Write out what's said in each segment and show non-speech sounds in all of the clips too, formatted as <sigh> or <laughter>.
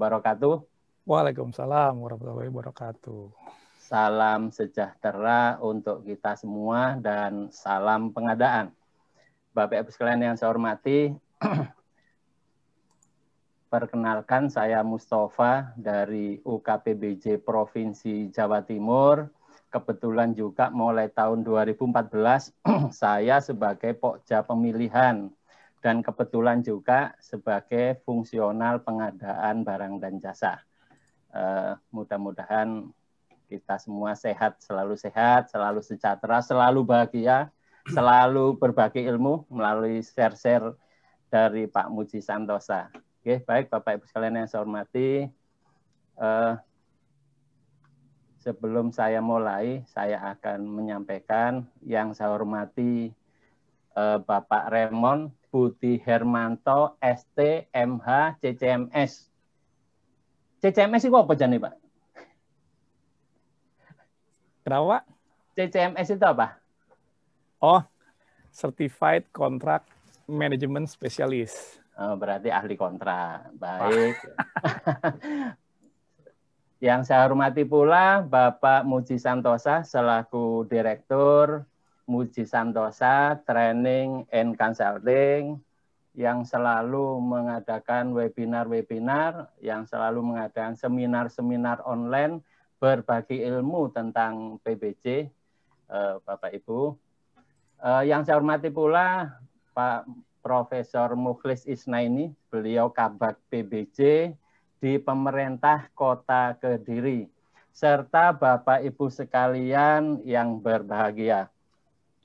wabarakatuh. Waalaikumsalam warahmatullahi wabarakatuh. Salam sejahtera untuk kita semua dan salam pengadaan. Bapak Ibu sekalian yang saya hormati, <clears throat> perkenalkan saya Mustafa dari UKPBJ Provinsi Jawa Timur. Kebetulan juga mulai tahun 2014 <clears throat> saya sebagai pokja pemilihan dan kebetulan juga sebagai fungsional pengadaan barang dan jasa. Uh, mudah-mudahan kita semua sehat, selalu sehat, selalu sejahtera, selalu bahagia, selalu berbagi ilmu melalui share-share dari Pak Muji Santosa. Oke, baik Bapak Ibu sekalian yang saya hormati. Uh, sebelum saya mulai, saya akan menyampaikan yang saya hormati eh, Bapak Raymond Budi Hermanto ST MH CCMS. CCMS itu apa jani Pak? Kenapa? CCMS itu apa? Oh, Certified Contract Management Specialist. Oh, berarti ahli kontrak. Baik. <laughs> Yang saya hormati pula Bapak Muji Santosa selaku Direktur Muji Santosa Training and Consulting yang selalu mengadakan webinar-webinar, yang selalu mengadakan seminar-seminar online berbagi ilmu tentang PBC, eh, Bapak Ibu. Eh, yang saya hormati pula Pak Profesor Mukhlis Isnaini, beliau kabak PBC di pemerintah kota Kediri, serta Bapak Ibu sekalian yang berbahagia.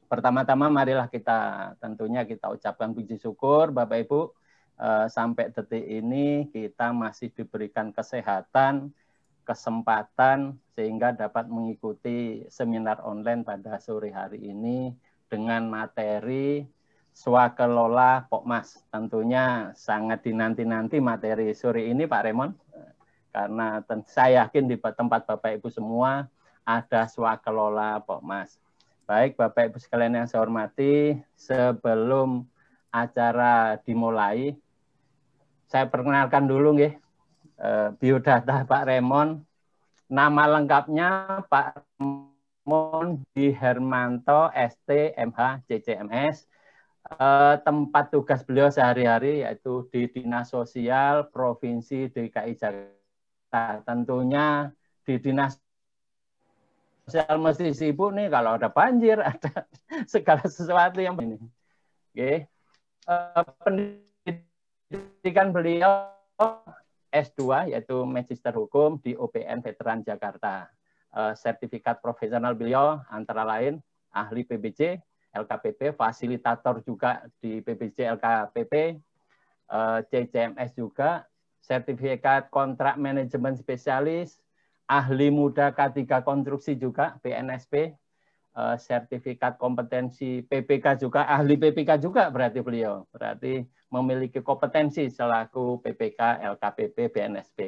Pertama-tama marilah kita tentunya kita ucapkan puji syukur Bapak Ibu eh, sampai detik ini kita masih diberikan kesehatan, kesempatan sehingga dapat mengikuti seminar online pada sore hari ini dengan materi swakelola Pokmas. Tentunya sangat dinanti-nanti materi sore ini Pak Remon karena saya yakin di tempat Bapak Ibu semua ada swakelola Pokmas. Baik, Bapak Ibu sekalian yang saya hormati, sebelum acara dimulai, saya perkenalkan dulu nih eh, biodata Pak Remon. Nama lengkapnya Pak Remon di Hermanto ST MH CCMS. Eh, tempat tugas beliau sehari-hari yaitu di Dinas Sosial Provinsi DKI Jakarta. Tentunya di Dinas sosial mesti sibuk nih kalau ada banjir, <laughs> ada segala sesuatu yang ini. Oke. Eh, pendidikan beliau S2 yaitu Magister Hukum di UPN Veteran Jakarta. Eh, sertifikat profesional beliau antara lain ahli PBJ, LKPP, fasilitator juga di PBJ, LKPP, eh, CCMS juga, sertifikat kontrak manajemen spesialis, ahli muda K3 konstruksi juga PNSP eh, sertifikat kompetensi PPK juga ahli PPK juga berarti beliau berarti memiliki kompetensi selaku PPK LKPP BNSP.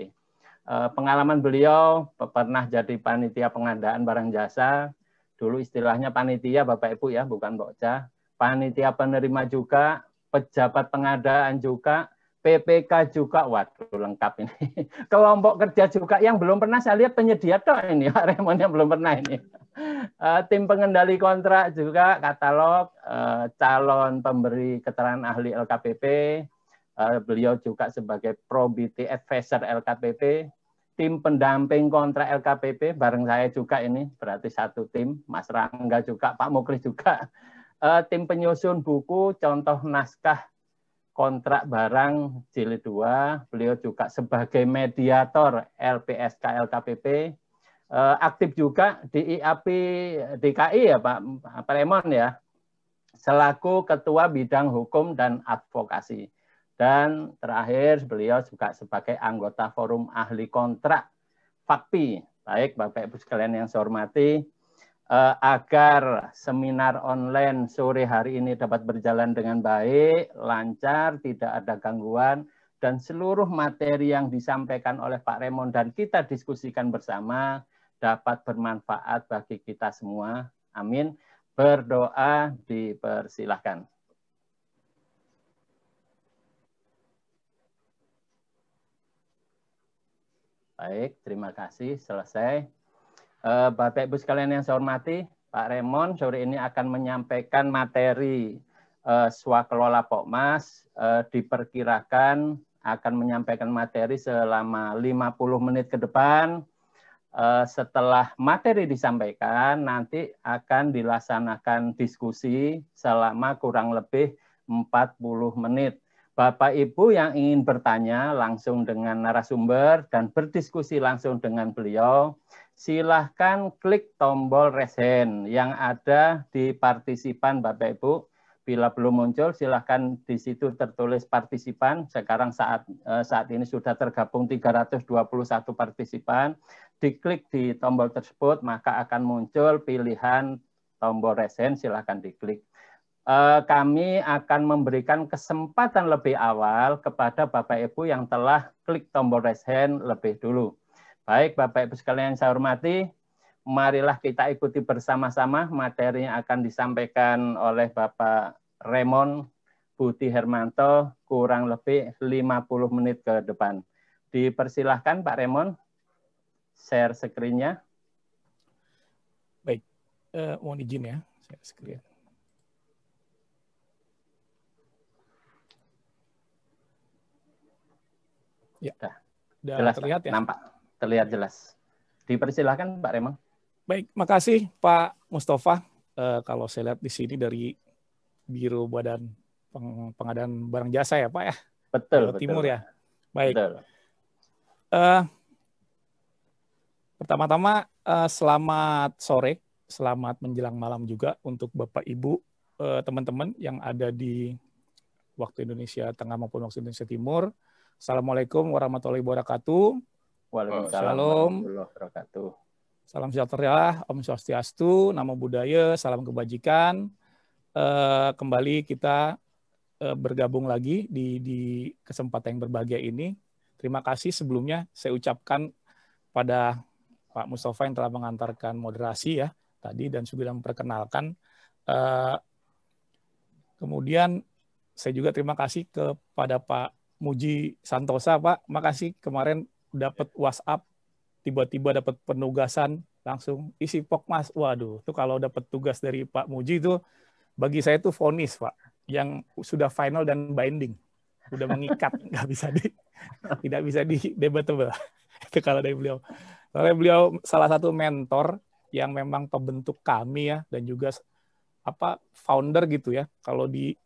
Eh, pengalaman beliau pernah jadi panitia pengadaan barang jasa dulu istilahnya panitia Bapak Ibu ya bukan bocah, panitia penerima juga pejabat pengadaan juga PPK juga, waduh lengkap ini. <laughs> Kelompok kerja juga yang belum pernah saya lihat penyedia toh ini, <laughs> Pak yang belum pernah ini. Eh, tim pengendali kontrak juga, katalog, eh, calon pemberi keterangan ahli LKPP, eh, beliau juga sebagai probity advisor LKPP, tim pendamping kontrak LKPP, bareng saya juga ini, berarti satu tim, Mas Rangga juga, Pak Muklis juga, tim penyusun buku, contoh naskah kontrak barang jilid 2, beliau juga sebagai mediator LPSK LKPP, eh, aktif juga di IAP DKI ya Pak, Pak Remon ya, selaku Ketua Bidang Hukum dan Advokasi. Dan terakhir beliau juga sebagai anggota Forum Ahli Kontrak FAKPI. Baik Bapak Ibu sekalian yang saya hormati, uh, agar seminar online sore hari ini dapat berjalan dengan baik, lancar, tidak ada gangguan, dan seluruh materi yang disampaikan oleh Pak Remon dan kita diskusikan bersama dapat bermanfaat bagi kita semua. Amin. Berdoa dipersilahkan. Baik, terima kasih. Selesai. Eh, Bapak Ibu sekalian yang saya hormati, Pak Remon sore ini akan menyampaikan materi eh, Swakelola Pokmas eh, diperkirakan akan menyampaikan materi selama 50 menit ke depan. Setelah materi disampaikan, nanti akan dilaksanakan diskusi selama kurang lebih 40 menit. Bapak Ibu yang ingin bertanya langsung dengan narasumber dan berdiskusi langsung dengan beliau, silahkan klik tombol raise hand yang ada di partisipan Bapak Ibu. Bila belum muncul, silahkan di situ tertulis partisipan. Sekarang saat eh, saat ini sudah tergabung 321 partisipan. Diklik di tombol tersebut, maka akan muncul pilihan tombol raise silahkan diklik. Eh, kami akan memberikan kesempatan lebih awal kepada Bapak Ibu yang telah klik tombol raise hand lebih dulu. Baik Bapak Ibu sekalian yang saya hormati, marilah kita ikuti bersama-sama materi yang akan disampaikan oleh Bapak Raymond Budi Hermanto kurang lebih 50 menit ke depan. Dipersilahkan Pak Raymond, share screen-nya. Baik, uh, mohon izin ya, share screen. Ya. sudah Sudah jelas, terlihat ya? Nampak, terlihat jelas. Dipersilahkan Pak Remang. Baik, makasih Pak Mustafa. Uh, kalau saya lihat di sini dari Biro Badan Peng Pengadaan Barang Jasa ya Pak ya? Betul. Timur betul. Timur ya? Baik. Betul. Uh, pertama-tama eh, selamat sore, selamat menjelang malam juga untuk Bapak Ibu, teman -teman yang ada di waktu Indonesia Tengah maupun waktu Indonesia Timur Assalamualaikum warahmatullahi wabarakatuh. Waalaikumsalam warahmatullahi wabarakatuh. Salam sejahtera, Om Swastiastu, Namo Buddhaya, Salam Kebajikan. Eh, kembali kita eh, bergabung lagi di, di kesempatan yang berbahagia ini. Terima kasih sebelumnya saya ucapkan pada Pak Mustafa yang telah mengantarkan moderasi ya tadi dan sudah memperkenalkan. Eh, kemudian saya juga terima kasih kepada Pak Muji Santosa Pak, makasih kemarin dapat WhatsApp tiba-tiba dapat penugasan langsung isi pokmas. Waduh, itu kalau dapat tugas dari Pak Muji itu bagi saya itu vonis Pak yang sudah final dan binding, sudah mengikat, <laughs> nggak bisa di tidak bisa di debatable <laughs> itu kalau dari beliau. Soalnya beliau salah satu mentor yang memang pembentuk kami ya dan juga apa founder gitu ya. Kalau di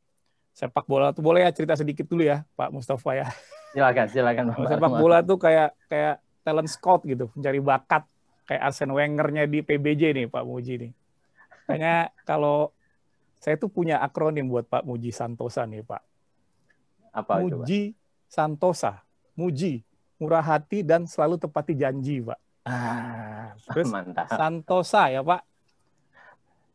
sepak bola tuh boleh ya cerita sedikit dulu ya Pak Mustafa ya. Silakan, silakan. Pak sepak bola tuh kayak kayak talent scout gitu, mencari bakat kayak Arsene Wengernya di PBJ nih Pak Muji nih. Kayaknya kalau saya tuh punya akronim buat Pak Muji Santosa nih Pak. Apa Muji coba? Santosa, Muji murah hati dan selalu tepati janji Pak. Ah, Terus mantap. Santosa ya Pak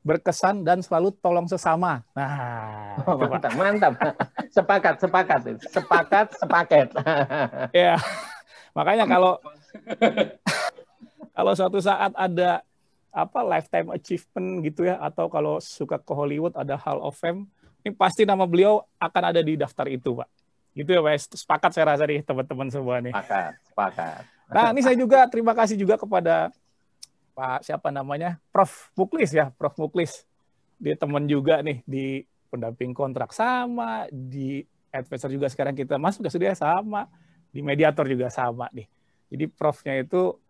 berkesan dan selalu tolong sesama. Nah, oh, mantap, coba. mantap. <laughs> Sepakat, sepakat, sepakat, sepaket. <laughs> ya, makanya kalau kalau suatu saat ada apa lifetime achievement gitu ya, atau kalau suka ke Hollywood ada Hall of Fame, ini pasti nama beliau akan ada di daftar itu, Pak. Gitu ya, Pak. Sepakat saya rasa nih teman-teman semua nih. Sepakat, sepakat. Nah, ini saya juga terima kasih juga kepada Pak siapa namanya Prof Muklis ya Prof Muklis dia teman juga nih di pendamping kontrak sama di advisor juga sekarang kita masuk ke sudah sama di mediator juga sama nih jadi Profnya itu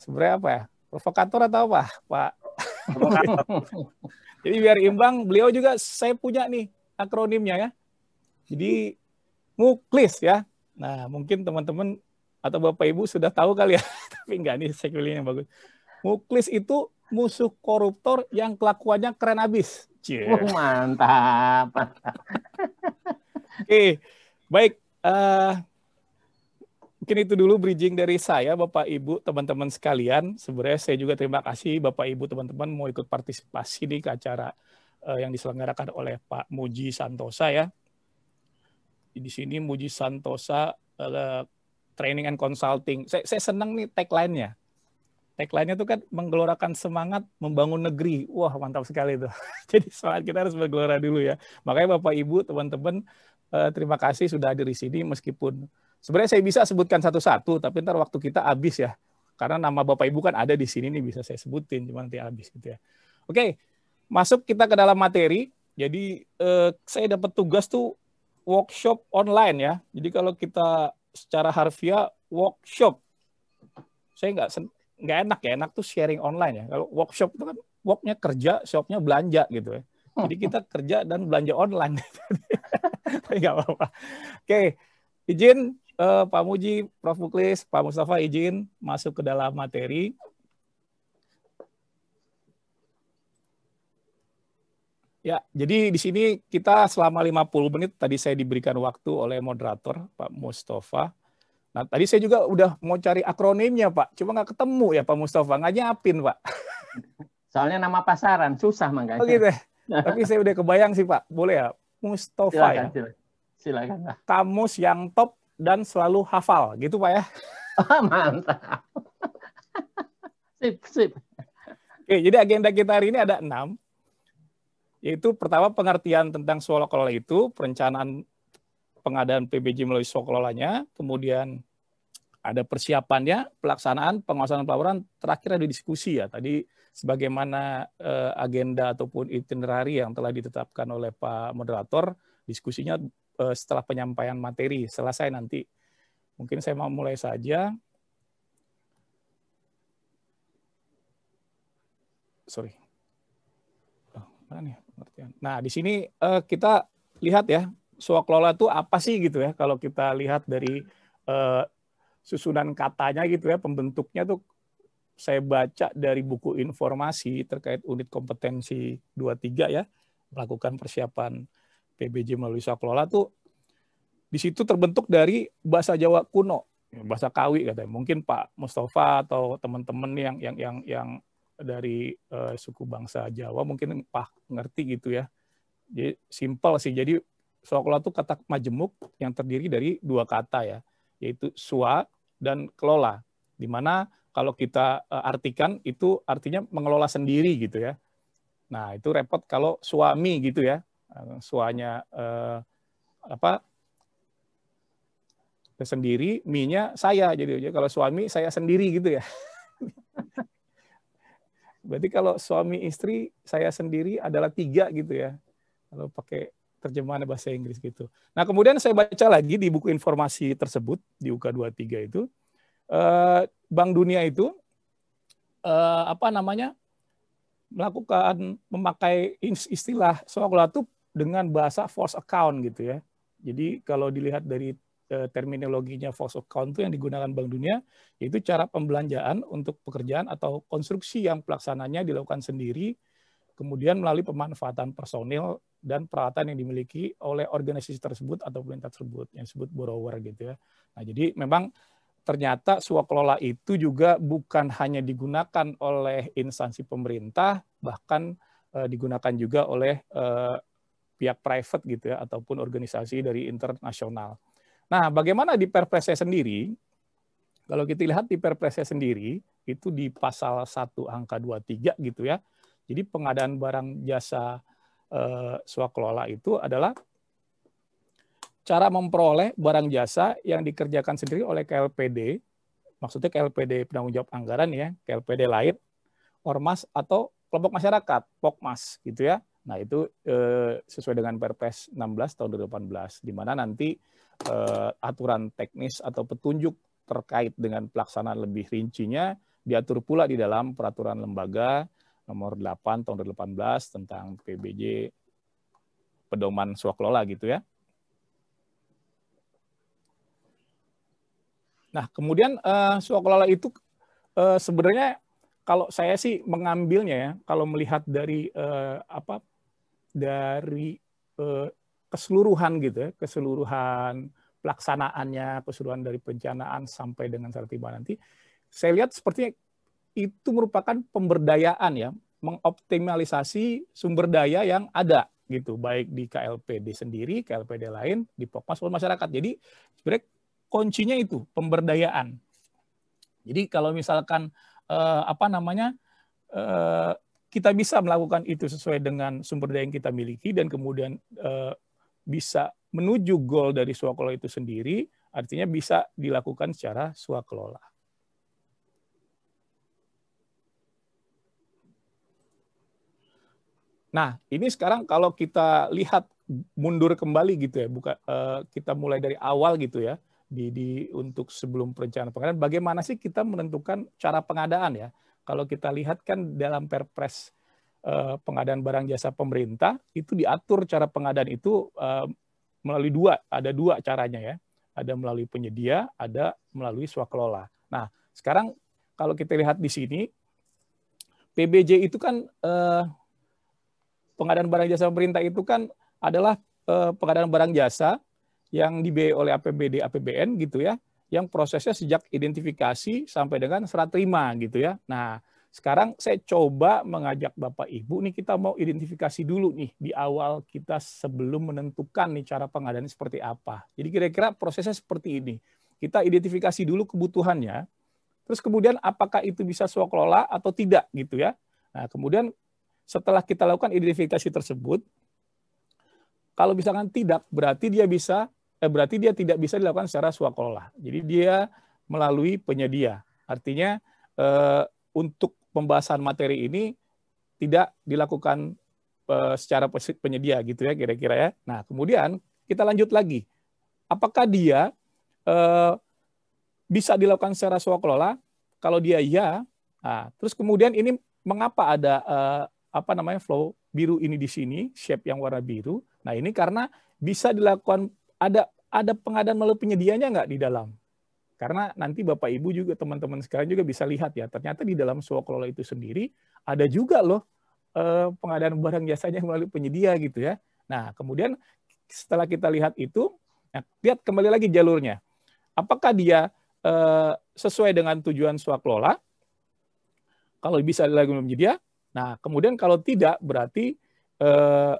sebenarnya apa ya provokator atau apa Pak <laughs> jadi biar imbang beliau juga saya punya nih akronimnya ya jadi Muklis ya nah mungkin teman-teman atau Bapak Ibu sudah tahu kali ya, <laughs> tapi enggak nih sekulinya yang bagus. Muklis itu musuh koruptor yang kelakuannya keren abis. Cie. Oh, mantap. mantap. Oke, okay. baik. Uh, mungkin itu dulu bridging dari saya, Bapak Ibu, teman-teman sekalian. Sebenarnya saya juga terima kasih Bapak Ibu, teman-teman mau ikut partisipasi di acara uh, yang diselenggarakan oleh Pak Muji Santosa ya. Di sini Muji Santosa uh, Training and Consulting. Saya, saya senang nih tagline-nya tagline-nya tuh kan menggelorakan semangat membangun negeri. Wah, mantap sekali itu. <laughs> Jadi semangat kita harus bergelora dulu ya. Makanya Bapak Ibu, teman-teman, eh, terima kasih sudah hadir di sini meskipun sebenarnya saya bisa sebutkan satu-satu, tapi ntar waktu kita habis ya. Karena nama Bapak Ibu kan ada di sini nih bisa saya sebutin, cuma nanti habis gitu ya. Oke, masuk kita ke dalam materi. Jadi eh, saya dapat tugas tuh workshop online ya. Jadi kalau kita secara harfiah workshop saya nggak nggak enak ya enak tuh sharing online ya kalau workshop itu kan worknya kerja shopnya belanja gitu ya jadi <laughs> kita kerja dan belanja online tapi <laughs> nggak apa-apa oke izin uh, Pak Muji Prof Muklis Pak Mustafa izin masuk ke dalam materi Ya, jadi di sini kita selama 50 menit tadi saya diberikan waktu oleh moderator Pak Mustafa Nah, tadi saya juga udah mau cari akronimnya, Pak. Cuma nggak ketemu ya, Pak Mustafa. Nggak nyapin, Pak. <laughs> Soalnya nama pasaran, susah makanya. Oke deh, Tapi saya udah kebayang sih, Pak. Boleh ya? Mustafa silakan, ya? Silakan. silakan. Kamus yang top dan selalu hafal. Gitu, Pak ya? <laughs> mantap. sip, sip. Oke, jadi agenda kita hari ini ada enam. Yaitu pertama pengertian tentang kelola itu, perencanaan pengadaan PBJ melalui kelolanya, kemudian ada persiapannya, pelaksanaan, pengawasan pelaporan, terakhir ada diskusi ya tadi sebagaimana uh, agenda ataupun itinerari yang telah ditetapkan oleh Pak moderator, diskusinya uh, setelah penyampaian materi selesai nanti. Mungkin saya mau mulai saja. Sorry. Oh, mana ya nih Nah, di sini uh, kita lihat ya, suak kelola itu apa sih gitu ya kalau kita lihat dari uh, susunan katanya gitu ya, pembentuknya tuh saya baca dari buku informasi terkait unit kompetensi 23 ya, melakukan persiapan PBJ melalui Saklola tuh di situ terbentuk dari bahasa Jawa kuno, ya, bahasa Kawi katanya. Mungkin Pak Mustafa atau teman-teman yang yang yang yang dari uh, suku bangsa Jawa mungkin pah ngerti gitu ya. Jadi simpel sih. Jadi sekolah tuh kata majemuk yang terdiri dari dua kata ya, yaitu sua dan kelola. Di mana kalau kita eh, artikan itu artinya mengelola sendiri gitu ya. Nah, itu repot kalau suami gitu ya. Eh, suanya eh, apa sendiri, mi saya. Jadi, jadi kalau suami saya sendiri gitu ya. <laughs> Berarti kalau suami istri saya sendiri adalah tiga gitu ya. Kalau pakai terjemahan bahasa Inggris gitu. Nah, kemudian saya baca lagi di buku informasi tersebut di UK 23 itu eh, Bank Dunia itu eh, apa namanya? melakukan memakai istilah sekolah itu dengan bahasa force account gitu ya. Jadi kalau dilihat dari eh, terminologinya force account itu yang digunakan Bank Dunia yaitu cara pembelanjaan untuk pekerjaan atau konstruksi yang pelaksananya dilakukan sendiri kemudian melalui pemanfaatan personil dan peralatan yang dimiliki oleh organisasi tersebut atau pemerintah tersebut yang disebut borrower gitu ya. Nah, jadi memang ternyata suap kelola itu juga bukan hanya digunakan oleh instansi pemerintah, bahkan e, digunakan juga oleh e, pihak private gitu ya ataupun organisasi dari internasional. Nah, bagaimana di Perpresnya sendiri? Kalau kita lihat di Perpresnya sendiri itu di pasal 1 angka 23 gitu ya. Jadi pengadaan barang jasa Eh, swakelola itu adalah cara memperoleh barang jasa yang dikerjakan sendiri oleh KLPD, maksudnya KLPD penanggung jawab anggaran ya, KLPD lain, ormas atau kelompok masyarakat, pokmas gitu ya. Nah itu eh, sesuai dengan Perpres 16 tahun 2018, di mana nanti eh, aturan teknis atau petunjuk terkait dengan pelaksanaan lebih rincinya diatur pula di dalam peraturan lembaga nomor 8 tahun 2018 tentang PBJ pedoman swakelola gitu ya. Nah, kemudian uh, eh, swakelola itu uh, sebenarnya kalau saya sih mengambilnya ya, kalau melihat dari uh, apa dari uh, keseluruhan gitu ya, keseluruhan pelaksanaannya, keseluruhan dari perencanaan sampai dengan sartiba nanti, saya lihat sepertinya itu merupakan pemberdayaan ya, mengoptimalisasi sumber daya yang ada gitu, baik di KLPD sendiri, KLPD lain, di Pokmas maupun masyarakat. Jadi sebenarnya kuncinya itu pemberdayaan. Jadi kalau misalkan eh, apa namanya eh, kita bisa melakukan itu sesuai dengan sumber daya yang kita miliki dan kemudian eh, bisa menuju goal dari swakelola itu sendiri, artinya bisa dilakukan secara swakelola. Nah, ini sekarang kalau kita lihat mundur kembali gitu ya, buka uh, kita mulai dari awal gitu ya di, di untuk sebelum perencanaan pengadaan, bagaimana sih kita menentukan cara pengadaan ya? Kalau kita lihat kan dalam Perpres uh, pengadaan barang jasa pemerintah itu diatur cara pengadaan itu uh, melalui dua, ada dua caranya ya, ada melalui penyedia, ada melalui swakelola. Nah, sekarang kalau kita lihat di sini PBJ itu kan uh, pengadaan barang jasa pemerintah itu kan adalah eh, pengadaan barang jasa yang dibiayai oleh APBD APBN gitu ya yang prosesnya sejak identifikasi sampai dengan serat terima gitu ya. Nah, sekarang saya coba mengajak Bapak Ibu nih kita mau identifikasi dulu nih di awal kita sebelum menentukan nih cara pengadaan seperti apa. Jadi kira-kira prosesnya seperti ini. Kita identifikasi dulu kebutuhannya, terus kemudian apakah itu bisa swakelola atau tidak gitu ya. Nah, kemudian setelah kita lakukan identifikasi tersebut, kalau misalkan tidak, berarti dia bisa eh, berarti dia tidak bisa dilakukan secara swakola. Jadi dia melalui penyedia. Artinya eh, untuk pembahasan materi ini tidak dilakukan eh, secara penyedia gitu ya kira-kira ya. Nah kemudian kita lanjut lagi. Apakah dia eh, bisa dilakukan secara swakola? Kalau dia iya, nah, terus kemudian ini mengapa ada eh, apa namanya flow biru ini di sini, shape yang warna biru. Nah ini karena bisa dilakukan ada ada pengadaan melalui penyedianya nggak di dalam? Karena nanti Bapak Ibu juga teman-teman sekarang juga bisa lihat ya, ternyata di dalam swaklola itu sendiri ada juga loh eh, pengadaan barang jasanya melalui penyedia gitu ya. Nah, kemudian setelah kita lihat itu, ya, lihat kembali lagi jalurnya. Apakah dia eh, sesuai dengan tujuan swaklola? Kalau bisa lagi penyedia, Nah, kemudian kalau tidak berarti eh,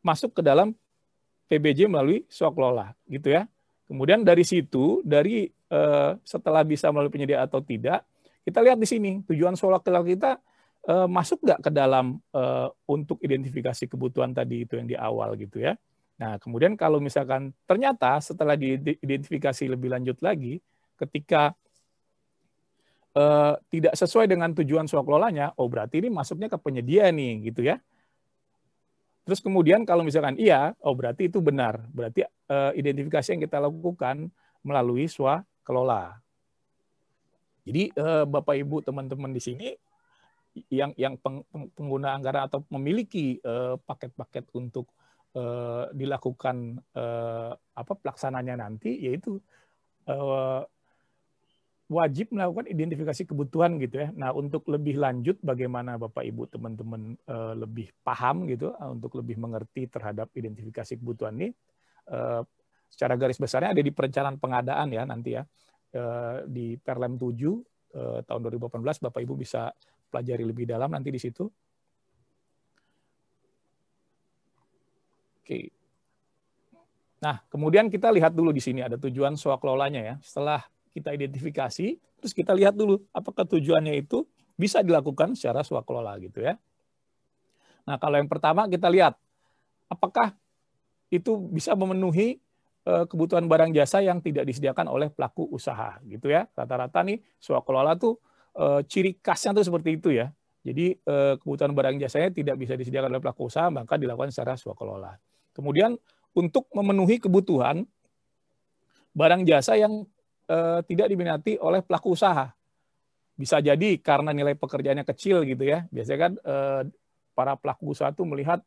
masuk ke dalam PBJ melalui swaklola lola, gitu ya. Kemudian dari situ, dari eh, setelah bisa melalui penyedia atau tidak, kita lihat di sini tujuan swaklola lola kita eh, masuk nggak ke dalam eh, untuk identifikasi kebutuhan tadi itu yang di awal, gitu ya. Nah, kemudian kalau misalkan ternyata setelah diidentifikasi lebih lanjut lagi, ketika eh, tidak sesuai dengan tujuan lolanya, oh berarti ini masuknya ke penyedia nih, gitu ya. Terus kemudian kalau misalkan iya, oh berarti itu benar. Berarti eh, identifikasi yang kita lakukan melalui swakelola. Jadi eh, Bapak Ibu teman-teman di sini yang yang peng, pengguna anggaran atau memiliki eh, paket-paket untuk dilakukan apa pelaksananya nanti yaitu wajib melakukan identifikasi kebutuhan gitu ya. Nah, untuk lebih lanjut bagaimana Bapak Ibu teman-teman eh, lebih paham gitu eh, untuk lebih mengerti terhadap identifikasi kebutuhan ini eh, secara garis besarnya ada di perencanaan pengadaan ya nanti ya. di Perlem 7 tahun 2018 Bapak Ibu bisa pelajari lebih dalam nanti di situ. Oke. Nah, kemudian kita lihat dulu di sini ada tujuan swakelolanya ya. Setelah kita identifikasi, terus kita lihat dulu apakah tujuannya itu bisa dilakukan secara swakelola gitu ya. Nah, kalau yang pertama kita lihat apakah itu bisa memenuhi eh, kebutuhan barang jasa yang tidak disediakan oleh pelaku usaha gitu ya. Rata-rata nih swakelola tuh eh, ciri khasnya tuh seperti itu ya. Jadi eh, kebutuhan barang jasanya tidak bisa disediakan oleh pelaku usaha maka dilakukan secara swakelola. Kemudian untuk memenuhi kebutuhan barang jasa yang eh, tidak diminati oleh pelaku usaha. Bisa jadi karena nilai pekerjaannya kecil gitu ya. Biasanya kan eh, para pelaku usaha tuh melihat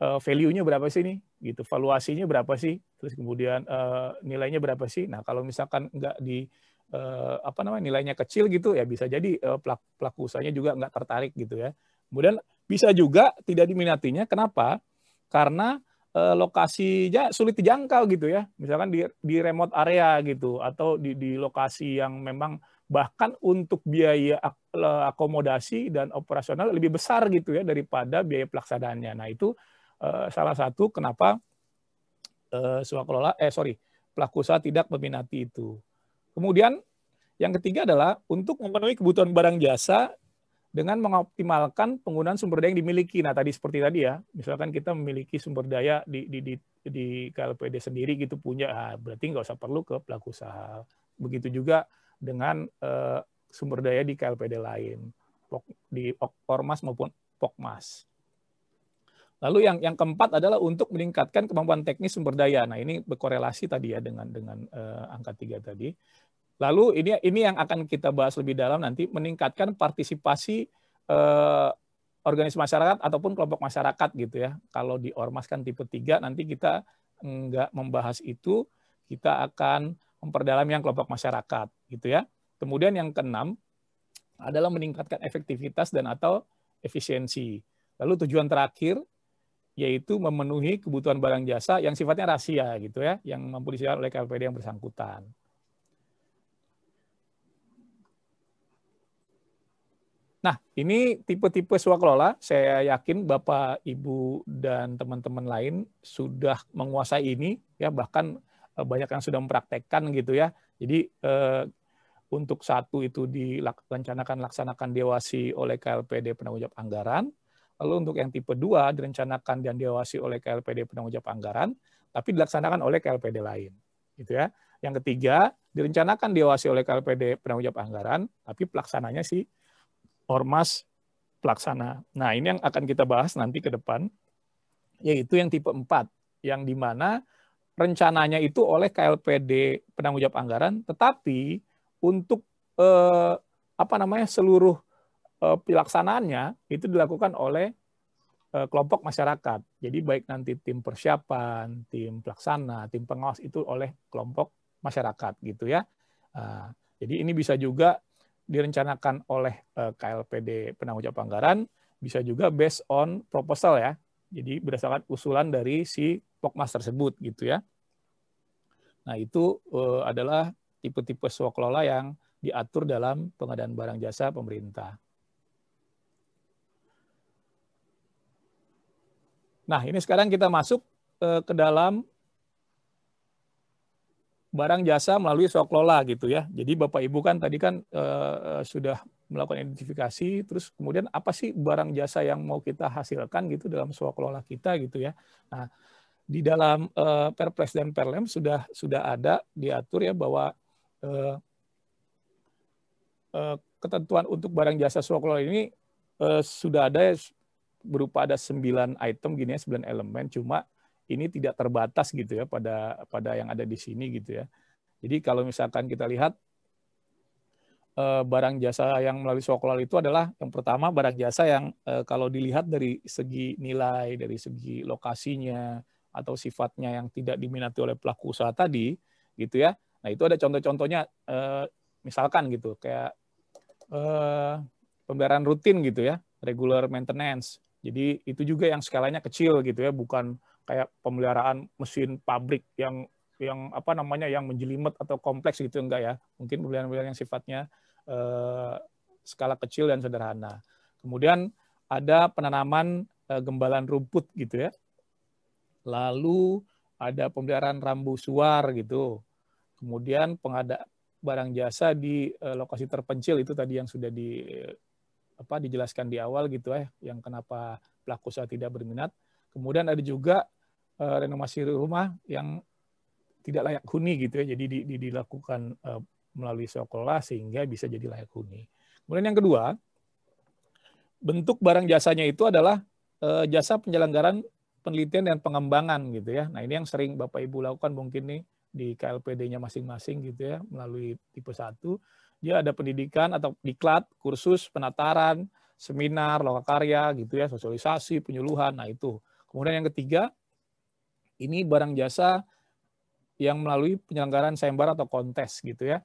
eh, value-nya berapa sih nih, gitu, valuasinya berapa sih, terus kemudian eh, nilainya berapa sih. Nah kalau misalkan nggak di eh, apa namanya nilainya kecil gitu ya bisa jadi eh, pelaku, pelaku usahanya juga nggak tertarik gitu ya. Kemudian bisa juga tidak diminatinya. Kenapa? Karena eh, lokasinya sulit dijangkau gitu ya. Misalkan di, di remote area gitu atau di, di lokasi yang memang bahkan untuk biaya akomodasi dan operasional lebih besar gitu ya daripada biaya pelaksanaannya. Nah itu eh, salah satu kenapa eh, swakelola eh sorry pelaku usaha tidak meminati itu. Kemudian yang ketiga adalah untuk memenuhi kebutuhan barang jasa dengan mengoptimalkan penggunaan sumber daya yang dimiliki. Nah, tadi seperti tadi ya, misalkan kita memiliki sumber daya di di di, di KLPD sendiri gitu punya, nah, berarti nggak usah perlu ke pelaku usaha. Begitu juga dengan uh, sumber daya di KLPD lain, di ormas maupun pokmas. Lalu yang yang keempat adalah untuk meningkatkan kemampuan teknis sumber daya. Nah, ini berkorelasi tadi ya dengan dengan uh, angka tiga tadi. Lalu ini ini yang akan kita bahas lebih dalam nanti meningkatkan partisipasi eh, organisasi masyarakat ataupun kelompok masyarakat gitu ya. Kalau di ormas kan tipe tiga nanti kita nggak membahas itu, kita akan memperdalam yang kelompok masyarakat gitu ya. Kemudian yang keenam adalah meningkatkan efektivitas dan atau efisiensi. Lalu tujuan terakhir yaitu memenuhi kebutuhan barang jasa yang sifatnya rahasia gitu ya, yang mampu oleh kppd yang bersangkutan. Nah, ini tipe-tipe swaklola. Saya yakin Bapak, Ibu, dan teman-teman lain sudah menguasai ini, ya bahkan eh, banyak yang sudah mempraktekkan gitu ya. Jadi eh, untuk satu itu direncanakan laksanakan diawasi oleh KLPD penanggung jawab anggaran. Lalu untuk yang tipe dua direncanakan dan diawasi oleh KLPD penanggung jawab anggaran, tapi dilaksanakan oleh KLPD lain. Gitu ya. Yang ketiga, direncanakan diawasi oleh KLPD penanggung jawab anggaran, tapi pelaksananya sih ormas pelaksana. Nah, ini yang akan kita bahas nanti ke depan, yaitu yang tipe 4, yang di mana rencananya itu oleh KLPD penanggung jawab anggaran, tetapi untuk eh, apa namanya seluruh eh, pelaksanaannya itu dilakukan oleh eh, kelompok masyarakat. Jadi baik nanti tim persiapan, tim pelaksana, tim pengawas itu oleh kelompok masyarakat gitu ya. Nah, jadi ini bisa juga direncanakan oleh eh, KLPD penanggung jawab anggaran, bisa juga based on proposal ya. Jadi berdasarkan usulan dari si Pokmas tersebut gitu ya. Nah, itu eh, adalah tipe-tipe swak kelola yang diatur dalam pengadaan barang jasa pemerintah. Nah, ini sekarang kita masuk eh, ke dalam barang jasa melalui soklola gitu ya. Jadi Bapak Ibu kan tadi kan e, sudah melakukan identifikasi, terus kemudian apa sih barang jasa yang mau kita hasilkan gitu dalam soklola kita gitu ya. Nah, di dalam e, Perpres dan Perlem sudah sudah ada diatur ya bahwa e, e, ketentuan untuk barang jasa soklola ini e, sudah ada ya, berupa ada sembilan item gini ya, 9 elemen, cuma ini tidak terbatas gitu ya pada pada yang ada di sini gitu ya. Jadi kalau misalkan kita lihat eh, barang jasa yang melalui sokolal itu adalah yang pertama barang jasa yang eh, kalau dilihat dari segi nilai, dari segi lokasinya atau sifatnya yang tidak diminati oleh pelaku usaha tadi gitu ya. Nah, itu ada contoh-contohnya eh, misalkan gitu kayak pemeliharaan rutin gitu ya, regular maintenance. Jadi itu juga yang skalanya kecil gitu ya, bukan kayak pemeliharaan mesin pabrik yang yang apa namanya yang menjelimet atau kompleks gitu enggak ya mungkin pemeliharaan-pemeliharaan yang sifatnya eh, skala kecil dan sederhana kemudian ada penanaman eh, gembalan rumput gitu ya lalu ada pemeliharaan rambu suar gitu kemudian pengada barang jasa di eh, lokasi terpencil itu tadi yang sudah di apa dijelaskan di awal gitu ya eh, yang kenapa pelaku usaha tidak berminat kemudian ada juga uh, renovasi rumah yang tidak layak huni gitu ya. Jadi dilakukan eh, melalui sekolah sehingga bisa jadi layak huni. Kemudian yang kedua, bentuk barang jasanya itu adalah eh, jasa penyelenggaraan penelitian dan pengembangan gitu ya. Nah, ini yang sering Bapak Ibu lakukan mungkin nih di KLPD-nya masing-masing gitu ya melalui tipe satu Dia ada pendidikan atau diklat, kursus, penataran, seminar, lokakarya gitu ya, sosialisasi, penyuluhan. Nah, itu. Kemudian yang ketiga, ini barang jasa yang melalui penyelenggaraan sayembara atau kontes gitu ya.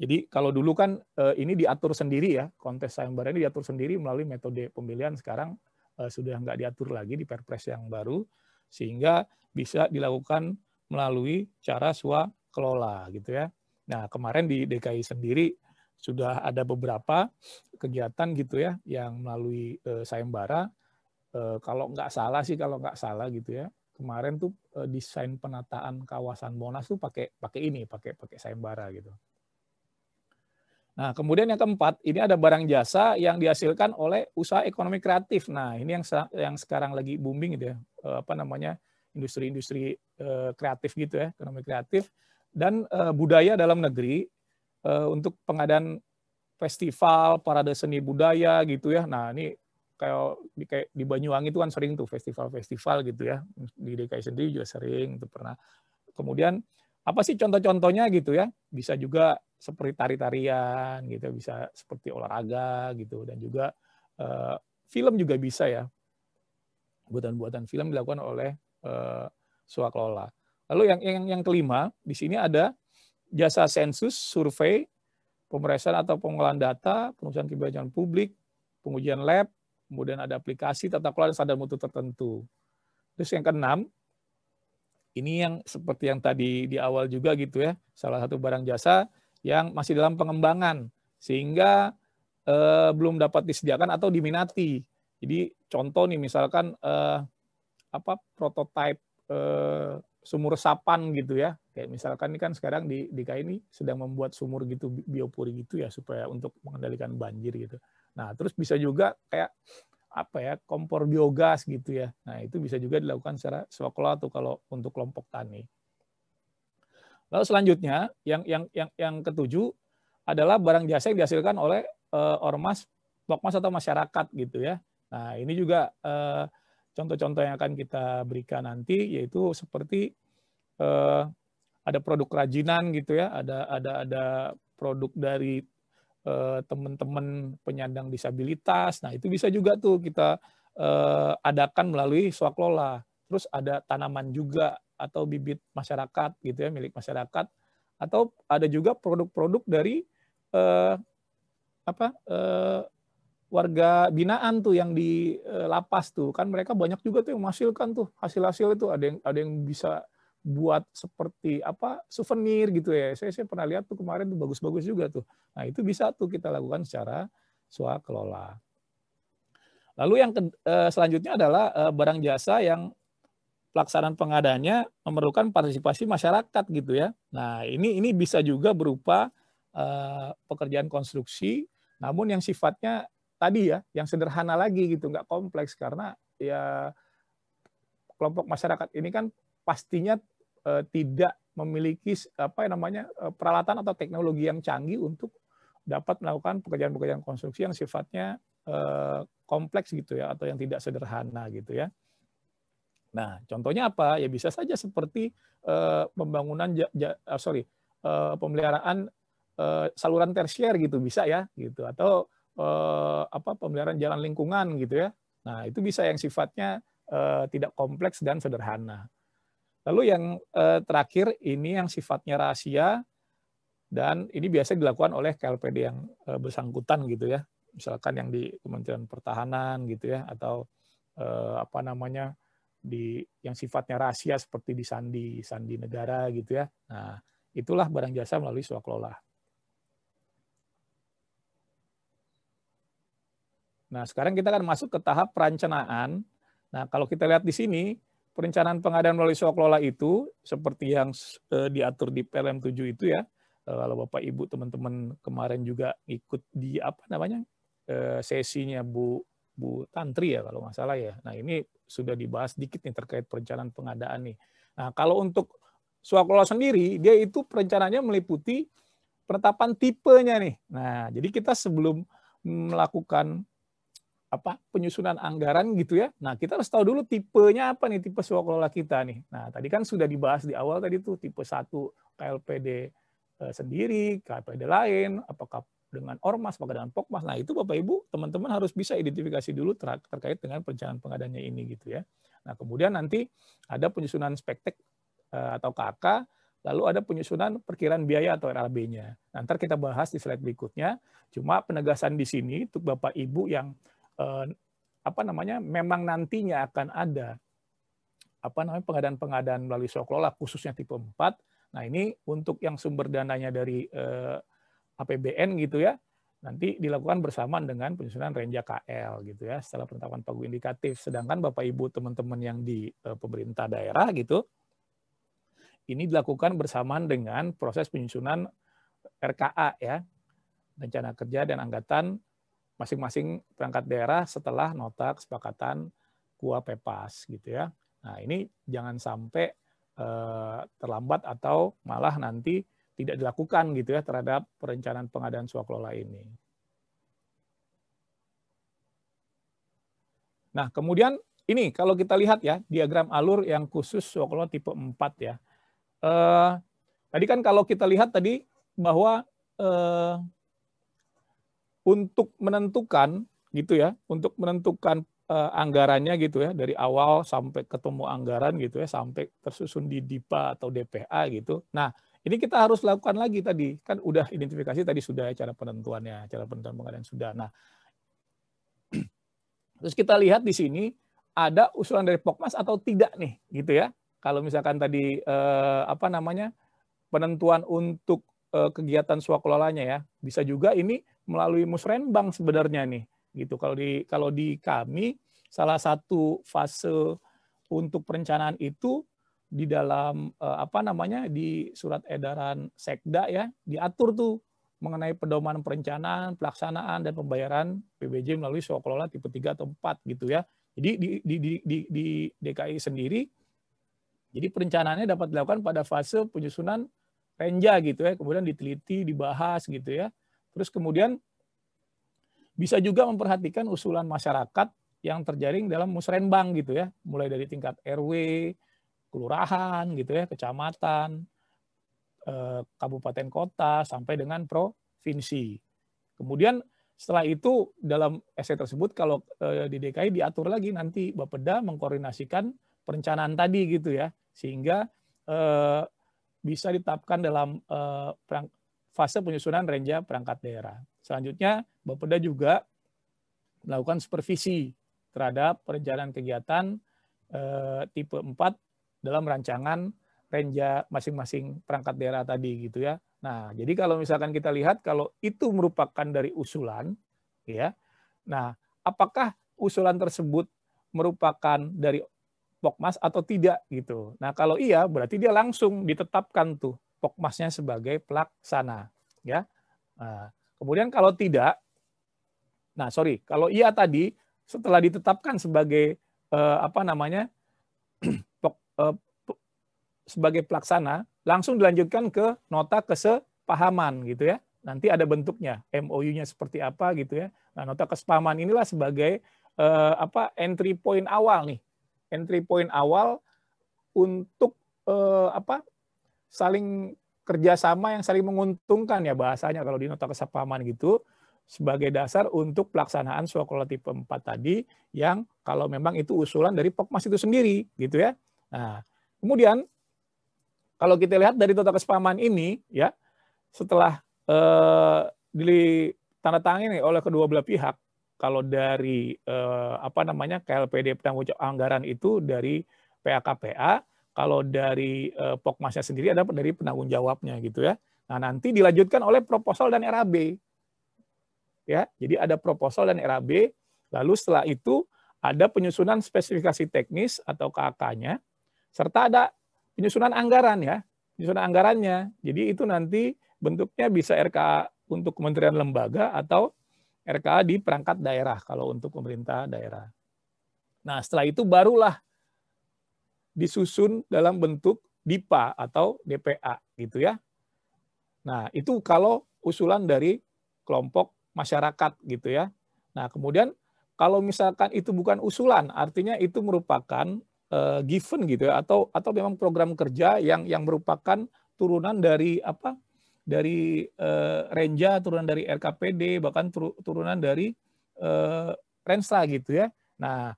Jadi kalau dulu kan eh, ini diatur sendiri ya, kontes sayembara ini diatur sendiri melalui metode pembelian sekarang eh, sudah nggak diatur lagi di Perpres yang baru sehingga bisa dilakukan melalui cara kelola gitu ya. Nah, kemarin di DKI sendiri sudah ada beberapa kegiatan gitu ya yang melalui eh, sayembara kalau nggak salah sih kalau nggak salah gitu ya kemarin tuh eh, desain penataan kawasan Monas tuh pakai pakai ini, pakai pakai sayembara gitu. Nah, kemudian yang keempat, ini ada barang jasa yang dihasilkan oleh usaha ekonomi kreatif. Nah, ini yang yang sekarang lagi booming gitu ya, eh, apa namanya? industri-industri eh, kreatif gitu ya, ekonomi kreatif dan budaya dalam negeri untuk pengadaan festival, parade seni budaya gitu ya. Nah, ini kayak di, kayak di Banyuwangi itu kan sering tuh festival-festival gitu ya di DKI sendiri juga sering itu pernah kemudian apa sih contoh-contohnya gitu ya bisa juga seperti tari-tarian gitu bisa seperti olahraga gitu dan juga uh, film juga bisa ya buatan-buatan film dilakukan oleh uh, eh, swaklola lalu yang yang yang kelima di sini ada jasa sensus survei pemeriksaan atau pengolahan data pengurusan kebijakan publik pengujian lab kemudian ada aplikasi tata kelola dan standar mutu tertentu. Terus yang keenam, ini yang seperti yang tadi di awal juga gitu ya, salah satu barang jasa yang masih dalam pengembangan sehingga eh, belum dapat disediakan atau diminati. Jadi contoh nih misalkan eh, apa prototipe eh, sumur sapan gitu ya. Kayak misalkan ini kan sekarang di DKI ini sedang membuat sumur gitu biopuri gitu ya supaya untuk mengendalikan banjir gitu. Nah, terus bisa juga kayak apa ya, kompor biogas gitu ya. Nah, itu bisa juga dilakukan secara swakola atau kalau untuk kelompok tani. Lalu selanjutnya yang yang yang yang ketujuh adalah barang jasa yang dihasilkan oleh eh, ormas, lokmas atau masyarakat gitu ya. Nah, ini juga eh, contoh-contoh yang akan kita berikan nanti yaitu seperti eh, ada produk kerajinan gitu ya, ada ada ada produk dari Eh, teman-teman penyandang disabilitas. Nah, itu bisa juga tuh kita uh, adakan melalui swaklola. Terus ada tanaman juga atau bibit masyarakat gitu ya, milik masyarakat atau ada juga produk-produk dari uh, apa Uh, warga binaan tuh yang di lapas tuh kan mereka banyak juga tuh yang menghasilkan tuh hasil-hasil itu ada yang ada yang bisa buat seperti apa souvenir gitu ya. Saya, saya pernah lihat tuh kemarin tuh bagus-bagus juga tuh. Nah itu bisa tuh kita lakukan secara kelola Lalu yang ke, eh, selanjutnya adalah eh, barang jasa yang pelaksanaan pengadaannya memerlukan partisipasi masyarakat gitu ya. Nah ini ini bisa juga berupa eh, pekerjaan konstruksi, namun yang sifatnya tadi ya, yang sederhana lagi gitu, nggak kompleks karena ya kelompok masyarakat ini kan pastinya uh, tidak memiliki apa yang namanya eh, peralatan atau teknologi yang canggih untuk dapat melakukan pekerjaan-pekerjaan konstruksi yang sifatnya uh, kompleks gitu ya atau yang tidak sederhana gitu ya. Nah, contohnya apa? Ya bisa saja seperti uh, pembangunan ja, ja, sorry uh, pemeliharaan uh, saluran tersier gitu bisa ya gitu atau uh, apa pemeliharaan jalan lingkungan gitu ya. Nah, itu bisa yang sifatnya uh, tidak kompleks dan sederhana. Lalu yang eh, terakhir ini yang sifatnya rahasia dan ini biasa dilakukan oleh KLPD yang eh, bersangkutan gitu ya. Misalkan yang di Kementerian Pertahanan gitu ya atau eh, apa namanya di yang sifatnya rahasia seperti di sandi sandi negara gitu ya. Nah, itulah barang jasa melalui swakelola. Nah, sekarang kita akan masuk ke tahap perencanaan. Nah, kalau kita lihat di sini, perencanaan pengadaan melalui lola itu seperti yang uh, diatur di PLM 7 itu ya. Eh, kalau Bapak Ibu teman-teman kemarin juga ikut di apa namanya Uh, sesinya Bu Bu Tantri ya kalau nggak salah ya. Nah ini sudah dibahas dikit nih terkait perencanaan pengadaan nih. Nah kalau untuk lola sendiri dia itu perencanaannya meliputi penetapan tipenya nih. Nah jadi kita sebelum melakukan apa penyusunan anggaran gitu ya. Nah, kita harus tahu dulu tipenya apa nih, tipe kelola kita nih. Nah, tadi kan sudah dibahas di awal tadi tuh tipe satu KLPD eh, sendiri, KLPD lain, apakah dengan ormas, apakah dengan pokmas. Nah, itu Bapak Ibu, teman-teman harus bisa identifikasi dulu ter terkait dengan perencanaan pengadaannya ini gitu ya. Nah, kemudian nanti ada penyusunan spektek eh, atau KK lalu ada penyusunan perkiraan biaya atau RAB-nya. Nanti kita bahas di slide berikutnya. Cuma penegasan di sini untuk Bapak Ibu yang Eh, apa namanya memang nantinya akan ada apa namanya pengadaan-pengadaan melalui sekolah khususnya tipe 4. Nah, ini untuk yang sumber dananya dari eh, APBN gitu ya. Nanti dilakukan bersamaan dengan penyusunan renja KL gitu ya setelah penetapan pagu indikatif. Sedangkan Bapak Ibu teman-teman yang di eh, pemerintah daerah gitu ini dilakukan bersamaan dengan proses penyusunan RKA ya, rencana kerja dan anggatan masing-masing perangkat daerah setelah nota kesepakatan KUA PEPAS gitu ya. Nah, ini jangan sampai eh, terlambat atau malah nanti tidak dilakukan gitu ya terhadap perencanaan pengadaan swakelola ini. Nah, kemudian ini kalau kita lihat ya diagram alur yang khusus swakelola tipe 4 ya. Eh, tadi kan kalau kita lihat tadi bahwa eh, untuk menentukan gitu ya, untuk menentukan uh, anggarannya gitu ya dari awal sampai ketemu anggaran gitu ya, sampai tersusun di DIPA atau DPA gitu. Nah, ini kita harus lakukan lagi tadi kan udah identifikasi tadi sudah ya cara penentuannya, cara penentuan pengadaan sudah. Nah, <clears throat> terus kita lihat di sini ada usulan dari Pokmas atau tidak nih gitu ya. Kalau misalkan tadi eh, apa namanya penentuan untuk eh, kegiatan swakelolanya ya bisa juga ini melalui musrenbang sebenarnya nih gitu kalau di kalau di kami salah satu fase untuk perencanaan itu di dalam eh, apa namanya di surat edaran sekda ya diatur tuh mengenai pedoman perencanaan, pelaksanaan dan pembayaran PBJ melalui swakelola kelola tipe 3 atau 4 gitu ya. Jadi di di di di, di DKI sendiri jadi perencanaannya dapat dilakukan pada fase penyusunan renja gitu ya, kemudian diteliti, dibahas gitu ya. Terus kemudian bisa juga memperhatikan usulan masyarakat yang terjaring dalam musrenbang gitu ya, mulai dari tingkat RW, kelurahan gitu ya, kecamatan, eh, kabupaten kota sampai dengan provinsi. Kemudian setelah itu dalam esai tersebut kalau eh, di DKI diatur lagi nanti Bapeda mengkoordinasikan perencanaan tadi gitu ya sehingga eh, bisa ditetapkan dalam fase penyusunan renja perangkat daerah. Selanjutnya, Bapeda juga melakukan supervisi terhadap perjalanan kegiatan eh, tipe 4 dalam rancangan renja masing-masing perangkat daerah tadi gitu ya. Nah, jadi kalau misalkan kita lihat kalau itu merupakan dari usulan ya. Nah, apakah usulan tersebut merupakan dari Pokmas atau tidak gitu. Nah, kalau iya berarti dia langsung ditetapkan tuh pokmasnya sebagai pelaksana ya nah, kemudian kalau tidak nah sorry kalau iya tadi setelah ditetapkan sebagai eh, apa namanya pok, <clears throat> eh, sebagai pelaksana langsung dilanjutkan ke nota kesepahaman gitu ya nanti ada bentuknya MOU-nya seperti apa gitu ya nah nota kesepahaman inilah sebagai eh, apa entry point awal nih entry point awal untuk eh, apa saling kerjasama yang saling menguntungkan ya bahasanya kalau di nota kesepahaman gitu sebagai dasar untuk pelaksanaan sekolah tipe 4 tadi yang kalau memang itu usulan dari Pokmas itu sendiri gitu ya. Nah, kemudian kalau kita lihat dari nota kesepahaman ini ya setelah eh, ditandatangani oleh kedua belah pihak kalau dari eh, apa namanya KLPD penanggung jawab anggaran itu dari PAKPA kalau dari uh, Pokmasnya sendiri ada dari penanggung jawabnya gitu ya. Nah, nanti dilanjutkan oleh proposal dan RAB. Ya, jadi ada proposal dan RAB, lalu setelah itu ada penyusunan spesifikasi teknis atau KK-nya serta ada penyusunan anggaran ya, penyusunan anggarannya. Jadi itu nanti bentuknya bisa RK untuk kementerian lembaga atau RK di perangkat daerah kalau untuk pemerintah daerah. Nah, setelah itu barulah disusun dalam bentuk DIPA atau DPA gitu ya. Nah, itu kalau usulan dari kelompok masyarakat gitu ya. Nah, kemudian kalau misalkan itu bukan usulan, artinya itu merupakan uh, given gitu ya atau atau memang program kerja yang yang merupakan turunan dari apa? dari uh, Renja, turunan dari RKPD, bahkan turunan dari uh, Renstra gitu ya. Nah,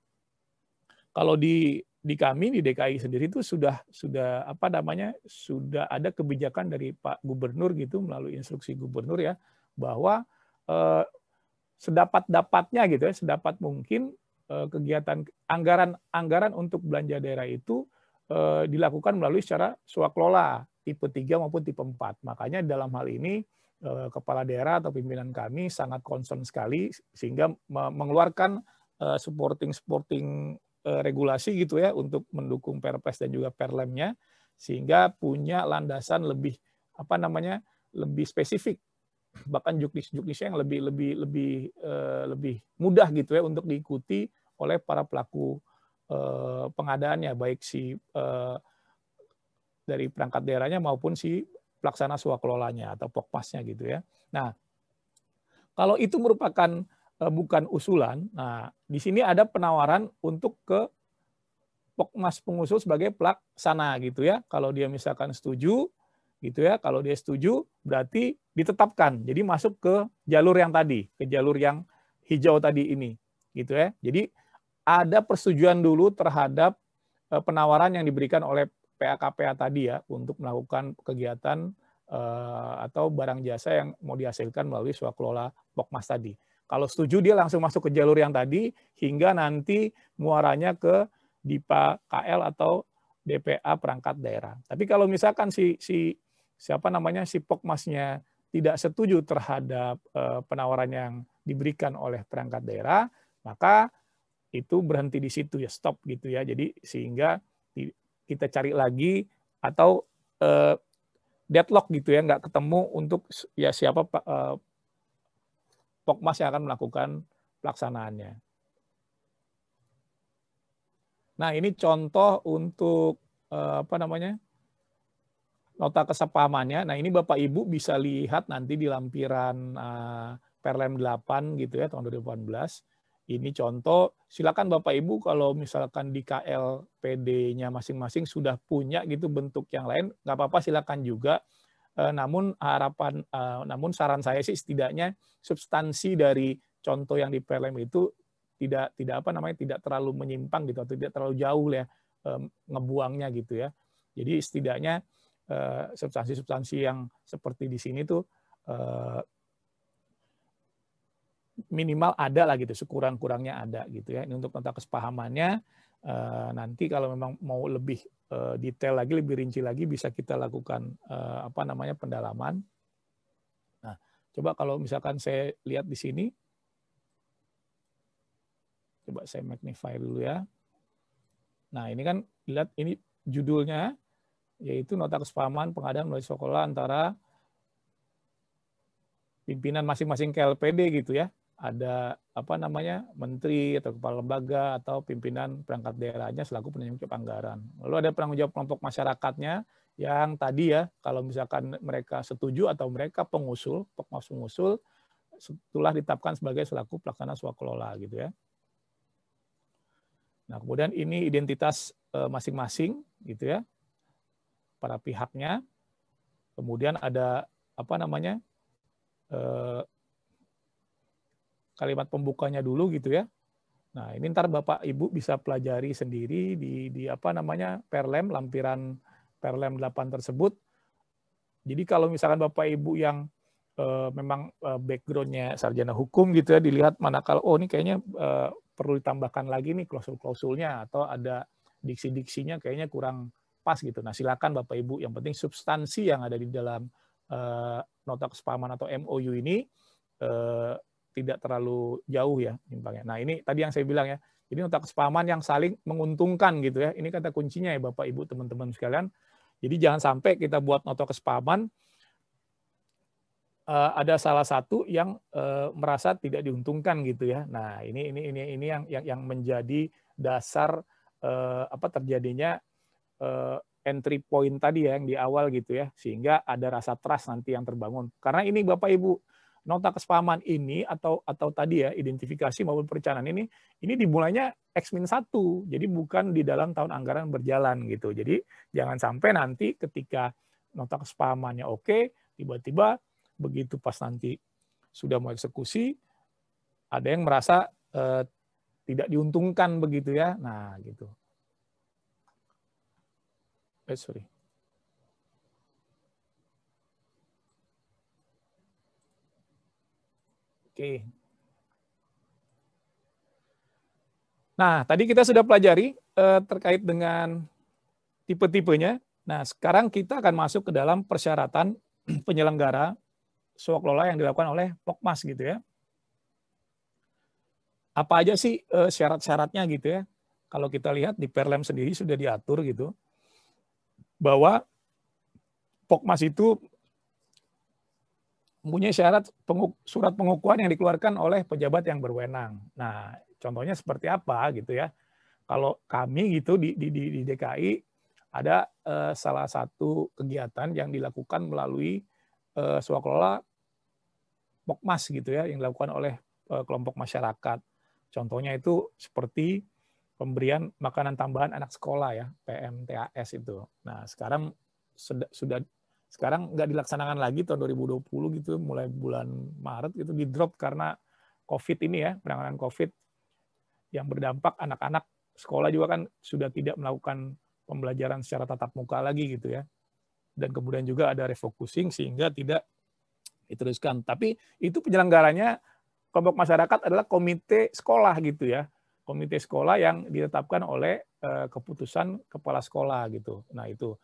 kalau di di kami di DKI sendiri itu sudah sudah apa namanya sudah ada kebijakan dari Pak Gubernur gitu melalui instruksi Gubernur ya bahwa eh, sedapat dapatnya gitu ya sedapat mungkin eh, kegiatan anggaran anggaran untuk belanja daerah itu eh, dilakukan melalui secara swakelola tipe 3 maupun tipe 4 makanya dalam hal ini eh, kepala daerah atau pimpinan kami sangat concern sekali sehingga mengeluarkan eh, supporting supporting Eh, regulasi gitu ya untuk mendukung Perpres dan juga Perlemnya sehingga punya landasan lebih apa namanya lebih spesifik bahkan juknis-juknisnya yang lebih lebih lebih eh, lebih mudah gitu ya untuk diikuti oleh para pelaku eh, pengadaannya baik si dari perangkat daerahnya maupun si pelaksana swakelolanya atau pokpasnya gitu ya. Nah, kalau itu merupakan Eh, bukan usulan. Nah, di sini ada penawaran untuk ke Pokmas pengusul sebagai pelaksana gitu ya. Kalau dia misalkan setuju gitu ya, kalau dia setuju berarti ditetapkan. Jadi masuk ke jalur yang tadi, ke jalur yang hijau tadi ini gitu ya. Jadi ada persetujuan dulu terhadap eh, penawaran yang diberikan oleh PAKPA tadi ya untuk melakukan kegiatan eh, atau barang jasa yang mau dihasilkan melalui swakelola Pokmas tadi. Kalau setuju dia langsung masuk ke jalur yang tadi hingga nanti muaranya ke DIPA KL atau DPA perangkat daerah. Tapi kalau misalkan si si siapa namanya si pokmasnya tidak setuju terhadap eh, penawaran yang diberikan oleh perangkat daerah, maka itu berhenti di situ ya stop gitu ya. Jadi sehingga kita cari lagi atau eh, deadlock gitu ya nggak ketemu untuk ya siapa pak. Eh, Pokmas yang akan melakukan pelaksanaannya. Nah, ini contoh untuk eh, apa namanya? nota kesepahamannya. Nah, ini Bapak Ibu bisa lihat nanti di lampiran eh, Perlem 8 gitu ya tahun 2018. Ini contoh, silakan Bapak Ibu kalau misalkan di KLPD-nya masing-masing sudah punya gitu bentuk yang lain, nggak apa-apa silakan juga Eh, namun harapan eh, namun saran saya sih setidaknya substansi dari contoh yang di PLM itu tidak tidak apa namanya tidak terlalu menyimpang gitu atau tidak terlalu jauh ya ngebuangnya gitu ya. Jadi setidaknya eh, substansi-substansi yang seperti di sini tuh minimal ada lah gitu, sekurang-kurangnya ada gitu ya. Ini untuk tentang kesepahamannya nanti kalau memang mau lebih Eh, detail lagi, lebih rinci lagi bisa kita lakukan eh, apa namanya pendalaman. Nah, coba kalau misalkan saya lihat di sini, coba saya magnify dulu ya. Nah, ini kan lihat ini judulnya yaitu nota kesepahaman pengadaan melalui sekolah antara pimpinan masing-masing KLPD gitu ya ada apa namanya menteri atau kepala lembaga atau pimpinan perangkat daerahnya selaku penanggung jawab anggaran. Lalu ada penanggung jawab kelompok masyarakatnya yang tadi ya kalau misalkan mereka setuju atau mereka pengusul, pengusul setelah ditetapkan sebagai selaku pelaksana swakelola gitu ya. Nah, kemudian ini identitas eh, masing-masing gitu ya para pihaknya. Kemudian ada apa namanya? Eh, kalimat pembukanya dulu gitu ya. Nah, ini ntar Bapak Ibu bisa pelajari sendiri di di apa namanya? Perlem lampiran Perlem 8 tersebut. Jadi kalau misalkan Bapak Ibu yang e, memang e, backgroundnya sarjana hukum gitu ya dilihat mana kalau oh ini kayaknya e, perlu ditambahkan lagi nih klausul-klausulnya atau ada diksi-diksinya kayaknya kurang pas gitu. Nah, silakan Bapak Ibu yang penting substansi yang ada di dalam e, nota kesepahaman atau MOU ini e, tidak terlalu jauh ya nyimpangnya. Nah ini tadi yang saya bilang ya, ini untuk kesepahaman yang saling menguntungkan gitu ya. Ini kata kuncinya ya Bapak Ibu teman-teman sekalian. Jadi jangan sampai kita buat noto kesepahaman eh, ada salah satu yang eh, merasa tidak diuntungkan gitu ya. Nah ini ini ini ini yang yang, yang menjadi dasar eh, apa terjadinya entry point tadi ya yang di awal gitu ya sehingga ada rasa trust nanti yang terbangun karena ini Bapak Ibu nota kesepahaman ini atau atau tadi ya identifikasi maupun perencanaan ini ini dimulainya x satu jadi bukan di dalam tahun anggaran berjalan gitu. Jadi jangan sampai nanti ketika nota kesepahamannya oke tiba-tiba begitu pas nanti sudah mau eksekusi ada yang merasa eh, tidak diuntungkan begitu ya. Nah, gitu. Eh, sorry. Oke. Nah, tadi kita sudah pelajari eh, terkait dengan tipe-tipenya. Nah, sekarang kita akan masuk ke dalam persyaratan <clears throat> penyelenggara suak lola yang dilakukan oleh Pokmas gitu ya. Apa aja sih eh, syarat-syaratnya gitu ya? Kalau kita lihat di Perlem sendiri sudah diatur gitu bahwa Pokmas itu mempunyai syarat penguk, surat pengukuhan yang dikeluarkan oleh pejabat yang berwenang. Nah, contohnya seperti apa gitu ya? Kalau kami gitu di di, di DKI ada eh, salah satu kegiatan yang dilakukan melalui eh, swakelola Pokmas gitu ya, yang dilakukan oleh eh, kelompok masyarakat. Contohnya itu seperti pemberian makanan tambahan anak sekolah ya, PMTAS itu. Nah, sekarang sudah sekarang nggak dilaksanakan lagi tahun 2020 gitu mulai bulan Maret gitu di drop karena COVID ini ya penanganan COVID yang berdampak anak-anak sekolah juga kan sudah tidak melakukan pembelajaran secara tatap muka lagi gitu ya dan kemudian juga ada refocusing sehingga tidak diteruskan tapi itu penyelenggaranya kelompok masyarakat adalah komite sekolah gitu ya komite sekolah yang ditetapkan oleh eh, keputusan kepala sekolah gitu nah itu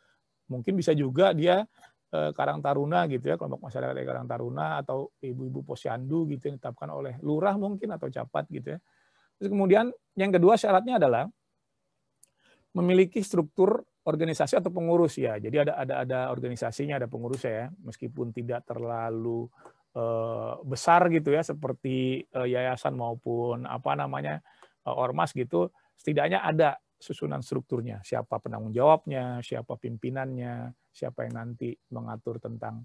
mungkin bisa juga dia Eh, Karang Taruna gitu ya, kelompok masyarakat dari Karang Taruna atau ibu-ibu posyandu gitu yang ditetapkan oleh lurah mungkin atau capat gitu ya. Terus kemudian yang kedua syaratnya adalah memiliki struktur organisasi atau pengurus ya. Jadi ada ada ada organisasinya, ada pengurusnya ya, meskipun tidak terlalu eh, besar gitu ya seperti eh, yayasan maupun apa namanya ormas gitu, setidaknya ada susunan strukturnya, siapa penanggung jawabnya, siapa pimpinannya, siapa yang nanti mengatur tentang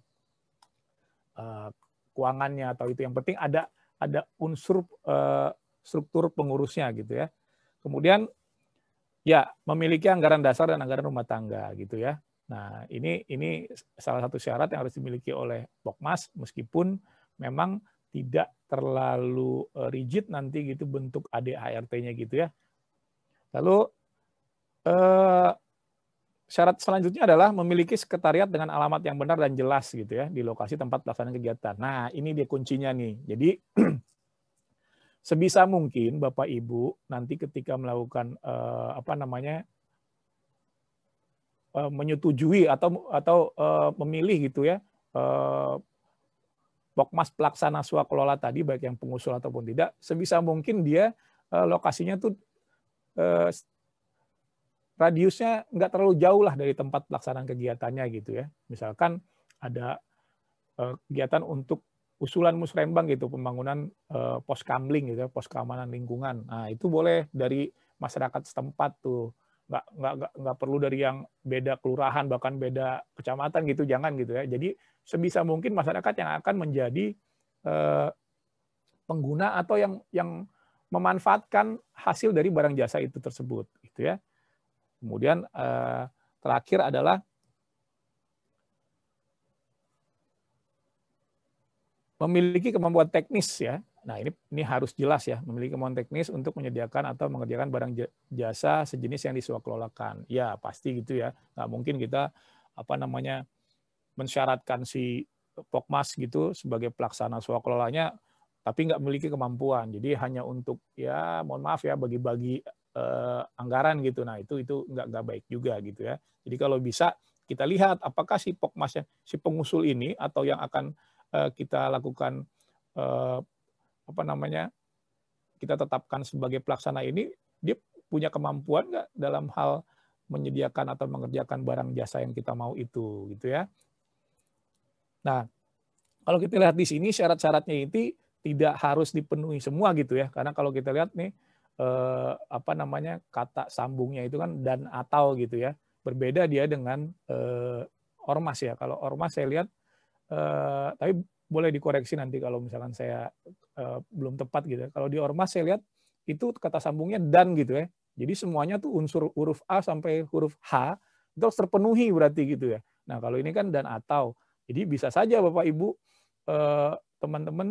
uh, keuangannya atau itu yang penting ada ada unsur uh, struktur pengurusnya gitu ya. Kemudian ya memiliki anggaran dasar dan anggaran rumah tangga gitu ya. Nah, ini ini salah satu syarat yang harus dimiliki oleh Bokmas meskipun memang tidak terlalu eh, rigid nanti gitu bentuk ADART-nya gitu ya. Lalu Uh, syarat selanjutnya adalah memiliki sekretariat dengan alamat yang benar dan jelas gitu ya di lokasi tempat pelaksanaan kegiatan. Nah, ini dia kuncinya nih. Jadi <clears throat> sebisa mungkin Bapak Ibu nanti ketika melakukan eh, apa namanya eh, menyetujui atau atau eh, memilih gitu ya eh, Pokmas pelaksana swakelola tadi baik yang pengusul ataupun tidak sebisa mungkin dia eh, lokasinya tuh eh, radiusnya nggak terlalu jauh lah dari tempat pelaksanaan kegiatannya gitu ya. Misalkan ada eh, kegiatan untuk usulan musrembang gitu, pembangunan eh, pos kamling gitu, ya, pos keamanan lingkungan. Nah itu boleh dari masyarakat setempat tuh, nggak nggak nggak perlu dari yang beda kelurahan bahkan beda kecamatan gitu, jangan gitu ya. Jadi sebisa mungkin masyarakat yang akan menjadi eh, pengguna atau yang yang memanfaatkan hasil dari barang jasa itu tersebut gitu ya Kemudian eh, terakhir adalah memiliki kemampuan teknis ya. Nah, ini ini harus jelas ya, memiliki kemampuan teknis untuk menyediakan atau mengerjakan barang jasa sejenis yang diswakelolakan. Ya, pasti gitu ya. Nggak mungkin kita apa namanya mensyaratkan si Pokmas gitu sebagai pelaksana swakelolanya tapi nggak memiliki kemampuan. Jadi hanya untuk ya mohon maaf ya bagi-bagi eh, anggaran gitu. Nah itu itu nggak nggak baik juga gitu ya. Jadi kalau bisa kita lihat apakah si pokmasnya si pengusul ini atau yang akan eh, kita lakukan eh, apa namanya kita tetapkan sebagai pelaksana ini dia punya kemampuan nggak dalam hal menyediakan atau mengerjakan barang jasa yang kita mau itu gitu ya. Nah, kalau kita lihat di sini syarat-syaratnya itu tidak harus dipenuhi semua gitu ya. Karena kalau kita lihat nih eh, apa namanya kata sambungnya itu kan dan atau gitu ya berbeda dia dengan eh, ormas ya kalau ormas saya lihat eh, tapi boleh dikoreksi nanti kalau misalkan saya eh, belum tepat gitu ya. kalau di ormas saya lihat itu kata sambungnya dan gitu ya jadi semuanya tuh unsur huruf a sampai huruf h itu harus terpenuhi berarti gitu ya nah kalau ini kan dan atau jadi bisa saja bapak ibu eh, teman -teman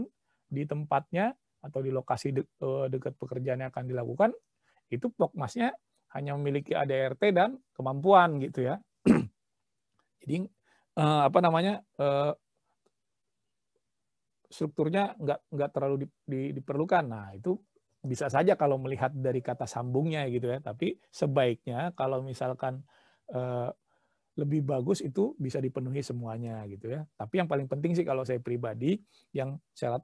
di tempatnya atau di lokasi de eh, dekat pekerjaan yang akan dilakukan, itu pokmasnya hanya memiliki ADRT dan kemampuan gitu ya. <clears throat> Jadi eh, apa namanya eh, strukturnya nggak nggak terlalu di, di, diperlukan. Nah itu bisa saja kalau melihat dari kata sambungnya gitu ya. Tapi sebaiknya kalau misalkan eh, lebih bagus itu bisa dipenuhi semuanya gitu ya. Tapi yang paling penting sih kalau saya pribadi yang syarat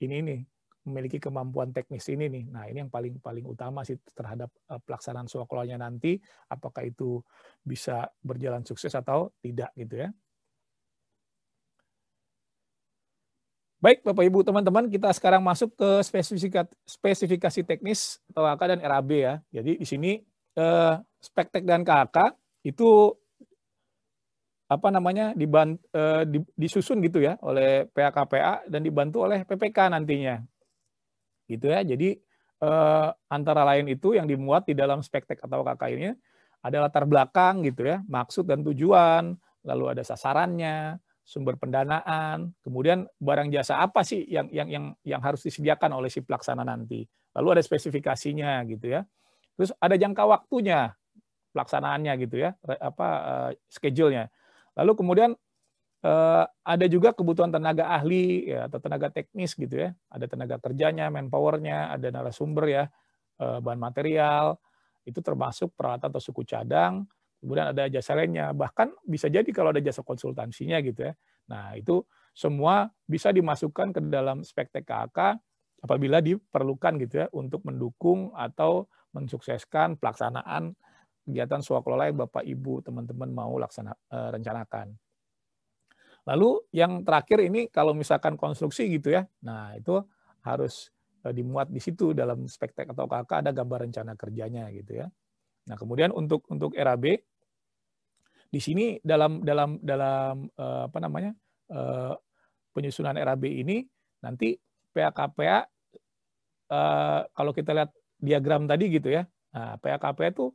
ini nih memiliki kemampuan teknis ini nih. Nah, ini yang paling paling utama sih terhadap eh, pelaksanaan swakolanya nanti apakah itu bisa berjalan sukses atau tidak gitu ya. Baik, Bapak Ibu, teman-teman, kita sekarang masuk ke spesifikasi, spesifikasi teknis AK dan RAB ya. Jadi di sini eh, spektek dan KAK itu apa namanya diban, eh, disusun gitu ya oleh PAKPA dan dibantu oleh PPK nantinya gitu ya. Jadi eh, antara lain itu yang dimuat di dalam spektek atau KK ini ada latar belakang gitu ya, maksud dan tujuan, lalu ada sasarannya, sumber pendanaan, kemudian barang jasa apa sih yang yang yang yang harus disediakan oleh si pelaksana nanti. Lalu ada spesifikasinya gitu ya. Terus ada jangka waktunya pelaksanaannya gitu ya, apa uh, schedule-nya. Lalu kemudian Eh, ada juga kebutuhan tenaga ahli ya, atau tenaga teknis gitu ya. Ada tenaga kerjanya, manpowernya, ada narasumber ya, eh, bahan material. Itu termasuk peralatan atau suku cadang. Kemudian ada jasa lainnya. Bahkan bisa jadi kalau ada jasa konsultansinya gitu ya. Nah itu semua bisa dimasukkan ke dalam spek TKK apabila diperlukan gitu ya untuk mendukung atau mensukseskan pelaksanaan kegiatan swakelola yang Bapak Ibu teman-teman mau laksana, eh, rencanakan. Lalu yang terakhir ini kalau misalkan konstruksi gitu ya, nah itu harus eh, dimuat di situ dalam spektek atau KK ada gambar rencana kerjanya gitu ya. Nah kemudian untuk untuk RAB di sini dalam dalam dalam eh, apa namanya eh, penyusunan RAB ini nanti PAKPA kalau kita lihat diagram tadi gitu ya, nah, PAKPA itu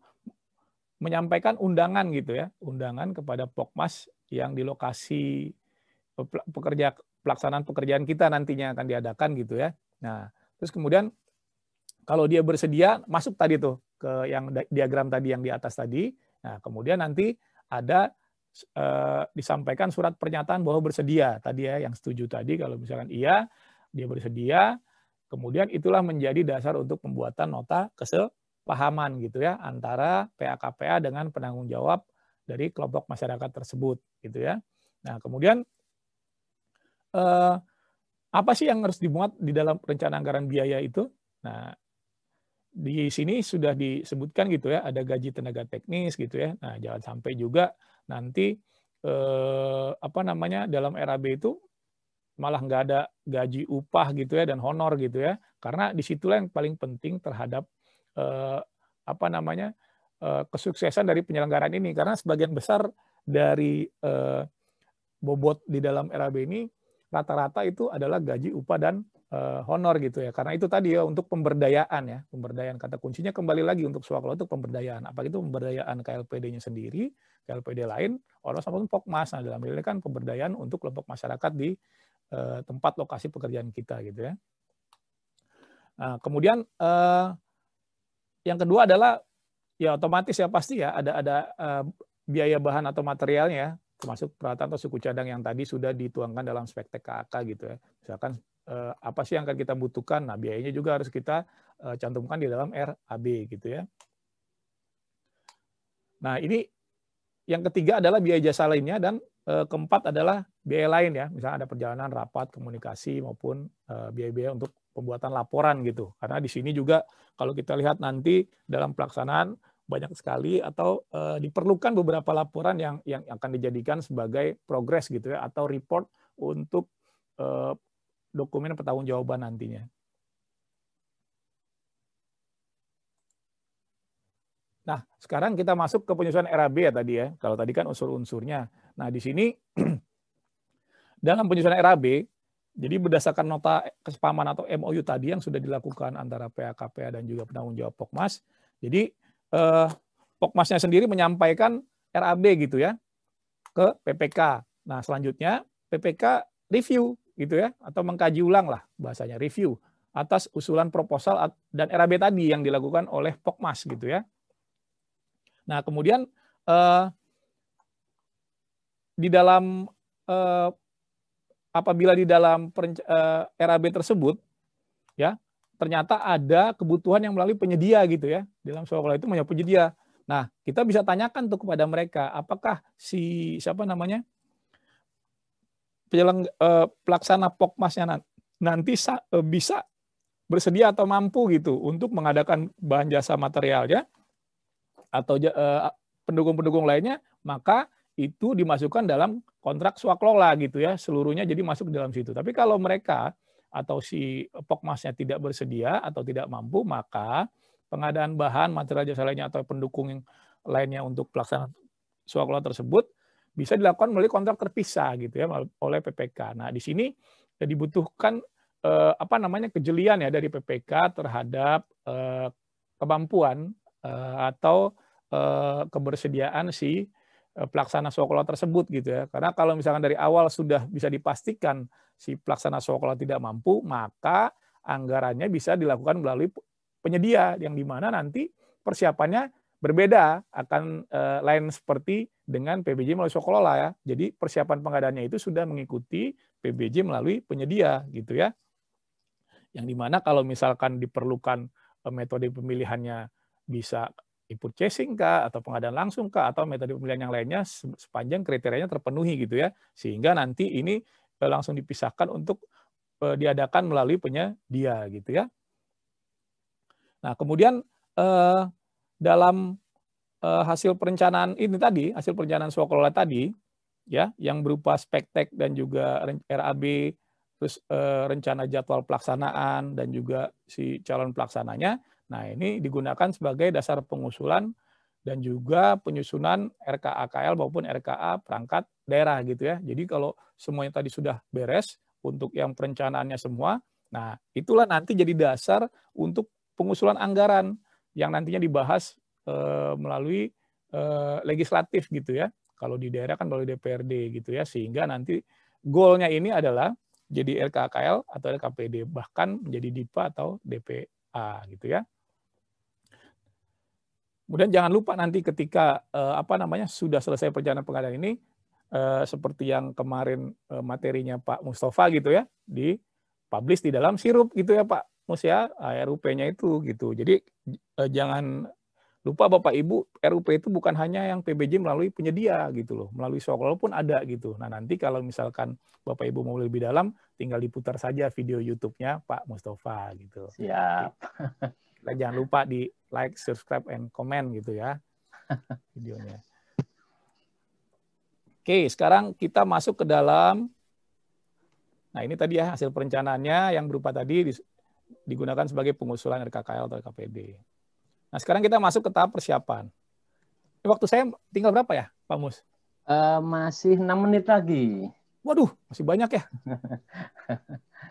menyampaikan undangan gitu ya, undangan kepada Pokmas yang di lokasi pekerja pelaksanaan pekerjaan kita nantinya akan diadakan gitu ya. Nah, terus kemudian kalau dia bersedia masuk tadi tuh ke yang diagram tadi yang di atas tadi. Nah, kemudian nanti ada eh, disampaikan surat pernyataan bahwa bersedia tadi ya yang setuju tadi kalau misalkan iya dia bersedia kemudian itulah menjadi dasar untuk pembuatan nota kesepahaman gitu ya antara PAKPA dengan penanggung jawab dari kelompok masyarakat tersebut gitu ya. Nah, kemudian eh, apa sih yang harus dimuat di dalam rencana anggaran biaya itu? Nah, di sini sudah disebutkan gitu ya, ada gaji tenaga teknis gitu ya. Nah, jangan sampai juga nanti eh, apa namanya dalam RAB itu malah nggak ada gaji upah gitu ya dan honor gitu ya. Karena disitulah yang paling penting terhadap eh, apa namanya eh, kesuksesan dari penyelenggaraan ini. Karena sebagian besar dari eh, bobot di dalam RAB ini rata-rata itu adalah gaji upah dan eh, honor gitu ya. Karena itu tadi ya untuk pemberdayaan ya, pemberdayaan kata kuncinya kembali lagi untuk suatu untuk pemberdayaan. apa itu pemberdayaan KLPD-nya sendiri, KLPD lain, orang sama maupun Pokmas. Nah, dalam ini kan pemberdayaan untuk kelompok masyarakat di eh, tempat lokasi pekerjaan kita gitu ya. Nah, kemudian eh, yang kedua adalah ya otomatis ya pasti ya ada ada eh, biaya bahan atau materialnya ya termasuk peralatan atau suku cadang yang tadi sudah dituangkan dalam spek TKAK gitu ya. Misalkan eh, apa sih yang akan kita butuhkan? Nah, biayanya juga harus kita eh, cantumkan di dalam RAB gitu ya. Nah, ini yang ketiga adalah biaya jasa lainnya dan eh, keempat adalah biaya lain ya. Misalnya ada perjalanan, rapat, komunikasi maupun eh, biaya-biaya untuk pembuatan laporan gitu. Karena di sini juga kalau kita lihat nanti dalam pelaksanaan banyak sekali atau uh, diperlukan beberapa laporan yang yang akan dijadikan sebagai progres gitu ya atau report untuk uh, dokumen jawaban nantinya. Nah, sekarang kita masuk ke penyusunan RAB ya tadi ya. Kalau tadi kan unsur-unsurnya. Nah, di sini <clears throat> dalam penyusunan RAB, jadi berdasarkan nota kesepaman atau MOU tadi yang sudah dilakukan antara PAKPA dan juga penanggung jawab POKMAS, jadi eh, Pokmasnya sendiri menyampaikan RAB gitu ya ke PPK. Nah, selanjutnya PPK review gitu ya atau mengkaji ulang lah bahasanya review atas usulan proposal dan RAB tadi yang dilakukan oleh Pokmas gitu ya. Nah, kemudian eh, di dalam eh, apabila di dalam eh, RAB tersebut ya ternyata ada kebutuhan yang melalui penyedia gitu ya. Dalam sekolah itu punya penyedia. Nah, kita bisa tanyakan tuh kepada mereka, apakah si siapa namanya? Penyelang, eh, pelaksana pokmasnya nanti eh, bisa bersedia atau mampu gitu untuk mengadakan bahan jasa materialnya atau eh, pendukung-pendukung lainnya, maka itu dimasukkan dalam kontrak swaklola gitu ya, seluruhnya jadi masuk dalam situ. Tapi kalau mereka atau si pokmasnya tidak bersedia atau tidak mampu, maka pengadaan bahan, material jasa lainnya atau pendukung lainnya untuk pelaksanaan swakola tersebut bisa dilakukan melalui kontrak terpisah gitu ya oleh PPK. Nah, di sini ya dibutuhkan eh, apa namanya kejelian ya dari PPK terhadap eh, kemampuan eh, atau eh, kebersediaan si Eh, pelaksana sekolah tersebut gitu ya. Karena kalau misalkan dari awal sudah bisa dipastikan si pelaksana sekolah tidak mampu, maka anggarannya bisa dilakukan melalui penyedia yang dimana nanti persiapannya berbeda akan eh, lain seperti dengan PBJ melalui sekolah ya. Jadi persiapan pengadaannya itu sudah mengikuti PBJ melalui penyedia gitu ya. Yang dimana kalau misalkan diperlukan eh, metode pemilihannya bisa input chasing kah atau pengadaan langsung kah atau metode pemilihan yang lainnya sepanjang kriterianya terpenuhi gitu ya sehingga nanti ini eh, langsung dipisahkan untuk eh, diadakan melalui penyedia gitu ya. Nah kemudian eh, dalam hasil perencanaan ini tadi hasil perencanaan swakelola tadi ya yang berupa spektek dan juga RAB terus rencana jadwal pelaksanaan dan juga si calon pelaksananya Nah, ini digunakan sebagai dasar pengusulan dan juga penyusunan RKAKL maupun RKA perangkat daerah gitu ya. Jadi kalau semuanya tadi sudah beres untuk yang perencanaannya semua, nah itulah nanti jadi dasar untuk pengusulan anggaran yang nantinya dibahas e, melalui e, legislatif gitu ya. Kalau di daerah kan melalui DPRD gitu ya, sehingga nanti goalnya ini adalah jadi RKKL atau RKPD bahkan menjadi DIPA atau DPA gitu ya. Kemudian jangan lupa nanti ketika eh, apa namanya sudah selesai perjalanan pengadaan ini eh, seperti yang kemarin eh, materinya Pak Mustafa gitu ya di publish di dalam sirup gitu ya Pak Mus ya RUP-nya itu gitu. Jadi jangan lupa Bapak Ibu RUP itu bukan hanya yang PBJ melalui penyedia gitu loh, melalui Sokol pun ada gitu. Nah nanti kalau misalkan Bapak Ibu mau lebih dalam, tinggal diputar saja video YouTube-nya Pak Mustafa gitu. Siap. Jadi, jangan lupa di like, subscribe, and comment gitu ya <laughs> videonya. Oke, sekarang kita masuk ke dalam. Nah ini tadi ya hasil perencanaannya yang berupa tadi digunakan sebagai pengusulan RKKL atau KPD. Nah sekarang kita masuk ke tahap persiapan. Eh, waktu saya tinggal berapa ya, Pak Mus? Uh, masih 6 menit lagi. Waduh, masih banyak ya. <laughs>